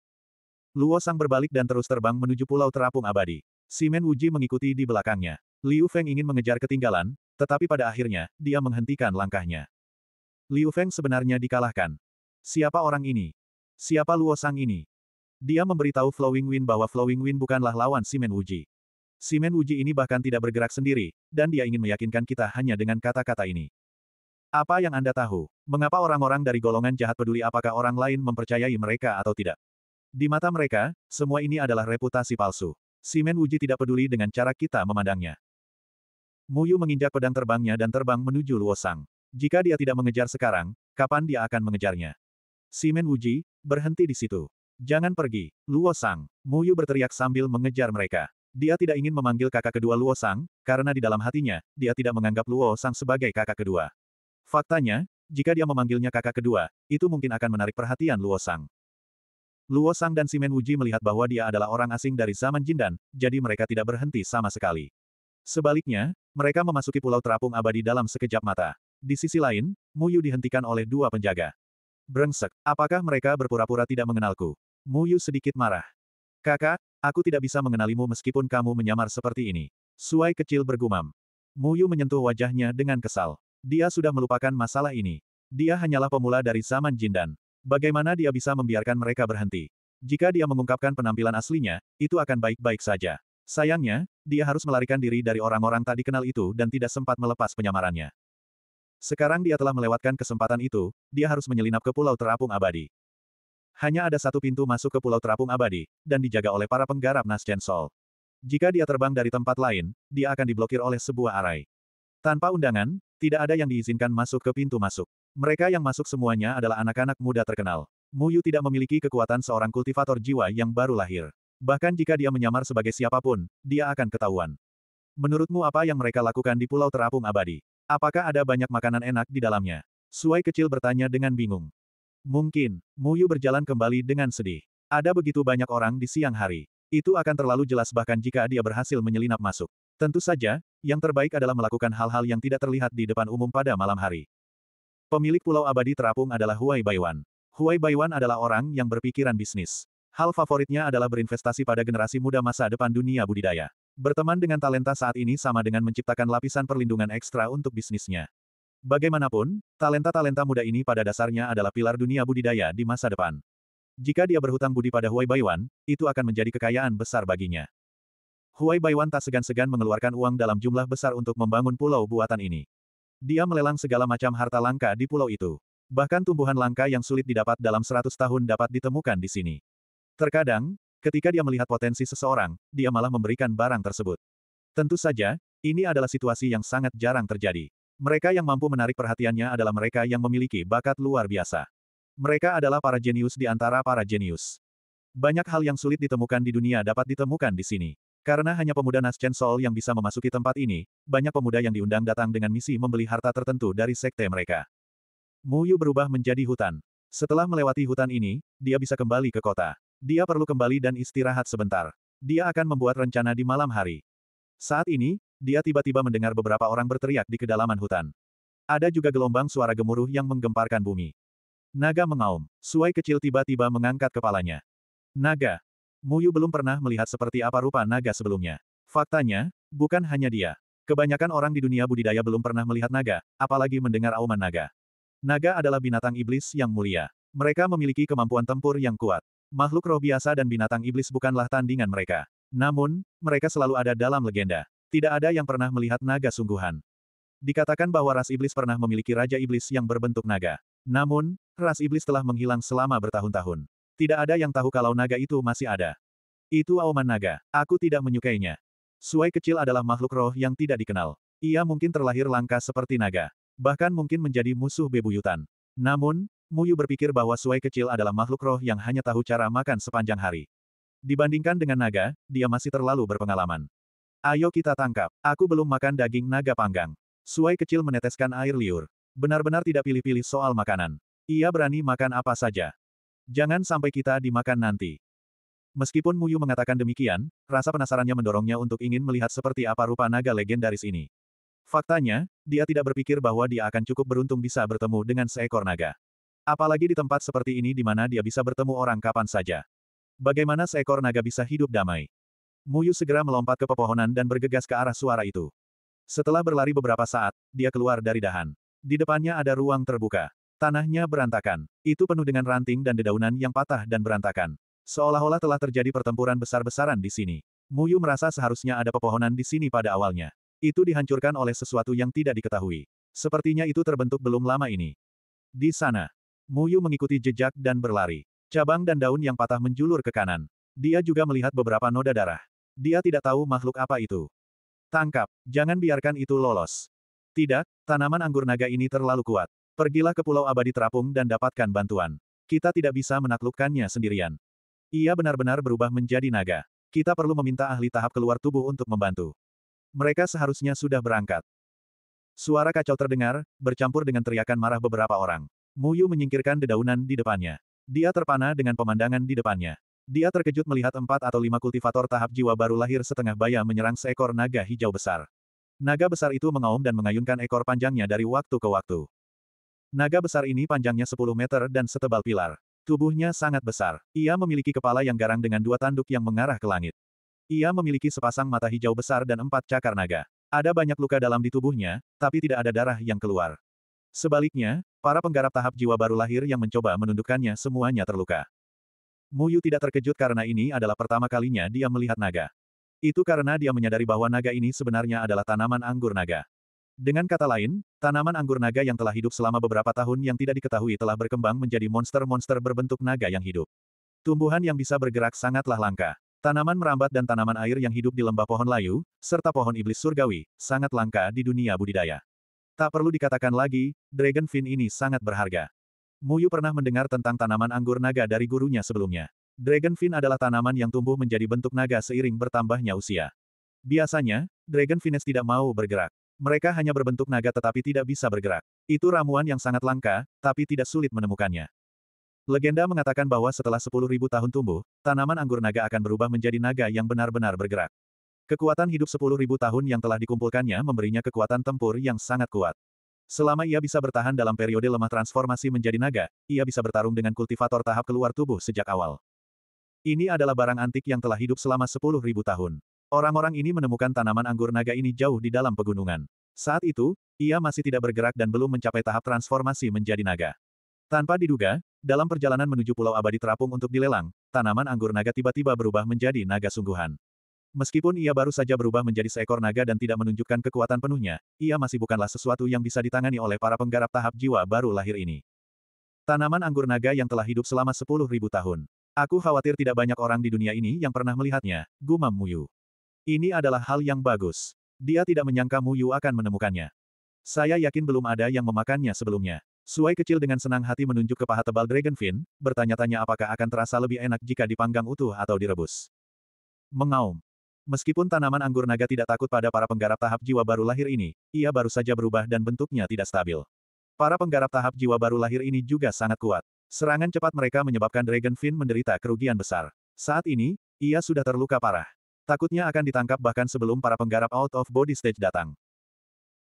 Speaker 1: Luosang berbalik dan terus terbang menuju Pulau Terapung Abadi. Simen Wuji mengikuti di belakangnya. Liu Feng ingin mengejar ketinggalan, tetapi pada akhirnya, dia menghentikan langkahnya. Liu Feng sebenarnya dikalahkan. Siapa orang ini? Siapa Luosang ini? Dia memberitahu Flowing Wind bahwa Flowing Wind bukanlah lawan Simen Wuji. Simen Wuji ini bahkan tidak bergerak sendiri, dan dia ingin meyakinkan kita hanya dengan kata-kata ini. Apa yang Anda tahu? Mengapa orang-orang dari golongan jahat peduli apakah orang lain mempercayai mereka atau tidak? Di mata mereka, semua ini adalah reputasi palsu. Simen Wuji tidak peduli dengan cara kita memandangnya. Muyu menginjak pedang terbangnya dan terbang menuju Luosang. Jika dia tidak mengejar sekarang, kapan dia akan mengejarnya? Simen Wuji, berhenti di situ. Jangan pergi, Luosang! Sang. Muyu berteriak sambil mengejar mereka. Dia tidak ingin memanggil kakak kedua Luo Sang, karena di dalam hatinya, dia tidak menganggap Luo Sang sebagai kakak kedua. Faktanya, jika dia memanggilnya kakak kedua, itu mungkin akan menarik perhatian Luo Sang. Luo Sang dan Simen Wuji melihat bahwa dia adalah orang asing dari zaman Jindan, jadi mereka tidak berhenti sama sekali. Sebaliknya, mereka memasuki pulau terapung abadi dalam sekejap mata. Di sisi lain, Mu Yu dihentikan oleh dua penjaga. Brengsek, apakah mereka berpura-pura tidak mengenalku? Mu Yu sedikit marah. Kakak, Aku tidak bisa mengenalimu meskipun kamu menyamar seperti ini. Suai kecil bergumam. Muyu menyentuh wajahnya dengan kesal. Dia sudah melupakan masalah ini. Dia hanyalah pemula dari zaman Jindan. Bagaimana dia bisa membiarkan mereka berhenti? Jika dia mengungkapkan penampilan aslinya, itu akan baik-baik saja. Sayangnya, dia harus melarikan diri dari orang-orang tak dikenal itu dan tidak sempat melepas penyamarannya. Sekarang dia telah melewatkan kesempatan itu, dia harus menyelinap ke Pulau Terapung Abadi. Hanya ada satu pintu masuk ke Pulau Terapung Abadi, dan dijaga oleh para penggarap Nasjen Sol. Jika dia terbang dari tempat lain, dia akan diblokir oleh sebuah arai. Tanpa undangan, tidak ada yang diizinkan masuk ke pintu masuk. Mereka yang masuk semuanya adalah anak-anak muda terkenal. Muyu tidak memiliki kekuatan seorang kultivator jiwa yang baru lahir. Bahkan jika dia menyamar sebagai siapapun, dia akan ketahuan. Menurutmu apa yang mereka lakukan di Pulau Terapung Abadi? Apakah ada banyak makanan enak di dalamnya? Suai kecil bertanya dengan bingung. Mungkin, Muyu berjalan kembali dengan sedih. Ada begitu banyak orang di siang hari. Itu akan terlalu jelas bahkan jika dia berhasil menyelinap masuk. Tentu saja, yang terbaik adalah melakukan hal-hal yang tidak terlihat di depan umum pada malam hari. Pemilik Pulau Abadi Terapung adalah Huai Baiwan. Huai Baiwan adalah orang yang berpikiran bisnis. Hal favoritnya adalah berinvestasi pada generasi muda masa depan dunia budidaya. Berteman dengan talenta saat ini sama dengan menciptakan lapisan perlindungan ekstra untuk bisnisnya. Bagaimanapun, talenta-talenta muda ini pada dasarnya adalah pilar dunia budidaya di masa depan. Jika dia berhutang budi pada Huai Baiwan, itu akan menjadi kekayaan besar baginya. Huai Baiwan tak segan-segan mengeluarkan uang dalam jumlah besar untuk membangun pulau buatan ini. Dia melelang segala macam harta langka di pulau itu. Bahkan tumbuhan langka yang sulit didapat dalam 100 tahun dapat ditemukan di sini. Terkadang, ketika dia melihat potensi seseorang, dia malah memberikan barang tersebut. Tentu saja, ini adalah situasi yang sangat jarang terjadi. Mereka yang mampu menarik perhatiannya adalah mereka yang memiliki bakat luar biasa. Mereka adalah para jenius di antara para jenius. Banyak hal yang sulit ditemukan di dunia dapat ditemukan di sini. Karena hanya pemuda Naschen Sol yang bisa memasuki tempat ini, banyak pemuda yang diundang datang dengan misi membeli harta tertentu dari sekte mereka. Muyu berubah menjadi hutan. Setelah melewati hutan ini, dia bisa kembali ke kota. Dia perlu kembali dan istirahat sebentar. Dia akan membuat rencana di malam hari. Saat ini, dia tiba-tiba mendengar beberapa orang berteriak di kedalaman hutan. Ada juga gelombang suara gemuruh yang menggemparkan bumi. Naga mengaum. Suai kecil tiba-tiba mengangkat kepalanya. Naga. Muyu belum pernah melihat seperti apa rupa naga sebelumnya. Faktanya, bukan hanya dia. Kebanyakan orang di dunia budidaya belum pernah melihat naga, apalagi mendengar auman naga. Naga adalah binatang iblis yang mulia. Mereka memiliki kemampuan tempur yang kuat. Makhluk roh biasa dan binatang iblis bukanlah tandingan mereka. Namun, mereka selalu ada dalam legenda. Tidak ada yang pernah melihat naga sungguhan. Dikatakan bahwa ras iblis pernah memiliki raja iblis yang berbentuk naga. Namun, ras iblis telah menghilang selama bertahun-tahun. Tidak ada yang tahu kalau naga itu masih ada. Itu auman naga. Aku tidak menyukainya. Suai kecil adalah makhluk roh yang tidak dikenal. Ia mungkin terlahir langka seperti naga. Bahkan mungkin menjadi musuh bebuyutan. Namun, Muyu berpikir bahwa Suai kecil adalah makhluk roh yang hanya tahu cara makan sepanjang hari. Dibandingkan dengan naga, dia masih terlalu berpengalaman. Ayo kita tangkap. Aku belum makan daging naga panggang. Suai kecil meneteskan air liur. Benar-benar tidak pilih-pilih soal makanan. Ia berani makan apa saja. Jangan sampai kita dimakan nanti. Meskipun Muyu mengatakan demikian, rasa penasarannya mendorongnya untuk ingin melihat seperti apa rupa naga legendaris ini. Faktanya, dia tidak berpikir bahwa dia akan cukup beruntung bisa bertemu dengan seekor naga. Apalagi di tempat seperti ini di mana dia bisa bertemu orang kapan saja. Bagaimana seekor naga bisa hidup damai? Muyu segera melompat ke pepohonan dan bergegas ke arah suara itu. Setelah berlari beberapa saat, dia keluar dari dahan. Di depannya ada ruang terbuka. Tanahnya berantakan. Itu penuh dengan ranting dan dedaunan yang patah dan berantakan. Seolah-olah telah terjadi pertempuran besar-besaran di sini. Muyu merasa seharusnya ada pepohonan di sini pada awalnya. Itu dihancurkan oleh sesuatu yang tidak diketahui. Sepertinya itu terbentuk belum lama ini. Di sana, Muyu mengikuti jejak dan berlari. Cabang dan daun yang patah menjulur ke kanan. Dia juga melihat beberapa noda darah. Dia tidak tahu makhluk apa itu. Tangkap, jangan biarkan itu lolos. Tidak, tanaman anggur naga ini terlalu kuat. Pergilah ke Pulau Abadi Terapung dan dapatkan bantuan. Kita tidak bisa menaklukkannya sendirian. Ia benar-benar berubah menjadi naga. Kita perlu meminta ahli tahap keluar tubuh untuk membantu. Mereka seharusnya sudah berangkat. Suara kacau terdengar, bercampur dengan teriakan marah beberapa orang. Muyu menyingkirkan dedaunan di depannya. Dia terpana dengan pemandangan di depannya. Dia terkejut melihat empat atau lima kultivator tahap jiwa baru lahir setengah baya menyerang seekor naga hijau besar. Naga besar itu mengaum dan mengayunkan ekor panjangnya dari waktu ke waktu. Naga besar ini panjangnya 10 meter dan setebal pilar. Tubuhnya sangat besar. Ia memiliki kepala yang garang dengan dua tanduk yang mengarah ke langit. Ia memiliki sepasang mata hijau besar dan empat cakar naga. Ada banyak luka dalam di tubuhnya, tapi tidak ada darah yang keluar. Sebaliknya, para penggarap tahap jiwa baru lahir yang mencoba menundukkannya semuanya terluka. Muyu tidak terkejut karena ini adalah pertama kalinya dia melihat naga. Itu karena dia menyadari bahwa naga ini sebenarnya adalah tanaman anggur naga. Dengan kata lain, tanaman anggur naga yang telah hidup selama beberapa tahun yang tidak diketahui telah berkembang menjadi monster-monster berbentuk naga yang hidup. Tumbuhan yang bisa bergerak sangatlah langka. Tanaman merambat dan tanaman air yang hidup di lembah pohon layu, serta pohon iblis surgawi, sangat langka di dunia budidaya. Tak perlu dikatakan lagi, dragonfin ini sangat berharga. Muyu pernah mendengar tentang tanaman anggur naga dari gurunya sebelumnya. Dragonfin adalah tanaman yang tumbuh menjadi bentuk naga seiring bertambahnya usia. Biasanya, Dragonfines tidak mau bergerak. Mereka hanya berbentuk naga tetapi tidak bisa bergerak. Itu ramuan yang sangat langka, tapi tidak sulit menemukannya. Legenda mengatakan bahwa setelah 10.000 tahun tumbuh, tanaman anggur naga akan berubah menjadi naga yang benar-benar bergerak. Kekuatan hidup 10.000 tahun yang telah dikumpulkannya memberinya kekuatan tempur yang sangat kuat. Selama ia bisa bertahan dalam periode lemah transformasi menjadi naga, ia bisa bertarung dengan kultivator tahap keluar tubuh sejak awal. Ini adalah barang antik yang telah hidup selama 10.000 tahun. Orang-orang ini menemukan tanaman anggur naga ini jauh di dalam pegunungan. Saat itu, ia masih tidak bergerak dan belum mencapai tahap transformasi menjadi naga. Tanpa diduga, dalam perjalanan menuju Pulau Abadi Terapung untuk dilelang, tanaman anggur naga tiba-tiba berubah menjadi naga sungguhan. Meskipun ia baru saja berubah menjadi seekor naga dan tidak menunjukkan kekuatan penuhnya, ia masih bukanlah sesuatu yang bisa ditangani oleh para penggarap tahap jiwa baru lahir ini. Tanaman anggur naga yang telah hidup selama 10.000 tahun. Aku khawatir tidak banyak orang di dunia ini yang pernah melihatnya, gumam Muyu. Ini adalah hal yang bagus. Dia tidak menyangka Muyu akan menemukannya. Saya yakin belum ada yang memakannya sebelumnya. Suai kecil dengan senang hati menunjuk ke paha tebal dragonfin, bertanya-tanya apakah akan terasa lebih enak jika dipanggang utuh atau direbus. Mengaum. Meskipun tanaman anggur naga tidak takut pada para penggarap tahap jiwa baru lahir ini, ia baru saja berubah dan bentuknya tidak stabil. Para penggarap tahap jiwa baru lahir ini juga sangat kuat. Serangan cepat mereka menyebabkan Dragon Dragonfin menderita kerugian besar. Saat ini, ia sudah terluka parah. Takutnya akan ditangkap bahkan sebelum para penggarap out of body stage datang.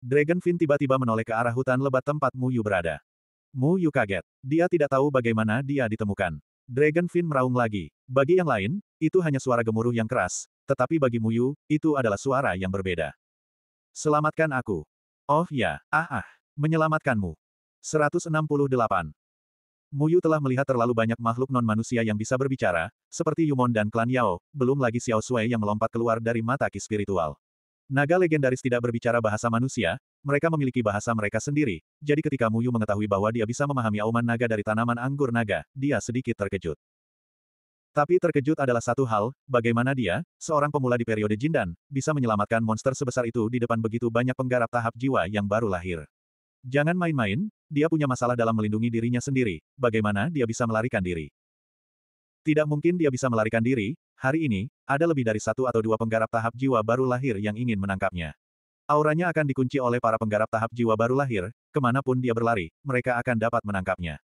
Speaker 1: Dragon Dragonfin tiba-tiba menoleh ke arah hutan lebat tempat Mu Yu berada. Mu Yu kaget. Dia tidak tahu bagaimana dia ditemukan. Dragon fin meraung lagi. Bagi yang lain, itu hanya suara gemuruh yang keras, tetapi bagi Muyu, itu adalah suara yang berbeda. Selamatkan aku. Oh ya, ah ah, menyelamatkanmu. 168. Muyu telah melihat terlalu banyak makhluk non-manusia yang bisa berbicara, seperti Yumon dan klan Yao, belum lagi Xiao Sui yang melompat keluar dari mata ki spiritual. Naga legendaris tidak berbicara bahasa manusia, mereka memiliki bahasa mereka sendiri, jadi ketika Muyu mengetahui bahwa dia bisa memahami auman naga dari tanaman anggur naga, dia sedikit terkejut. Tapi terkejut adalah satu hal, bagaimana dia, seorang pemula di periode Jindan, bisa menyelamatkan monster sebesar itu di depan begitu banyak penggarap tahap jiwa yang baru lahir. Jangan main-main, dia punya masalah dalam melindungi dirinya sendiri, bagaimana dia bisa melarikan diri. Tidak mungkin dia bisa melarikan diri, Hari ini, ada lebih dari satu atau dua penggarap tahap jiwa baru lahir yang ingin menangkapnya. Auranya akan dikunci oleh para penggarap tahap jiwa baru lahir, kemanapun dia berlari, mereka akan dapat menangkapnya.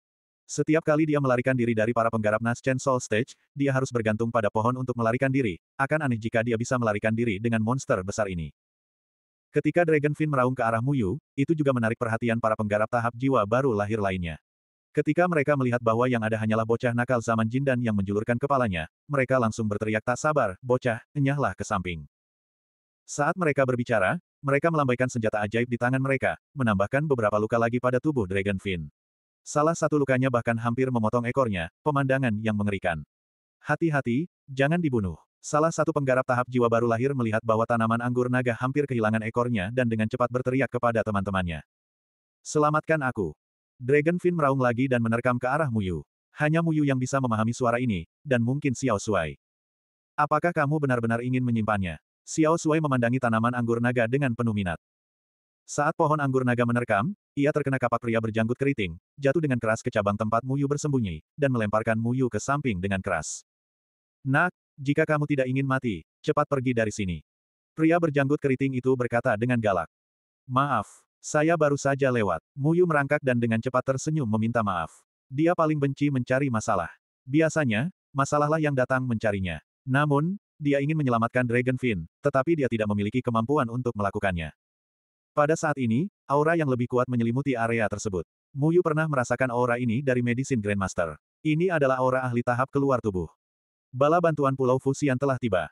Speaker 1: Setiap kali dia melarikan diri dari para penggarap Naschen Soul Stage, dia harus bergantung pada pohon untuk melarikan diri, akan aneh jika dia bisa melarikan diri dengan monster besar ini. Ketika Dragonfin meraung ke arah Muyu, itu juga menarik perhatian para penggarap tahap jiwa baru lahir lainnya. Ketika mereka melihat bahwa yang ada hanyalah bocah nakal zaman jin dan yang menjulurkan kepalanya, mereka langsung berteriak tak sabar, bocah, enyahlah ke samping. Saat mereka berbicara, mereka melambaikan senjata ajaib di tangan mereka, menambahkan beberapa luka lagi pada tubuh Dragon Dragonfin. Salah satu lukanya bahkan hampir memotong ekornya, pemandangan yang mengerikan. Hati-hati, jangan dibunuh. Salah satu penggarap tahap jiwa baru lahir melihat bahwa tanaman anggur naga hampir kehilangan ekornya dan dengan cepat berteriak kepada teman-temannya. Selamatkan aku. Dragon fin meraung lagi dan menerkam ke arah Muyu. Hanya Muyu yang bisa memahami suara ini, dan mungkin Xiao Suai. Apakah kamu benar-benar ingin menyimpannya? Xiao Suai memandangi tanaman anggur naga dengan penuh minat. Saat pohon anggur naga menerkam, ia terkena kapak pria berjanggut keriting, jatuh dengan keras ke cabang tempat Muyu bersembunyi, dan melemparkan Muyu ke samping dengan keras. Nak, jika kamu tidak ingin mati, cepat pergi dari sini. Pria berjanggut keriting itu berkata dengan galak. Maaf, saya baru saja lewat. Muyu merangkak dan dengan cepat tersenyum meminta maaf. Dia paling benci mencari masalah. Biasanya, masalahlah yang datang mencarinya. Namun, dia ingin menyelamatkan Dragonfin, tetapi dia tidak memiliki kemampuan untuk melakukannya. Pada saat ini, aura yang lebih kuat menyelimuti area tersebut. Muyu pernah merasakan aura ini dari Medicine Grandmaster. Ini adalah aura ahli tahap keluar tubuh. Bala bantuan Pulau Fusian telah tiba.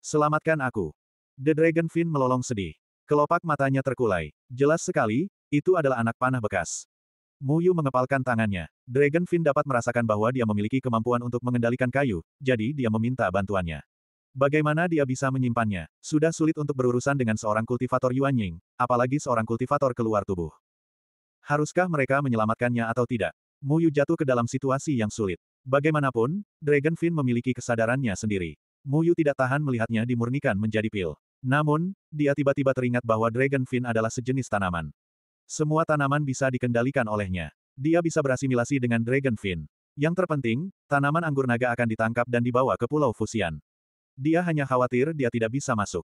Speaker 1: Selamatkan aku. The Dragonfin melolong sedih. Kelopak matanya terkulai. Jelas sekali, itu adalah anak panah bekas. Muyu mengepalkan tangannya. Dragon Fin dapat merasakan bahwa dia memiliki kemampuan untuk mengendalikan kayu, jadi dia meminta bantuannya. Bagaimana dia bisa menyimpannya? Sudah sulit untuk berurusan dengan seorang kultivator Yuan Ying, apalagi seorang kultivator keluar tubuh. Haruskah mereka menyelamatkannya atau tidak? Muyu jatuh ke dalam situasi yang sulit. Bagaimanapun, Dragon Fin memiliki kesadarannya sendiri. Muyu tidak tahan melihatnya dimurnikan menjadi pil. Namun, dia tiba-tiba teringat bahwa Dragon Fin adalah sejenis tanaman. Semua tanaman bisa dikendalikan olehnya. Dia bisa berasimilasi dengan Dragon Fin. Yang terpenting, tanaman anggur naga akan ditangkap dan dibawa ke Pulau Fusian. Dia hanya khawatir dia tidak bisa masuk.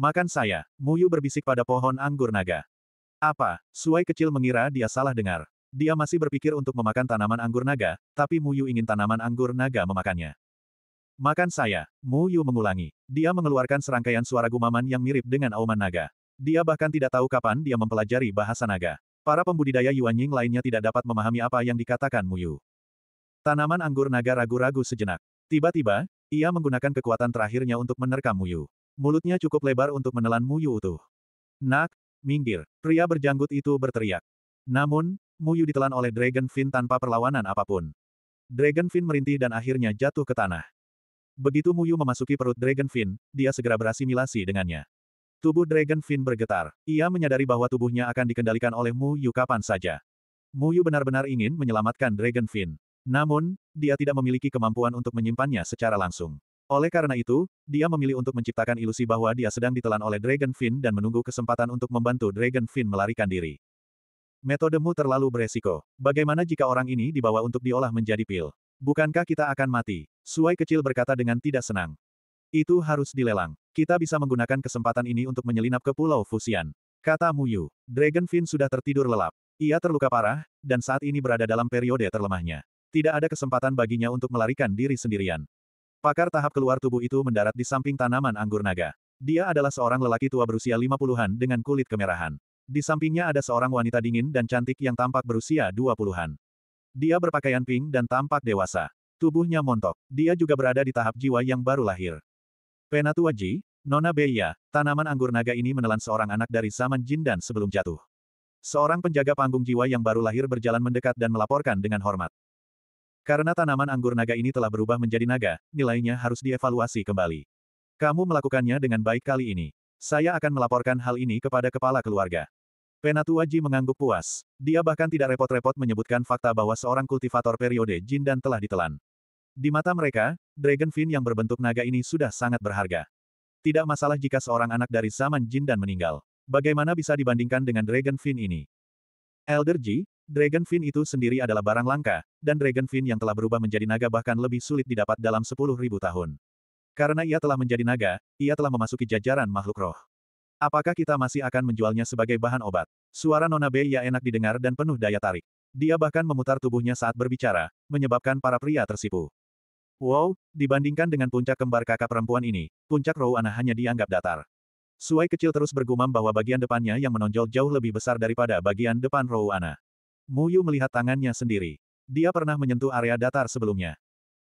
Speaker 1: Makan saya, Muyu berbisik pada pohon anggur naga. Apa? Suai kecil mengira dia salah dengar. Dia masih berpikir untuk memakan tanaman anggur naga, tapi Muyu ingin tanaman anggur naga memakannya. Makan saya, Mu Yu mengulangi. Dia mengeluarkan serangkaian suara gumaman yang mirip dengan auman naga. Dia bahkan tidak tahu kapan dia mempelajari bahasa naga. Para pembudidaya Yuan Ying lainnya tidak dapat memahami apa yang dikatakan Mu Yu. Tanaman anggur naga ragu-ragu sejenak. Tiba-tiba, ia menggunakan kekuatan terakhirnya untuk menerkam Mu Yu. Mulutnya cukup lebar untuk menelan Mu Yu utuh. Nak, minggir, pria berjanggut itu berteriak. Namun, Mu Yu ditelan oleh Dragon Fin tanpa perlawanan apapun. Dragon Fin merintih dan akhirnya jatuh ke tanah. Begitu Muyu memasuki perut Dragon Fin, dia segera berasimilasi dengannya. Tubuh Dragon Fin bergetar. Ia menyadari bahwa tubuhnya akan dikendalikan oleh Muyu kapan saja. Muyu benar-benar ingin menyelamatkan Dragon Fin, Namun, dia tidak memiliki kemampuan untuk menyimpannya secara langsung. Oleh karena itu, dia memilih untuk menciptakan ilusi bahwa dia sedang ditelan oleh Dragon Fin dan menunggu kesempatan untuk membantu Dragon Fin melarikan diri. Metodemu terlalu beresiko. Bagaimana jika orang ini dibawa untuk diolah menjadi pil? Bukankah kita akan mati? Suai kecil berkata dengan tidak senang. Itu harus dilelang. Kita bisa menggunakan kesempatan ini untuk menyelinap ke Pulau Fusian. Kata Muyu. Dragonfin sudah tertidur lelap. Ia terluka parah, dan saat ini berada dalam periode terlemahnya. Tidak ada kesempatan baginya untuk melarikan diri sendirian. Pakar tahap keluar tubuh itu mendarat di samping tanaman anggur naga. Dia adalah seorang lelaki tua berusia lima puluhan dengan kulit kemerahan. Di sampingnya ada seorang wanita dingin dan cantik yang tampak berusia dua puluhan. Dia berpakaian pink dan tampak dewasa. Tubuhnya montok. Dia juga berada di tahap jiwa yang baru lahir. Penatua Ji, Nona Beiya, tanaman anggur naga ini menelan seorang anak dari zaman jin dan sebelum jatuh. Seorang penjaga panggung jiwa yang baru lahir berjalan mendekat dan melaporkan dengan hormat. Karena tanaman anggur naga ini telah berubah menjadi naga, nilainya harus dievaluasi kembali. Kamu melakukannya dengan baik kali ini. Saya akan melaporkan hal ini kepada kepala keluarga. Penatua Ji mengangguk puas. Dia bahkan tidak repot-repot menyebutkan fakta bahwa seorang kultivator periode Jin dan telah ditelan. Di mata mereka, Dragon Fin yang berbentuk naga ini sudah sangat berharga. Tidak masalah jika seorang anak dari zaman Jin dan meninggal. Bagaimana bisa dibandingkan dengan Dragon Fin ini? Elder Ji, Fin itu sendiri adalah barang langka, dan Dragon Fin yang telah berubah menjadi naga bahkan lebih sulit didapat dalam 10.000 tahun. Karena ia telah menjadi naga, ia telah memasuki jajaran makhluk roh. Apakah kita masih akan menjualnya sebagai bahan obat? Suara Nona B ya enak didengar dan penuh daya tarik. Dia bahkan memutar tubuhnya saat berbicara, menyebabkan para pria tersipu. Wow, dibandingkan dengan puncak kembar kakak perempuan ini, puncak Rowana hanya dianggap datar. Suai kecil terus bergumam bahwa bagian depannya yang menonjol jauh lebih besar daripada bagian depan Rowana. Muyu melihat tangannya sendiri. Dia pernah menyentuh area datar sebelumnya.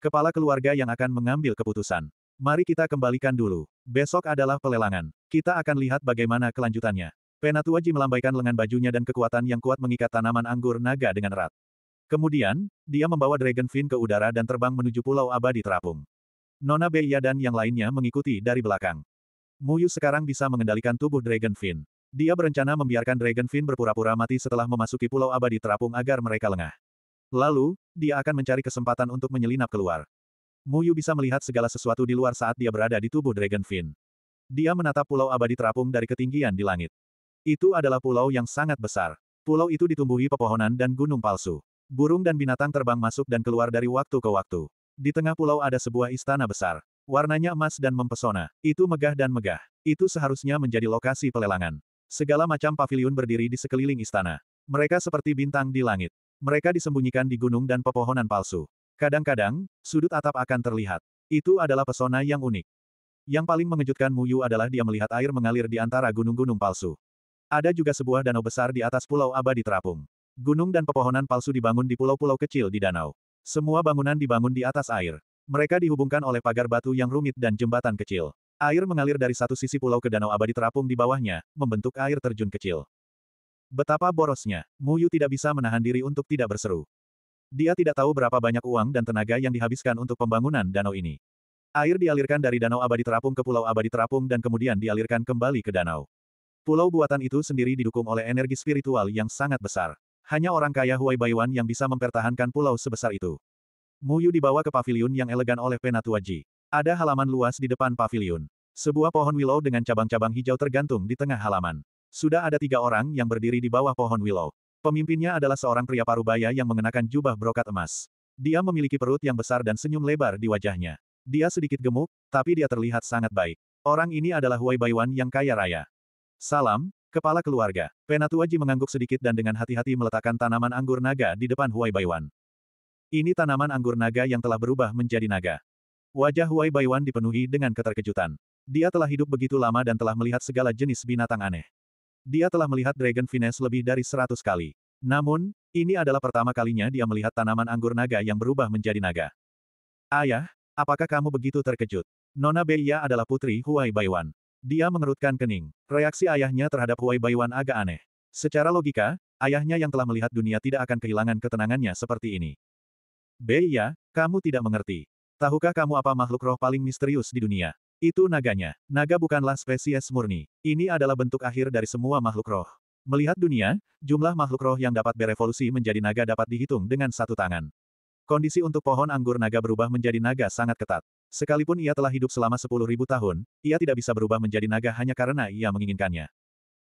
Speaker 1: Kepala keluarga yang akan mengambil keputusan. Mari kita kembalikan dulu. Besok adalah pelelangan. Kita akan lihat bagaimana kelanjutannya. Penatuaji melambaikan lengan bajunya dan kekuatan yang kuat mengikat tanaman anggur naga dengan erat. Kemudian, dia membawa Dragon Fin ke udara dan terbang menuju Pulau Abadi Terapung. Nona Beiya dan yang lainnya mengikuti dari belakang. Muyu sekarang bisa mengendalikan tubuh Dragon Fin. Dia berencana membiarkan Dragon Fin berpura-pura mati setelah memasuki Pulau Abadi Terapung agar mereka lengah. Lalu, dia akan mencari kesempatan untuk menyelinap keluar. Muyu bisa melihat segala sesuatu di luar saat dia berada di tubuh Dragonfin. Dia menatap pulau abadi terapung dari ketinggian di langit. Itu adalah pulau yang sangat besar. Pulau itu ditumbuhi pepohonan dan gunung palsu. Burung dan binatang terbang masuk dan keluar dari waktu ke waktu. Di tengah pulau ada sebuah istana besar. Warnanya emas dan mempesona. Itu megah dan megah. Itu seharusnya menjadi lokasi pelelangan. Segala macam pavilion berdiri di sekeliling istana. Mereka seperti bintang di langit. Mereka disembunyikan di gunung dan pepohonan palsu. Kadang-kadang, sudut atap akan terlihat. Itu adalah pesona yang unik. Yang paling mengejutkan Muyu adalah dia melihat air mengalir di antara gunung-gunung palsu. Ada juga sebuah danau besar di atas pulau abadi terapung. Gunung dan pepohonan palsu dibangun di pulau-pulau kecil di danau. Semua bangunan dibangun di atas air. Mereka dihubungkan oleh pagar batu yang rumit dan jembatan kecil. Air mengalir dari satu sisi pulau ke danau abadi terapung di bawahnya, membentuk air terjun kecil. Betapa borosnya, Muyu tidak bisa menahan diri untuk tidak berseru. Dia tidak tahu berapa banyak uang dan tenaga yang dihabiskan untuk pembangunan danau ini. Air dialirkan dari Danau Abadi Terapung ke Pulau Abadi Terapung dan kemudian dialirkan kembali ke danau. Pulau buatan itu sendiri didukung oleh energi spiritual yang sangat besar. Hanya orang kaya Huai Baiwan yang bisa mempertahankan pulau sebesar itu. Muyu dibawa ke pavilion yang elegan oleh Penatua Ji. Ada halaman luas di depan pavilion. Sebuah pohon willow dengan cabang-cabang hijau tergantung di tengah halaman. Sudah ada tiga orang yang berdiri di bawah pohon willow. Pemimpinnya adalah seorang pria parubaya yang mengenakan jubah brokat emas. Dia memiliki perut yang besar dan senyum lebar di wajahnya. Dia sedikit gemuk, tapi dia terlihat sangat baik. Orang ini adalah Huai Baiwan yang kaya raya. Salam, kepala keluarga. Penatuaji mengangguk sedikit dan dengan hati-hati meletakkan tanaman anggur naga di depan Huai Baiwan. Ini tanaman anggur naga yang telah berubah menjadi naga. Wajah Huai Baiwan dipenuhi dengan keterkejutan. Dia telah hidup begitu lama dan telah melihat segala jenis binatang aneh. Dia telah melihat Dragon Finesse lebih dari seratus kali. Namun, ini adalah pertama kalinya dia melihat tanaman anggur naga yang berubah menjadi naga. Ayah, apakah kamu begitu terkejut? Nona Beiya adalah putri Huai Baiwan. Dia mengerutkan kening. Reaksi ayahnya terhadap Huai Baiwan agak aneh. Secara logika, ayahnya yang telah melihat dunia tidak akan kehilangan ketenangannya seperti ini. Beiya, kamu tidak mengerti. Tahukah kamu apa makhluk roh paling misterius di dunia? Itu naganya. Naga bukanlah spesies murni. Ini adalah bentuk akhir dari semua makhluk roh. Melihat dunia, jumlah makhluk roh yang dapat berevolusi menjadi naga dapat dihitung dengan satu tangan. Kondisi untuk pohon anggur naga berubah menjadi naga sangat ketat. Sekalipun ia telah hidup selama 10.000 tahun, ia tidak bisa berubah menjadi naga hanya karena ia menginginkannya.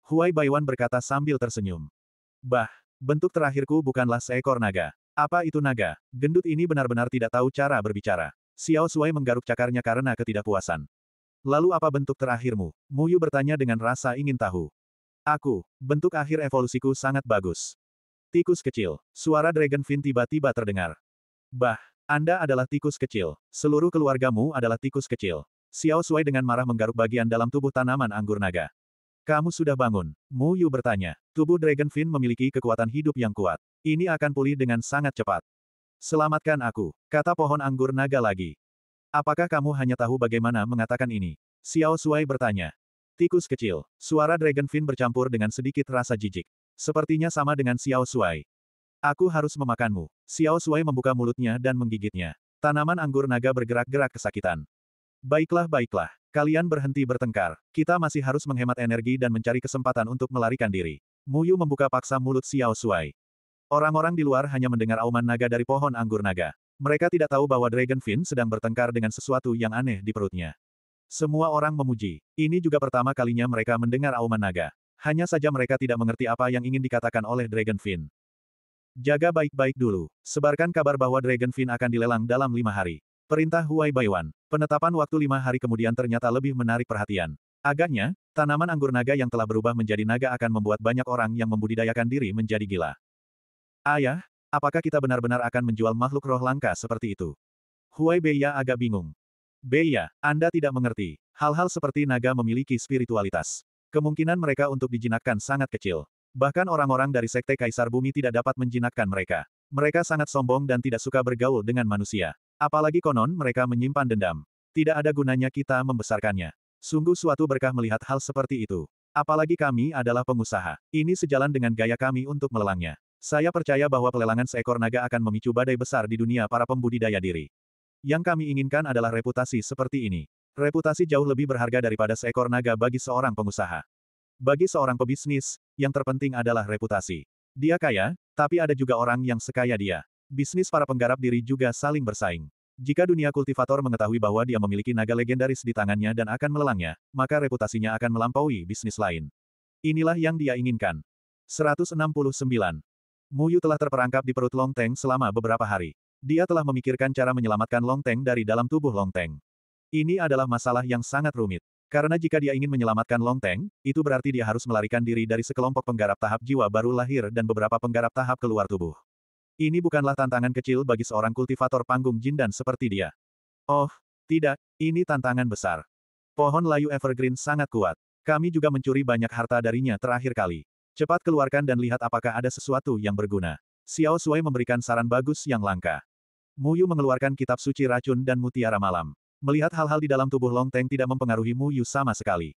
Speaker 1: Huai Baiwan berkata sambil tersenyum. Bah, bentuk terakhirku bukanlah seekor naga. Apa itu naga? Gendut ini benar-benar tidak tahu cara berbicara. Xiao Suai menggaruk cakarnya karena ketidakpuasan. Lalu apa bentuk terakhirmu? Muyu bertanya dengan rasa ingin tahu. Aku, bentuk akhir evolusiku sangat bagus. Tikus kecil. Suara Dragonfin tiba-tiba terdengar. Bah, Anda adalah tikus kecil. Seluruh keluargamu adalah tikus kecil. Xiao Shuai dengan marah menggaruk bagian dalam tubuh tanaman anggur naga. Kamu sudah bangun? Mu Yu bertanya. Tubuh Dragonfin memiliki kekuatan hidup yang kuat. Ini akan pulih dengan sangat cepat. Selamatkan aku, kata pohon anggur naga lagi. Apakah kamu hanya tahu bagaimana mengatakan ini? Xiao Shuai bertanya. Tikus kecil. Suara Dragonfin bercampur dengan sedikit rasa jijik. Sepertinya sama dengan Xiao Shuai. Aku harus memakanmu. Xiao Shuai membuka mulutnya dan menggigitnya. Tanaman anggur naga bergerak-gerak kesakitan. Baiklah baiklah. Kalian berhenti bertengkar. Kita masih harus menghemat energi dan mencari kesempatan untuk melarikan diri. Muyu membuka paksa mulut Xiao Shuai. Orang-orang di luar hanya mendengar auman naga dari pohon anggur naga. Mereka tidak tahu bahwa Dragon Dragonfin sedang bertengkar dengan sesuatu yang aneh di perutnya. Semua orang memuji. Ini juga pertama kalinya mereka mendengar auman naga. Hanya saja mereka tidak mengerti apa yang ingin dikatakan oleh Dragon Dragonfin. Jaga baik-baik dulu. Sebarkan kabar bahwa Dragon Dragonfin akan dilelang dalam lima hari. Perintah Huai Baiwan. Penetapan waktu lima hari kemudian ternyata lebih menarik perhatian. Agaknya, tanaman anggur naga yang telah berubah menjadi naga akan membuat banyak orang yang membudidayakan diri menjadi gila. Ayah, Apakah kita benar-benar akan menjual makhluk roh langka seperti itu? Huai Beiya agak bingung. Beiya, Anda tidak mengerti. Hal-hal seperti naga memiliki spiritualitas. Kemungkinan mereka untuk dijinakkan sangat kecil. Bahkan orang-orang dari Sekte Kaisar Bumi tidak dapat menjinakkan mereka. Mereka sangat sombong dan tidak suka bergaul dengan manusia. Apalagi konon mereka menyimpan dendam. Tidak ada gunanya kita membesarkannya. Sungguh suatu berkah melihat hal seperti itu. Apalagi kami adalah pengusaha. Ini sejalan dengan gaya kami untuk melelangnya. Saya percaya bahwa pelelangan seekor naga akan memicu badai besar di dunia para pembudidaya diri. Yang kami inginkan adalah reputasi seperti ini. Reputasi jauh lebih berharga daripada seekor naga bagi seorang pengusaha. Bagi seorang pebisnis, yang terpenting adalah reputasi. Dia kaya, tapi ada juga orang yang sekaya dia. Bisnis para penggarap diri juga saling bersaing. Jika dunia kultivator mengetahui bahwa dia memiliki naga legendaris di tangannya dan akan melelangnya, maka reputasinya akan melampaui bisnis lain. Inilah yang dia inginkan. 169. Muyu telah terperangkap di perut Long Teng selama beberapa hari. Dia telah memikirkan cara menyelamatkan Long Teng dari dalam tubuh Long Teng. Ini adalah masalah yang sangat rumit. Karena jika dia ingin menyelamatkan Long Teng, itu berarti dia harus melarikan diri dari sekelompok penggarap tahap jiwa baru lahir dan beberapa penggarap tahap keluar tubuh. Ini bukanlah tantangan kecil bagi seorang kultivator panggung jin dan seperti dia. Oh, tidak, ini tantangan besar. Pohon layu evergreen sangat kuat. Kami juga mencuri banyak harta darinya terakhir kali. Cepat keluarkan dan lihat apakah ada sesuatu yang berguna. Xiao Sui memberikan saran bagus yang langka. Mu Yu mengeluarkan kitab suci racun dan mutiara malam. Melihat hal-hal di dalam tubuh Long Teng tidak mempengaruhi Mu Yu sama sekali.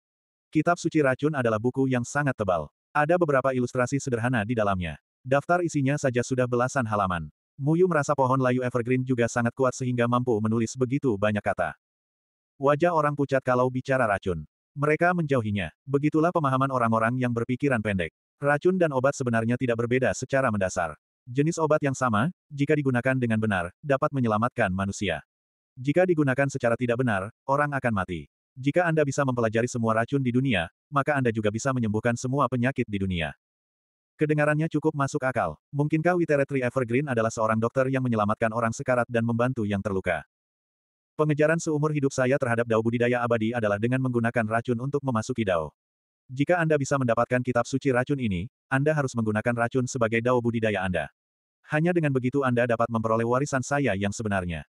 Speaker 1: Kitab suci racun adalah buku yang sangat tebal. Ada beberapa ilustrasi sederhana di dalamnya. Daftar isinya saja sudah belasan halaman. Mu Yu merasa pohon layu evergreen juga sangat kuat sehingga mampu menulis begitu banyak kata. Wajah orang pucat kalau bicara racun. Mereka menjauhinya. Begitulah pemahaman orang-orang yang berpikiran pendek. Racun dan obat sebenarnya tidak berbeda secara mendasar. Jenis obat yang sama, jika digunakan dengan benar, dapat menyelamatkan manusia. Jika digunakan secara tidak benar, orang akan mati. Jika Anda bisa mempelajari semua racun di dunia, maka Anda juga bisa menyembuhkan semua penyakit di dunia. Kedengarannya cukup masuk akal. Mungkinkah Witeretri Evergreen adalah seorang dokter yang menyelamatkan orang sekarat dan membantu yang terluka? Pengejaran seumur hidup saya terhadap dao budidaya abadi adalah dengan menggunakan racun untuk memasuki dao. Jika Anda bisa mendapatkan kitab suci racun ini, Anda harus menggunakan racun sebagai dao budidaya Anda. Hanya dengan begitu Anda dapat memperoleh warisan saya yang sebenarnya.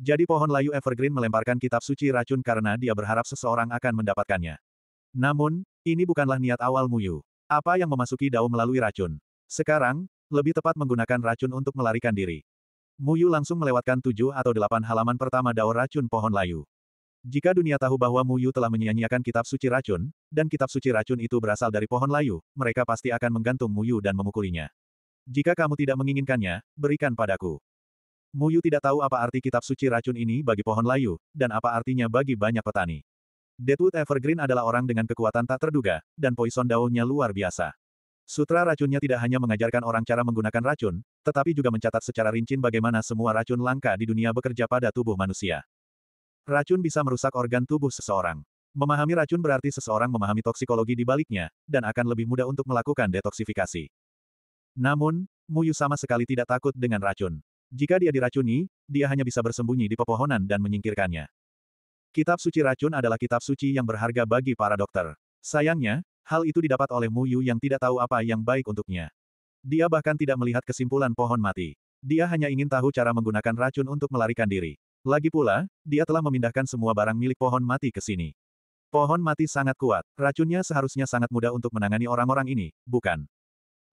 Speaker 1: Jadi pohon layu Evergreen melemparkan kitab suci racun karena dia berharap seseorang akan mendapatkannya. Namun, ini bukanlah niat awal Muyu. Apa yang memasuki dao melalui racun? Sekarang, lebih tepat menggunakan racun untuk melarikan diri. Muyu langsung melewatkan tujuh atau delapan halaman pertama dao racun pohon layu. Jika dunia tahu bahwa Mu Yu telah menyia-nyiakan kitab suci racun, dan kitab suci racun itu berasal dari pohon layu, mereka pasti akan menggantung Mu Yu dan memukulinya. Jika kamu tidak menginginkannya, berikan padaku. Mu Yu tidak tahu apa arti kitab suci racun ini bagi pohon layu, dan apa artinya bagi banyak petani. Deadwood Evergreen adalah orang dengan kekuatan tak terduga, dan poison daunnya luar biasa. Sutra racunnya tidak hanya mengajarkan orang cara menggunakan racun, tetapi juga mencatat secara rinci bagaimana semua racun langka di dunia bekerja pada tubuh manusia. Racun bisa merusak organ tubuh seseorang. Memahami racun berarti seseorang memahami toksikologi di baliknya, dan akan lebih mudah untuk melakukan detoksifikasi. Namun, Muyu sama sekali tidak takut dengan racun. Jika dia diracuni, dia hanya bisa bersembunyi di pepohonan dan menyingkirkannya. Kitab suci racun adalah kitab suci yang berharga bagi para dokter. Sayangnya, hal itu didapat oleh Muyu yang tidak tahu apa yang baik untuknya. Dia bahkan tidak melihat kesimpulan pohon mati. Dia hanya ingin tahu cara menggunakan racun untuk melarikan diri. Lagi pula, dia telah memindahkan semua barang milik pohon mati ke sini. Pohon mati sangat kuat, racunnya seharusnya sangat mudah untuk menangani orang-orang ini, bukan?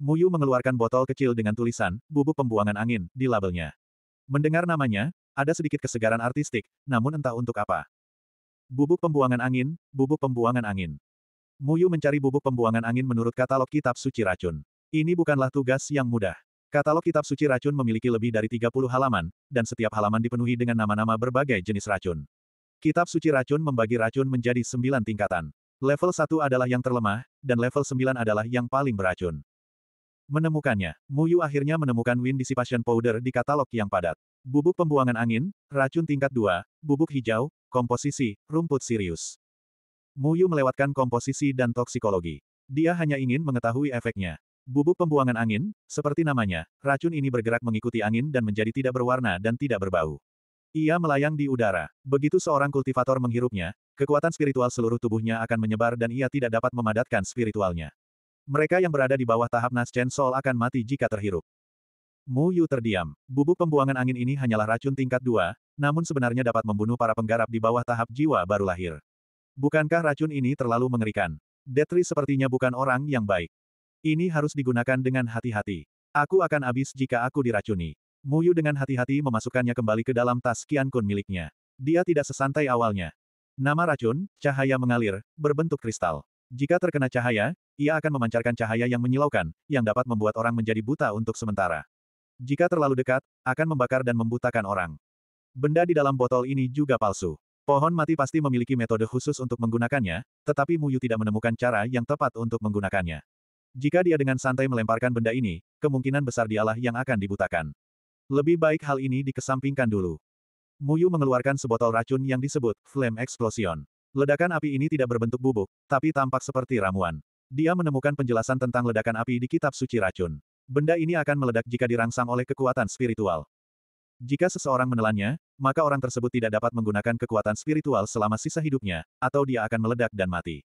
Speaker 1: Muyu mengeluarkan botol kecil dengan tulisan, bubuk pembuangan angin, di labelnya. Mendengar namanya, ada sedikit kesegaran artistik, namun entah untuk apa. Bubuk pembuangan angin, bubuk pembuangan angin. Muyu mencari bubuk pembuangan angin menurut katalog kitab suci racun. Ini bukanlah tugas yang mudah. Katalog kitab suci racun memiliki lebih dari 30 halaman, dan setiap halaman dipenuhi dengan nama-nama berbagai jenis racun. Kitab suci racun membagi racun menjadi sembilan tingkatan. Level 1 adalah yang terlemah, dan level 9 adalah yang paling beracun. Menemukannya, Muyu akhirnya menemukan Wind Dissipation Powder di katalog yang padat. Bubuk pembuangan angin, racun tingkat 2, bubuk hijau, komposisi, rumput Sirius. Muyu melewatkan komposisi dan toksikologi. Dia hanya ingin mengetahui efeknya. Bubuk pembuangan angin, seperti namanya, racun ini bergerak mengikuti angin dan menjadi tidak berwarna dan tidak berbau. Ia melayang di udara. Begitu seorang kultivator menghirupnya, kekuatan spiritual seluruh tubuhnya akan menyebar dan ia tidak dapat memadatkan spiritualnya. Mereka yang berada di bawah tahap Chen Sol akan mati jika terhirup. Mu Yu terdiam. Bubuk pembuangan angin ini hanyalah racun tingkat dua, namun sebenarnya dapat membunuh para penggarap di bawah tahap jiwa baru lahir. Bukankah racun ini terlalu mengerikan? Detri sepertinya bukan orang yang baik. Ini harus digunakan dengan hati-hati. Aku akan habis jika aku diracuni. Muyu dengan hati-hati memasukkannya kembali ke dalam tas kian Kun miliknya. Dia tidak sesantai awalnya. Nama racun, cahaya mengalir, berbentuk kristal. Jika terkena cahaya, ia akan memancarkan cahaya yang menyilaukan, yang dapat membuat orang menjadi buta untuk sementara. Jika terlalu dekat, akan membakar dan membutakan orang. Benda di dalam botol ini juga palsu. Pohon mati pasti memiliki metode khusus untuk menggunakannya, tetapi Muyu tidak menemukan cara yang tepat untuk menggunakannya. Jika dia dengan santai melemparkan benda ini, kemungkinan besar dialah yang akan dibutakan. Lebih baik hal ini dikesampingkan dulu. Muyu mengeluarkan sebotol racun yang disebut Flame Explosion. Ledakan api ini tidak berbentuk bubuk, tapi tampak seperti ramuan. Dia menemukan penjelasan tentang ledakan api di kitab suci racun. Benda ini akan meledak jika dirangsang oleh kekuatan spiritual. Jika seseorang menelannya, maka orang tersebut tidak dapat menggunakan kekuatan spiritual selama sisa hidupnya, atau dia akan meledak dan mati.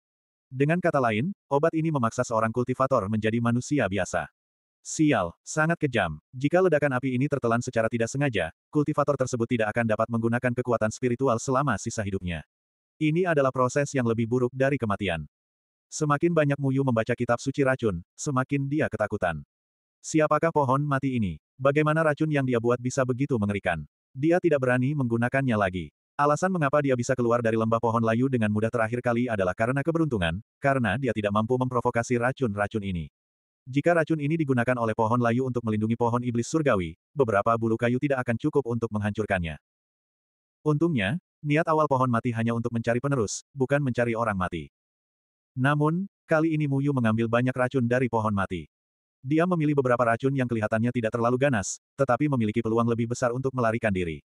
Speaker 1: Dengan kata lain, obat ini memaksa seorang kultivator menjadi manusia biasa. Sial, sangat kejam. Jika ledakan api ini tertelan secara tidak sengaja, kultivator tersebut tidak akan dapat menggunakan kekuatan spiritual selama sisa hidupnya. Ini adalah proses yang lebih buruk dari kematian. Semakin banyak Muyu membaca kitab suci racun, semakin dia ketakutan. Siapakah pohon mati ini? Bagaimana racun yang dia buat bisa begitu mengerikan? Dia tidak berani menggunakannya lagi. Alasan mengapa dia bisa keluar dari lembah pohon layu dengan mudah terakhir kali adalah karena keberuntungan, karena dia tidak mampu memprovokasi racun-racun ini. Jika racun ini digunakan oleh pohon layu untuk melindungi pohon iblis surgawi, beberapa bulu kayu tidak akan cukup untuk menghancurkannya. Untungnya, niat awal pohon mati hanya untuk mencari penerus, bukan mencari orang mati. Namun, kali ini Muyu mengambil banyak racun dari pohon mati. Dia memilih beberapa racun yang kelihatannya tidak terlalu ganas, tetapi memiliki peluang lebih besar untuk melarikan diri.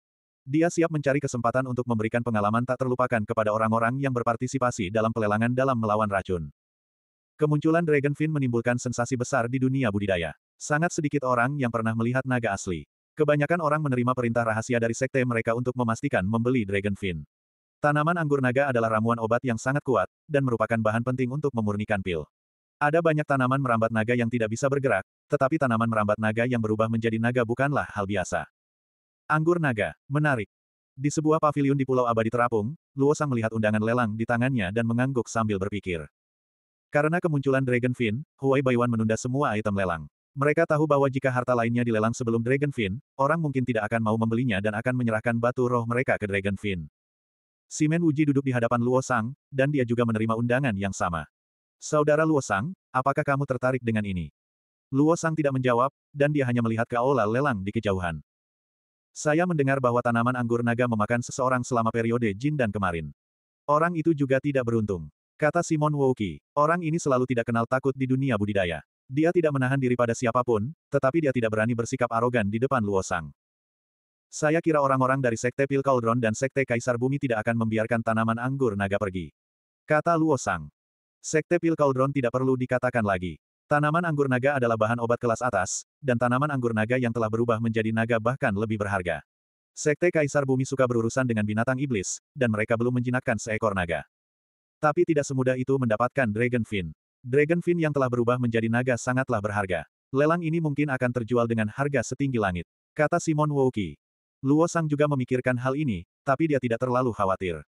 Speaker 1: Dia siap mencari kesempatan untuk memberikan pengalaman tak terlupakan kepada orang-orang yang berpartisipasi dalam pelelangan dalam melawan racun. Kemunculan Dragonfin menimbulkan sensasi besar di dunia budidaya. Sangat sedikit orang yang pernah melihat naga asli. Kebanyakan orang menerima perintah rahasia dari sekte mereka untuk memastikan membeli Dragonfin. Tanaman anggur naga adalah ramuan obat yang sangat kuat, dan merupakan bahan penting untuk memurnikan pil. Ada banyak tanaman merambat naga yang tidak bisa bergerak, tetapi tanaman merambat naga yang berubah menjadi naga bukanlah hal biasa. Anggur naga, menarik. Di sebuah pavilion di Pulau Abadi Terapung, Luosang melihat undangan lelang di tangannya dan mengangguk sambil berpikir. Karena kemunculan Dragon Fin, Huai Baiwan menunda semua item lelang. Mereka tahu bahwa jika harta lainnya dilelang sebelum Dragon Fin, orang mungkin tidak akan mau membelinya dan akan menyerahkan batu roh mereka ke Dragon Fin. Simen Wuji duduk di hadapan Luosang, dan dia juga menerima undangan yang sama. Saudara Luosang, apakah kamu tertarik dengan ini? Luosang tidak menjawab, dan dia hanya melihat ke aula lelang di kejauhan. Saya mendengar bahwa tanaman anggur naga memakan seseorang selama periode Jin dan kemarin. Orang itu juga tidak beruntung. Kata Simon Wouki, orang ini selalu tidak kenal takut di dunia budidaya. Dia tidak menahan diri pada siapapun, tetapi dia tidak berani bersikap arogan di depan Luosang. Saya kira orang-orang dari Sekte Pil Cauldron dan Sekte Kaisar Bumi tidak akan membiarkan tanaman anggur naga pergi. Kata Luosang. Sekte Pil Cauldron tidak perlu dikatakan lagi. Tanaman anggur naga adalah bahan obat kelas atas, dan tanaman anggur naga yang telah berubah menjadi naga bahkan lebih berharga. Sekte Kaisar Bumi suka berurusan dengan binatang iblis, dan mereka belum menjinakkan seekor naga. Tapi tidak semudah itu mendapatkan Dragon Fin. Dragon Fin yang telah berubah menjadi naga sangatlah berharga. Lelang ini mungkin akan terjual dengan harga setinggi langit, kata Simon Wouki. Luo Sang juga memikirkan hal ini, tapi dia tidak terlalu khawatir.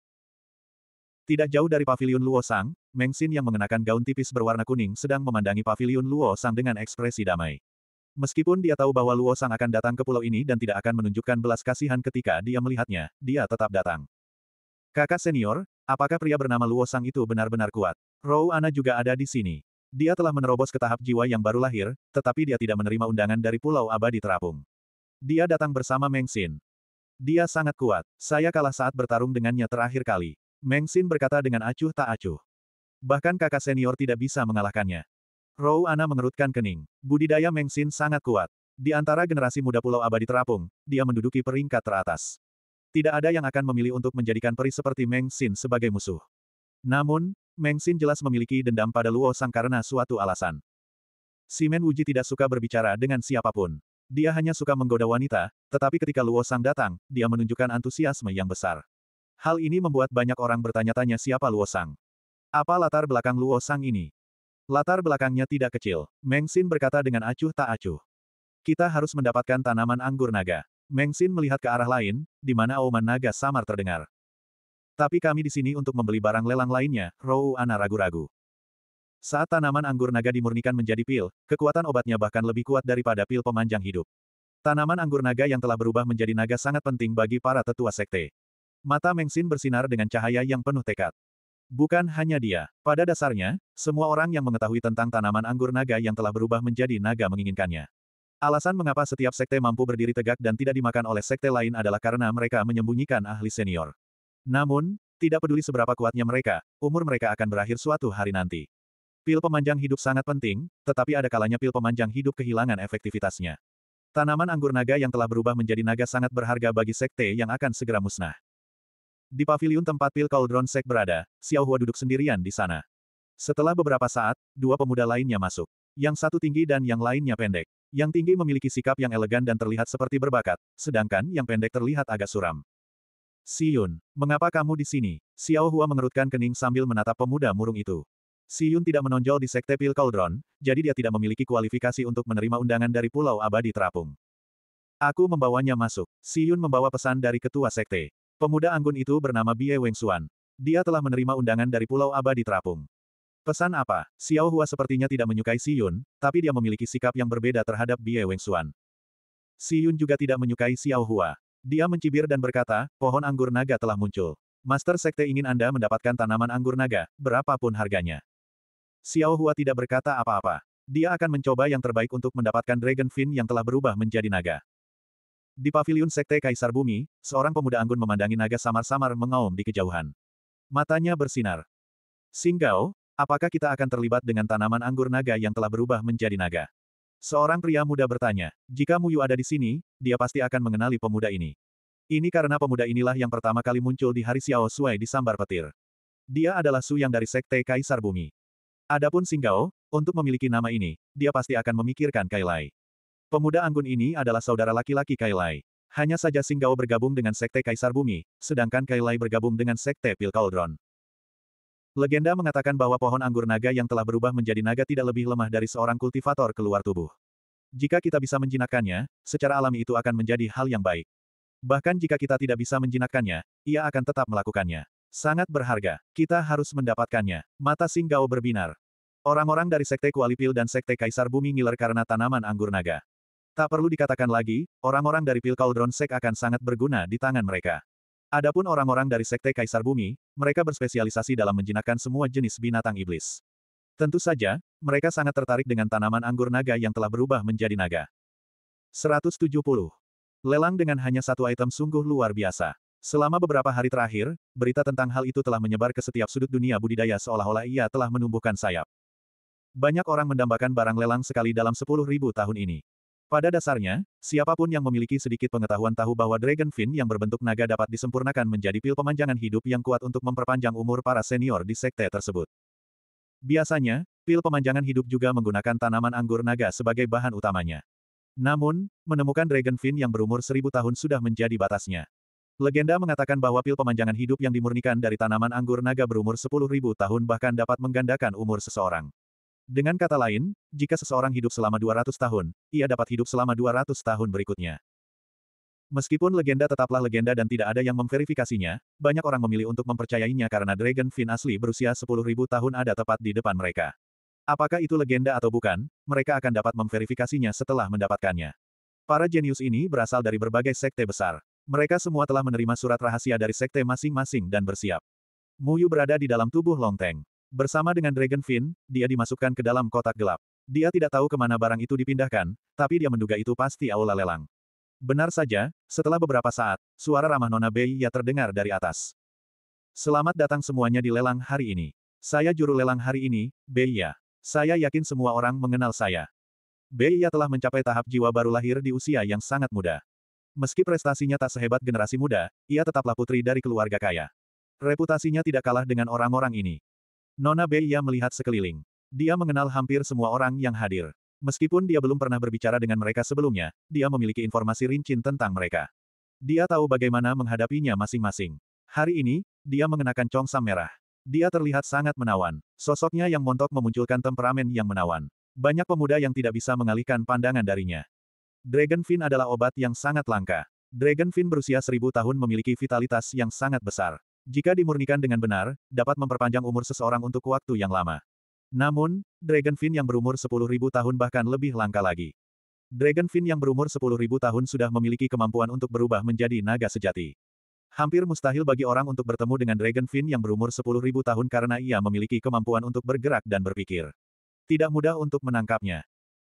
Speaker 1: Tidak jauh dari pavilion Luo Sang, Meng Xin yang mengenakan gaun tipis berwarna kuning sedang memandangi pavilion Luo Sang dengan ekspresi damai. Meskipun dia tahu bahwa Luo Sang akan datang ke pulau ini dan tidak akan menunjukkan belas kasihan ketika dia melihatnya, dia tetap datang. Kakak senior, apakah pria bernama Luo Sang itu benar-benar kuat? Rou Ana juga ada di sini. Dia telah menerobos ke tahap jiwa yang baru lahir, tetapi dia tidak menerima undangan dari Pulau Abadi Terapung. Dia datang bersama Meng Xin. Dia sangat kuat. Saya kalah saat bertarung dengannya terakhir kali. Meng Xin berkata dengan acuh tak acuh. Bahkan kakak senior tidak bisa mengalahkannya. Rou Ana mengerutkan kening. Budidaya Meng Xin sangat kuat. Di antara generasi muda Pulau Abadi terapung, dia menduduki peringkat teratas. Tidak ada yang akan memilih untuk menjadikan peri seperti Meng Xin sebagai musuh. Namun, Meng Xin jelas memiliki dendam pada Luo Sang karena suatu alasan. Si Men Wuji tidak suka berbicara dengan siapapun. Dia hanya suka menggoda wanita, tetapi ketika Luo Sang datang, dia menunjukkan antusiasme yang besar. Hal ini membuat banyak orang bertanya-tanya siapa Luo Sang. Apa latar belakang Luo Sang ini? Latar belakangnya tidak kecil. Meng Xin berkata dengan acuh tak acuh. Kita harus mendapatkan tanaman anggur naga. Meng Xin melihat ke arah lain, di mana auman naga samar terdengar. Tapi kami di sini untuk membeli barang lelang lainnya, Rou Ana ragu-ragu. Saat tanaman anggur naga dimurnikan menjadi pil, kekuatan obatnya bahkan lebih kuat daripada pil pemanjang hidup. Tanaman anggur naga yang telah berubah menjadi naga sangat penting bagi para tetua sekte. Mata Mengsin bersinar dengan cahaya yang penuh tekad. Bukan hanya dia. Pada dasarnya, semua orang yang mengetahui tentang tanaman anggur naga yang telah berubah menjadi naga menginginkannya. Alasan mengapa setiap sekte mampu berdiri tegak dan tidak dimakan oleh sekte lain adalah karena mereka menyembunyikan ahli senior. Namun, tidak peduli seberapa kuatnya mereka, umur mereka akan berakhir suatu hari nanti. Pil pemanjang hidup sangat penting, tetapi ada kalanya pil pemanjang hidup kehilangan efektivitasnya. Tanaman anggur naga yang telah berubah menjadi naga sangat berharga bagi sekte yang akan segera musnah. Di pavilion tempat Pil Cauldron Sek berada, Xiao Hua duduk sendirian di sana. Setelah beberapa saat, dua pemuda lainnya masuk. Yang satu tinggi dan yang lainnya pendek. Yang tinggi memiliki sikap yang elegan dan terlihat seperti berbakat, sedangkan yang pendek terlihat agak suram. Si Yun, mengapa kamu di sini? Xiao Hua mengerutkan kening sambil menatap pemuda murung itu. Si Yun tidak menonjol di Sekte Pil Cauldron, jadi dia tidak memiliki kualifikasi untuk menerima undangan dari Pulau Abadi Terapung. Aku membawanya masuk. Si Yun membawa pesan dari ketua Sekte. Pemuda anggun itu bernama Bie Wengsuan. Dia telah menerima undangan dari Pulau Abadi Terapung. Pesan apa? Xiao Hua sepertinya tidak menyukai Si Yun, tapi dia memiliki sikap yang berbeda terhadap Bie Wengsuan. Si Yun juga tidak menyukai Xiao Hua. Dia mencibir dan berkata, pohon anggur naga telah muncul. Master Sekte ingin Anda mendapatkan tanaman anggur naga, berapapun harganya. Xiao Hua tidak berkata apa-apa. Dia akan mencoba yang terbaik untuk mendapatkan Dragon Fin yang telah berubah menjadi naga. Di pavilion Sekte Kaisar Bumi, seorang pemuda anggun memandangi naga samar-samar mengaum di kejauhan. Matanya bersinar. Singgau, apakah kita akan terlibat dengan tanaman anggur naga yang telah berubah menjadi naga? Seorang pria muda bertanya, jika Muyu ada di sini, dia pasti akan mengenali pemuda ini. Ini karena pemuda inilah yang pertama kali muncul di hari Xiao Sui Sambar petir. Dia adalah Su yang dari Sekte Kaisar Bumi. Adapun Singgao, untuk memiliki nama ini, dia pasti akan memikirkan Kailai. Pemuda anggun ini adalah saudara laki-laki Kailai. Hanya saja Singgao bergabung dengan Sekte Kaisar Bumi, sedangkan Kailai bergabung dengan Sekte Pil Cauldron. Legenda mengatakan bahwa pohon anggur naga yang telah berubah menjadi naga tidak lebih lemah dari seorang kultivator keluar tubuh. Jika kita bisa menjinakkannya, secara alami itu akan menjadi hal yang baik. Bahkan jika kita tidak bisa menjinakkannya, ia akan tetap melakukannya. Sangat berharga, kita harus mendapatkannya. Mata Singgao berbinar. Orang-orang dari Sekte Kualipil dan Sekte Kaisar Bumi ngiler karena tanaman anggur naga. Tak perlu dikatakan lagi, orang-orang dari Pil Cauldron Sek akan sangat berguna di tangan mereka. Adapun orang-orang dari Sekte Kaisar Bumi, mereka berspesialisasi dalam menjinakkan semua jenis binatang iblis. Tentu saja, mereka sangat tertarik dengan tanaman anggur naga yang telah berubah menjadi naga. 170. Lelang dengan hanya satu item sungguh luar biasa. Selama beberapa hari terakhir, berita tentang hal itu telah menyebar ke setiap sudut dunia budidaya seolah-olah ia telah menumbuhkan sayap. Banyak orang mendambakan barang lelang sekali dalam 10.000 tahun ini. Pada dasarnya, siapapun yang memiliki sedikit pengetahuan tahu bahwa Dragon Fin yang berbentuk naga dapat disempurnakan menjadi pil pemanjangan hidup yang kuat untuk memperpanjang umur para senior di sekte tersebut. Biasanya, pil pemanjangan hidup juga menggunakan tanaman anggur naga sebagai bahan utamanya. Namun, menemukan Dragon Fin yang berumur seribu tahun sudah menjadi batasnya. Legenda mengatakan bahwa pil pemanjangan hidup yang dimurnikan dari tanaman anggur naga berumur sepuluh ribu tahun bahkan dapat menggandakan umur seseorang. Dengan kata lain, jika seseorang hidup selama 200 tahun, ia dapat hidup selama 200 tahun berikutnya. Meskipun legenda tetaplah legenda dan tidak ada yang memverifikasinya, banyak orang memilih untuk mempercayainya karena Dragon Fin asli berusia 10.000 tahun ada tepat di depan mereka. Apakah itu legenda atau bukan, mereka akan dapat memverifikasinya setelah mendapatkannya. Para jenius ini berasal dari berbagai sekte besar. Mereka semua telah menerima surat rahasia dari sekte masing-masing dan bersiap. Muyu berada di dalam tubuh Long Longteng. Bersama dengan Dragon Fin, dia dimasukkan ke dalam kotak gelap. Dia tidak tahu kemana barang itu dipindahkan, tapi dia menduga itu pasti aula lelang. Benar saja, setelah beberapa saat, suara ramah Nona ya terdengar dari atas. Selamat datang semuanya di lelang hari ini. Saya juru lelang hari ini, ya. Saya yakin semua orang mengenal saya. Beiya telah mencapai tahap jiwa baru lahir di usia yang sangat muda. Meski prestasinya tak sehebat generasi muda, ia tetaplah putri dari keluarga kaya. Reputasinya tidak kalah dengan orang-orang ini. Nona Beiya melihat sekeliling. Dia mengenal hampir semua orang yang hadir. Meskipun dia belum pernah berbicara dengan mereka sebelumnya, dia memiliki informasi rinci tentang mereka. Dia tahu bagaimana menghadapinya masing-masing. Hari ini, dia mengenakan congsam merah. Dia terlihat sangat menawan. Sosoknya yang montok memunculkan temperamen yang menawan. Banyak pemuda yang tidak bisa mengalihkan pandangan darinya. Dragonfin adalah obat yang sangat langka. Dragonfin berusia seribu tahun memiliki vitalitas yang sangat besar. Jika dimurnikan dengan benar, dapat memperpanjang umur seseorang untuk waktu yang lama. Namun, Dragonfin yang berumur 10.000 tahun bahkan lebih langka lagi. Dragonfin yang berumur 10.000 tahun sudah memiliki kemampuan untuk berubah menjadi naga sejati. Hampir mustahil bagi orang untuk bertemu dengan Dragonfin yang berumur 10.000 tahun karena ia memiliki kemampuan untuk bergerak dan berpikir. Tidak mudah untuk menangkapnya.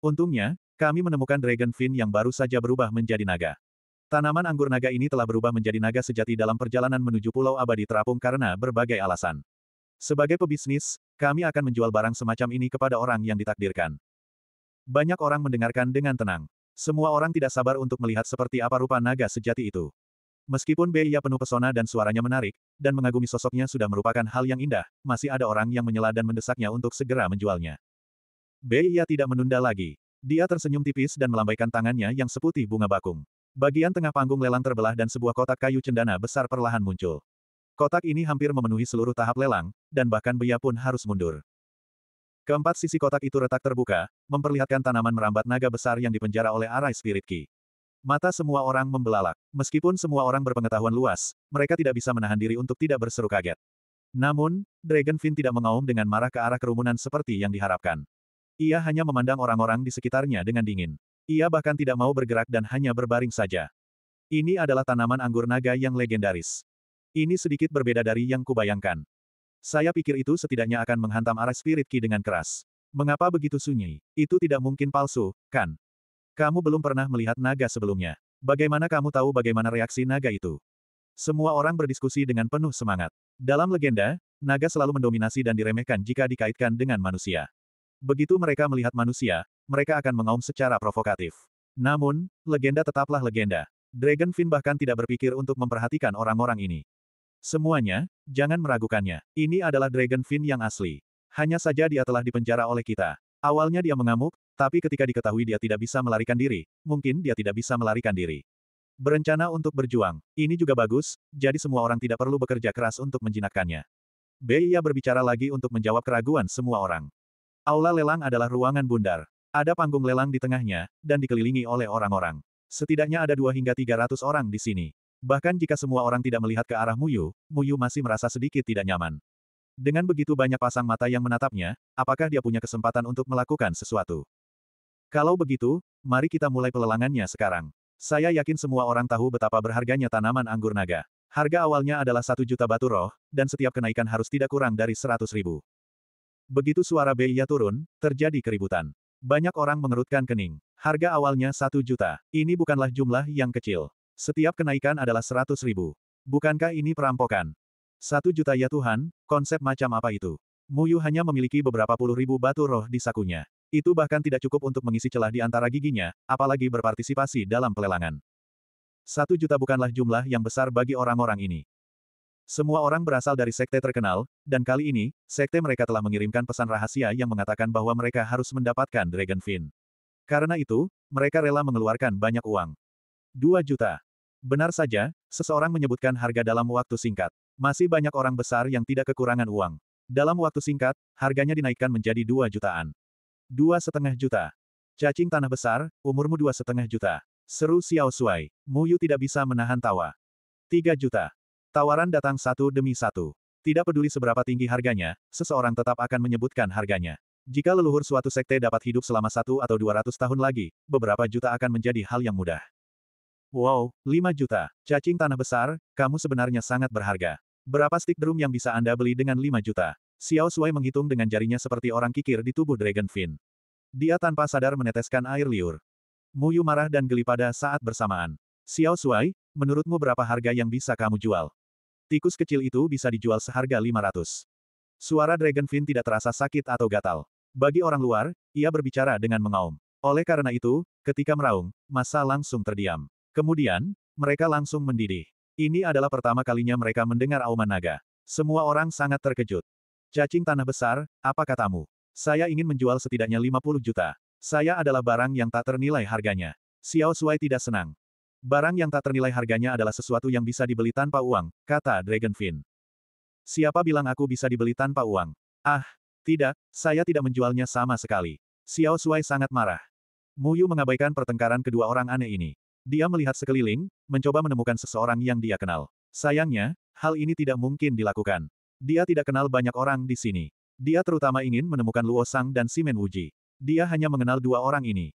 Speaker 1: Untungnya, kami menemukan Dragonfin yang baru saja berubah menjadi naga. Tanaman anggur naga ini telah berubah menjadi naga sejati dalam perjalanan menuju Pulau Abadi Terapung karena berbagai alasan. Sebagai pebisnis, kami akan menjual barang semacam ini kepada orang yang ditakdirkan. Banyak orang mendengarkan dengan tenang. Semua orang tidak sabar untuk melihat seperti apa rupa naga sejati itu. Meskipun Beiya penuh pesona dan suaranya menarik, dan mengagumi sosoknya sudah merupakan hal yang indah, masih ada orang yang menyela dan mendesaknya untuk segera menjualnya. Beiya tidak menunda lagi. Dia tersenyum tipis dan melambaikan tangannya yang seputih bunga bakung. Bagian tengah panggung lelang terbelah dan sebuah kotak kayu cendana besar perlahan muncul. Kotak ini hampir memenuhi seluruh tahap lelang, dan bahkan Beya pun harus mundur. Keempat sisi kotak itu retak terbuka, memperlihatkan tanaman merambat naga besar yang dipenjara oleh arai spirit ki. Mata semua orang membelalak. Meskipun semua orang berpengetahuan luas, mereka tidak bisa menahan diri untuk tidak berseru kaget. Namun, Dragon Dragonfin tidak mengaum dengan marah ke arah kerumunan seperti yang diharapkan. Ia hanya memandang orang-orang di sekitarnya dengan dingin. Ia bahkan tidak mau bergerak dan hanya berbaring saja. Ini adalah tanaman anggur naga yang legendaris. Ini sedikit berbeda dari yang kubayangkan. Saya pikir itu setidaknya akan menghantam arah spirit Ki dengan keras. Mengapa begitu sunyi? Itu tidak mungkin palsu, kan? Kamu belum pernah melihat naga sebelumnya. Bagaimana kamu tahu bagaimana reaksi naga itu? Semua orang berdiskusi dengan penuh semangat. Dalam legenda, naga selalu mendominasi dan diremehkan jika dikaitkan dengan manusia. Begitu mereka melihat manusia, mereka akan mengaum secara provokatif. Namun, legenda tetaplah legenda. Dragon Dragonfin bahkan tidak berpikir untuk memperhatikan orang-orang ini. Semuanya, jangan meragukannya. Ini adalah Dragon Dragonfin yang asli. Hanya saja dia telah dipenjara oleh kita. Awalnya dia mengamuk, tapi ketika diketahui dia tidak bisa melarikan diri, mungkin dia tidak bisa melarikan diri. Berencana untuk berjuang, ini juga bagus, jadi semua orang tidak perlu bekerja keras untuk menjinakkannya. Beiya berbicara lagi untuk menjawab keraguan semua orang. Aula lelang adalah ruangan bundar. Ada panggung lelang di tengahnya, dan dikelilingi oleh orang-orang. Setidaknya ada dua hingga tiga ratus orang di sini. Bahkan jika semua orang tidak melihat ke arah Muyu, Muyu masih merasa sedikit tidak nyaman. Dengan begitu banyak pasang mata yang menatapnya, apakah dia punya kesempatan untuk melakukan sesuatu? Kalau begitu, mari kita mulai pelelangannya sekarang. Saya yakin semua orang tahu betapa berharganya tanaman anggur naga. Harga awalnya adalah satu juta batu roh, dan setiap kenaikan harus tidak kurang dari seratus ribu. Begitu suara Beiya turun, terjadi keributan. Banyak orang mengerutkan kening. Harga awalnya satu juta. Ini bukanlah jumlah yang kecil. Setiap kenaikan adalah seratus ribu. Bukankah ini perampokan? Satu juta ya Tuhan, konsep macam apa itu? Muyu hanya memiliki beberapa puluh ribu batu roh di sakunya. Itu bahkan tidak cukup untuk mengisi celah di antara giginya, apalagi berpartisipasi dalam pelelangan. Satu juta bukanlah jumlah yang besar bagi orang-orang ini. Semua orang berasal dari sekte terkenal, dan kali ini, sekte mereka telah mengirimkan pesan rahasia yang mengatakan bahwa mereka harus mendapatkan Dragon Fin. Karena itu, mereka rela mengeluarkan banyak uang. 2 juta. Benar saja, seseorang menyebutkan harga dalam waktu singkat. Masih banyak orang besar yang tidak kekurangan uang. Dalam waktu singkat, harganya dinaikkan menjadi 2 jutaan. setengah juta. Cacing tanah besar, umurmu dua setengah juta. Seru Xiao Mu Yu tidak bisa menahan tawa. Tiga juta. Tawaran datang satu demi satu. Tidak peduli seberapa tinggi harganya, seseorang tetap akan menyebutkan harganya. Jika leluhur suatu sekte dapat hidup selama satu atau dua ratus tahun lagi, beberapa juta akan menjadi hal yang mudah. Wow, lima juta. Cacing tanah besar, kamu sebenarnya sangat berharga. Berapa stick drum yang bisa Anda beli dengan lima juta? Xiao Shuai menghitung dengan jarinya seperti orang kikir di tubuh Dragon Fin. Dia tanpa sadar meneteskan air liur. Muyu marah dan geli pada saat bersamaan. Xiao Suai, menurutmu berapa harga yang bisa kamu jual? Tikus kecil itu bisa dijual seharga 500. Suara Dragonfin tidak terasa sakit atau gatal. Bagi orang luar, ia berbicara dengan mengaum. Oleh karena itu, ketika meraung, masa langsung terdiam. Kemudian, mereka langsung mendidih. Ini adalah pertama kalinya mereka mendengar auman naga. Semua orang sangat terkejut. Cacing tanah besar, apa katamu? Saya ingin menjual setidaknya 50 juta. Saya adalah barang yang tak ternilai harganya. Xiao Suai tidak senang. Barang yang tak ternilai harganya adalah sesuatu yang bisa dibeli tanpa uang, kata Dragonfin. Siapa bilang aku bisa dibeli tanpa uang? Ah, tidak, saya tidak menjualnya sama sekali. Xiao Shuai sangat marah. Muyu mengabaikan pertengkaran kedua orang aneh ini. Dia melihat sekeliling, mencoba menemukan seseorang yang dia kenal. Sayangnya, hal ini tidak mungkin dilakukan. Dia tidak kenal banyak orang di sini. Dia terutama ingin menemukan Luo Sang dan Simen Wuji. Dia hanya mengenal dua orang ini.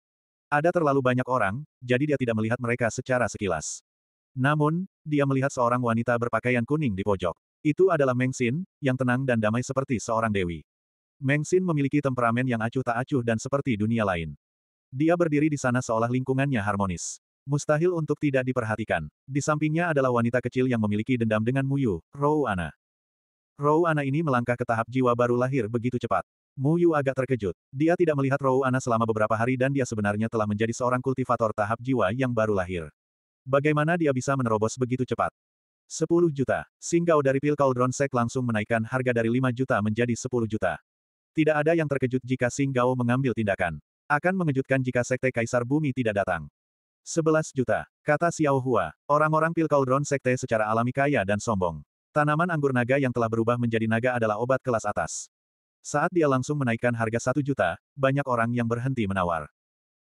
Speaker 1: Ada terlalu banyak orang, jadi dia tidak melihat mereka secara sekilas. Namun, dia melihat seorang wanita berpakaian kuning di pojok. Itu adalah Meng Xin, yang tenang dan damai seperti seorang dewi. Meng Xin memiliki temperamen yang acuh tak acuh dan seperti dunia lain. Dia berdiri di sana seolah lingkungannya harmonis. Mustahil untuk tidak diperhatikan. Di sampingnya adalah wanita kecil yang memiliki dendam dengan Muyu, Rouana. Ana. Ana ini melangkah ke tahap jiwa baru lahir begitu cepat. Mu Yu agak terkejut. Dia tidak melihat Ana selama beberapa hari dan dia sebenarnya telah menjadi seorang kultivator tahap jiwa yang baru lahir. Bagaimana dia bisa menerobos begitu cepat? 10 juta. Singgau dari Pil Cauldron Sek langsung menaikkan harga dari 5 juta menjadi 10 juta. Tidak ada yang terkejut jika Singgau mengambil tindakan. Akan mengejutkan jika Sekte Kaisar Bumi tidak datang. 11 juta, kata Xiao Hua. Orang-orang Pil Cauldron Sekte secara alami kaya dan sombong. Tanaman anggur naga yang telah berubah menjadi naga adalah obat kelas atas. Saat dia langsung menaikkan harga satu juta, banyak orang yang berhenti menawar.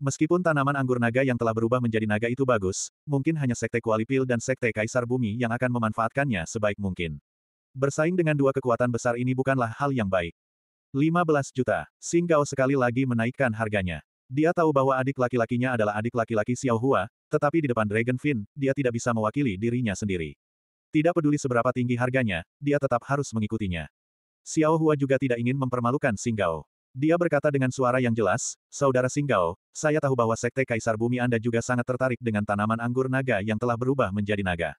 Speaker 1: Meskipun tanaman anggur naga yang telah berubah menjadi naga itu bagus, mungkin hanya Sekte Kualipil dan Sekte Kaisar Bumi yang akan memanfaatkannya sebaik mungkin. Bersaing dengan dua kekuatan besar ini bukanlah hal yang baik. 15 juta, Singgao sekali lagi menaikkan harganya. Dia tahu bahwa adik laki-lakinya adalah adik laki-laki Xiao Hua, tetapi di depan Dragon Fin, dia tidak bisa mewakili dirinya sendiri. Tidak peduli seberapa tinggi harganya, dia tetap harus mengikutinya. Xiao Hua juga tidak ingin mempermalukan Singgao. Dia berkata dengan suara yang jelas, Saudara Singgao, saya tahu bahwa Sekte Kaisar Bumi Anda juga sangat tertarik dengan tanaman anggur naga yang telah berubah menjadi naga.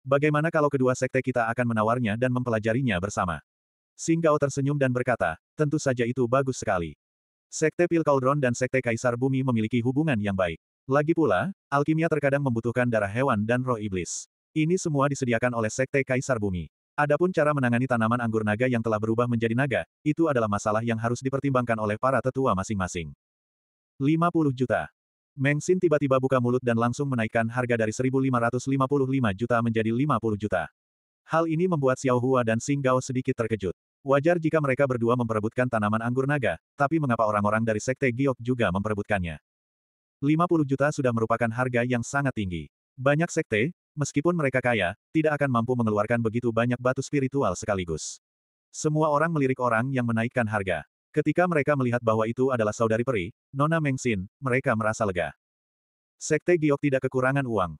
Speaker 1: Bagaimana kalau kedua sekte kita akan menawarnya dan mempelajarinya bersama? Singgao tersenyum dan berkata, tentu saja itu bagus sekali. Sekte Pil dan Sekte Kaisar Bumi memiliki hubungan yang baik. Lagi pula, alkimia terkadang membutuhkan darah hewan dan roh iblis. Ini semua disediakan oleh Sekte Kaisar Bumi. Adapun cara menangani tanaman anggur naga yang telah berubah menjadi naga, itu adalah masalah yang harus dipertimbangkan oleh para tetua masing-masing. 50 juta. Meng Xin tiba-tiba buka mulut dan langsung menaikkan harga dari 1.555 juta menjadi 50 juta. Hal ini membuat Xiao Hua dan Xing Gao sedikit terkejut. Wajar jika mereka berdua memperebutkan tanaman anggur naga, tapi mengapa orang-orang dari Sekte Giok juga memperebutkannya? 50 juta sudah merupakan harga yang sangat tinggi. Banyak sekte, Meskipun mereka kaya, tidak akan mampu mengeluarkan begitu banyak batu spiritual sekaligus. Semua orang melirik orang yang menaikkan harga. Ketika mereka melihat bahwa itu adalah saudari peri, Nona Mengsin, mereka merasa lega. Sekte Giok tidak kekurangan uang.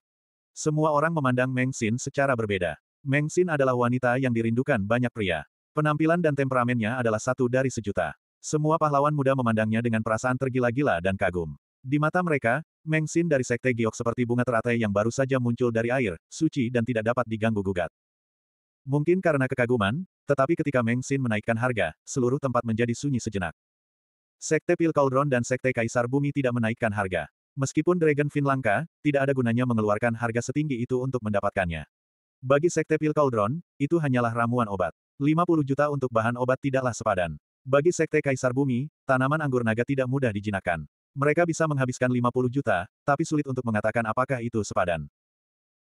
Speaker 1: Semua orang memandang Mengsin secara berbeda. Mengsin adalah wanita yang dirindukan banyak pria. Penampilan dan temperamennya adalah satu dari sejuta. Semua pahlawan muda memandangnya dengan perasaan tergila-gila dan kagum. Di mata mereka, Meng Xin dari Sekte Giok seperti bunga teratai yang baru saja muncul dari air, suci dan tidak dapat diganggu-gugat. Mungkin karena kekaguman, tetapi ketika Meng Xin menaikkan harga, seluruh tempat menjadi sunyi sejenak. Sekte Pil Cauldron dan Sekte Kaisar Bumi tidak menaikkan harga. Meskipun Dragon Fin langka, tidak ada gunanya mengeluarkan harga setinggi itu untuk mendapatkannya. Bagi Sekte Pil Cauldron, itu hanyalah ramuan obat. 50 juta untuk bahan obat tidaklah sepadan. Bagi Sekte Kaisar Bumi, tanaman anggur naga tidak mudah dijinakkan. Mereka bisa menghabiskan 50 juta, tapi sulit untuk mengatakan apakah itu sepadan.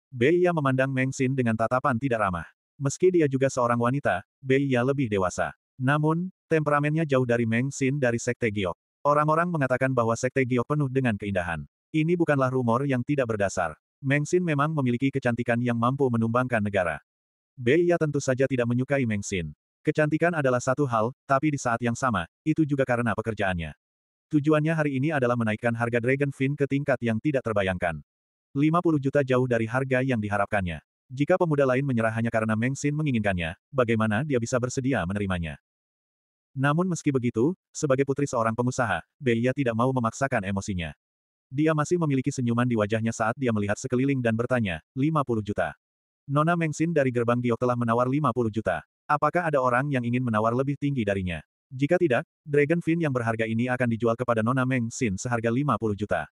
Speaker 1: Beiya memandang Meng Xin dengan tatapan tidak ramah. Meski dia juga seorang wanita, Beiya lebih dewasa. Namun, temperamennya jauh dari Meng Xin dari Sekte Giok. Orang-orang mengatakan bahwa Sekte Giok penuh dengan keindahan. Ini bukanlah rumor yang tidak berdasar. Meng Xin memang memiliki kecantikan yang mampu menumbangkan negara. Beiya tentu saja tidak menyukai Meng Xin. Kecantikan adalah satu hal, tapi di saat yang sama, itu juga karena pekerjaannya. Tujuannya hari ini adalah menaikkan harga Dragon Fin ke tingkat yang tidak terbayangkan. 50 juta jauh dari harga yang diharapkannya. Jika pemuda lain menyerah hanya karena Meng Xin menginginkannya, bagaimana dia bisa bersedia menerimanya? Namun meski begitu, sebagai putri seorang pengusaha, Beiya tidak mau memaksakan emosinya. Dia masih memiliki senyuman di wajahnya saat dia melihat sekeliling dan bertanya, 50 juta. Nona Meng Xin dari gerbang Giok telah menawar 50 juta. Apakah ada orang yang ingin menawar lebih tinggi darinya? Jika tidak, Dragon Fin yang berharga ini akan dijual kepada Nona Meng Xin seharga 50 juta.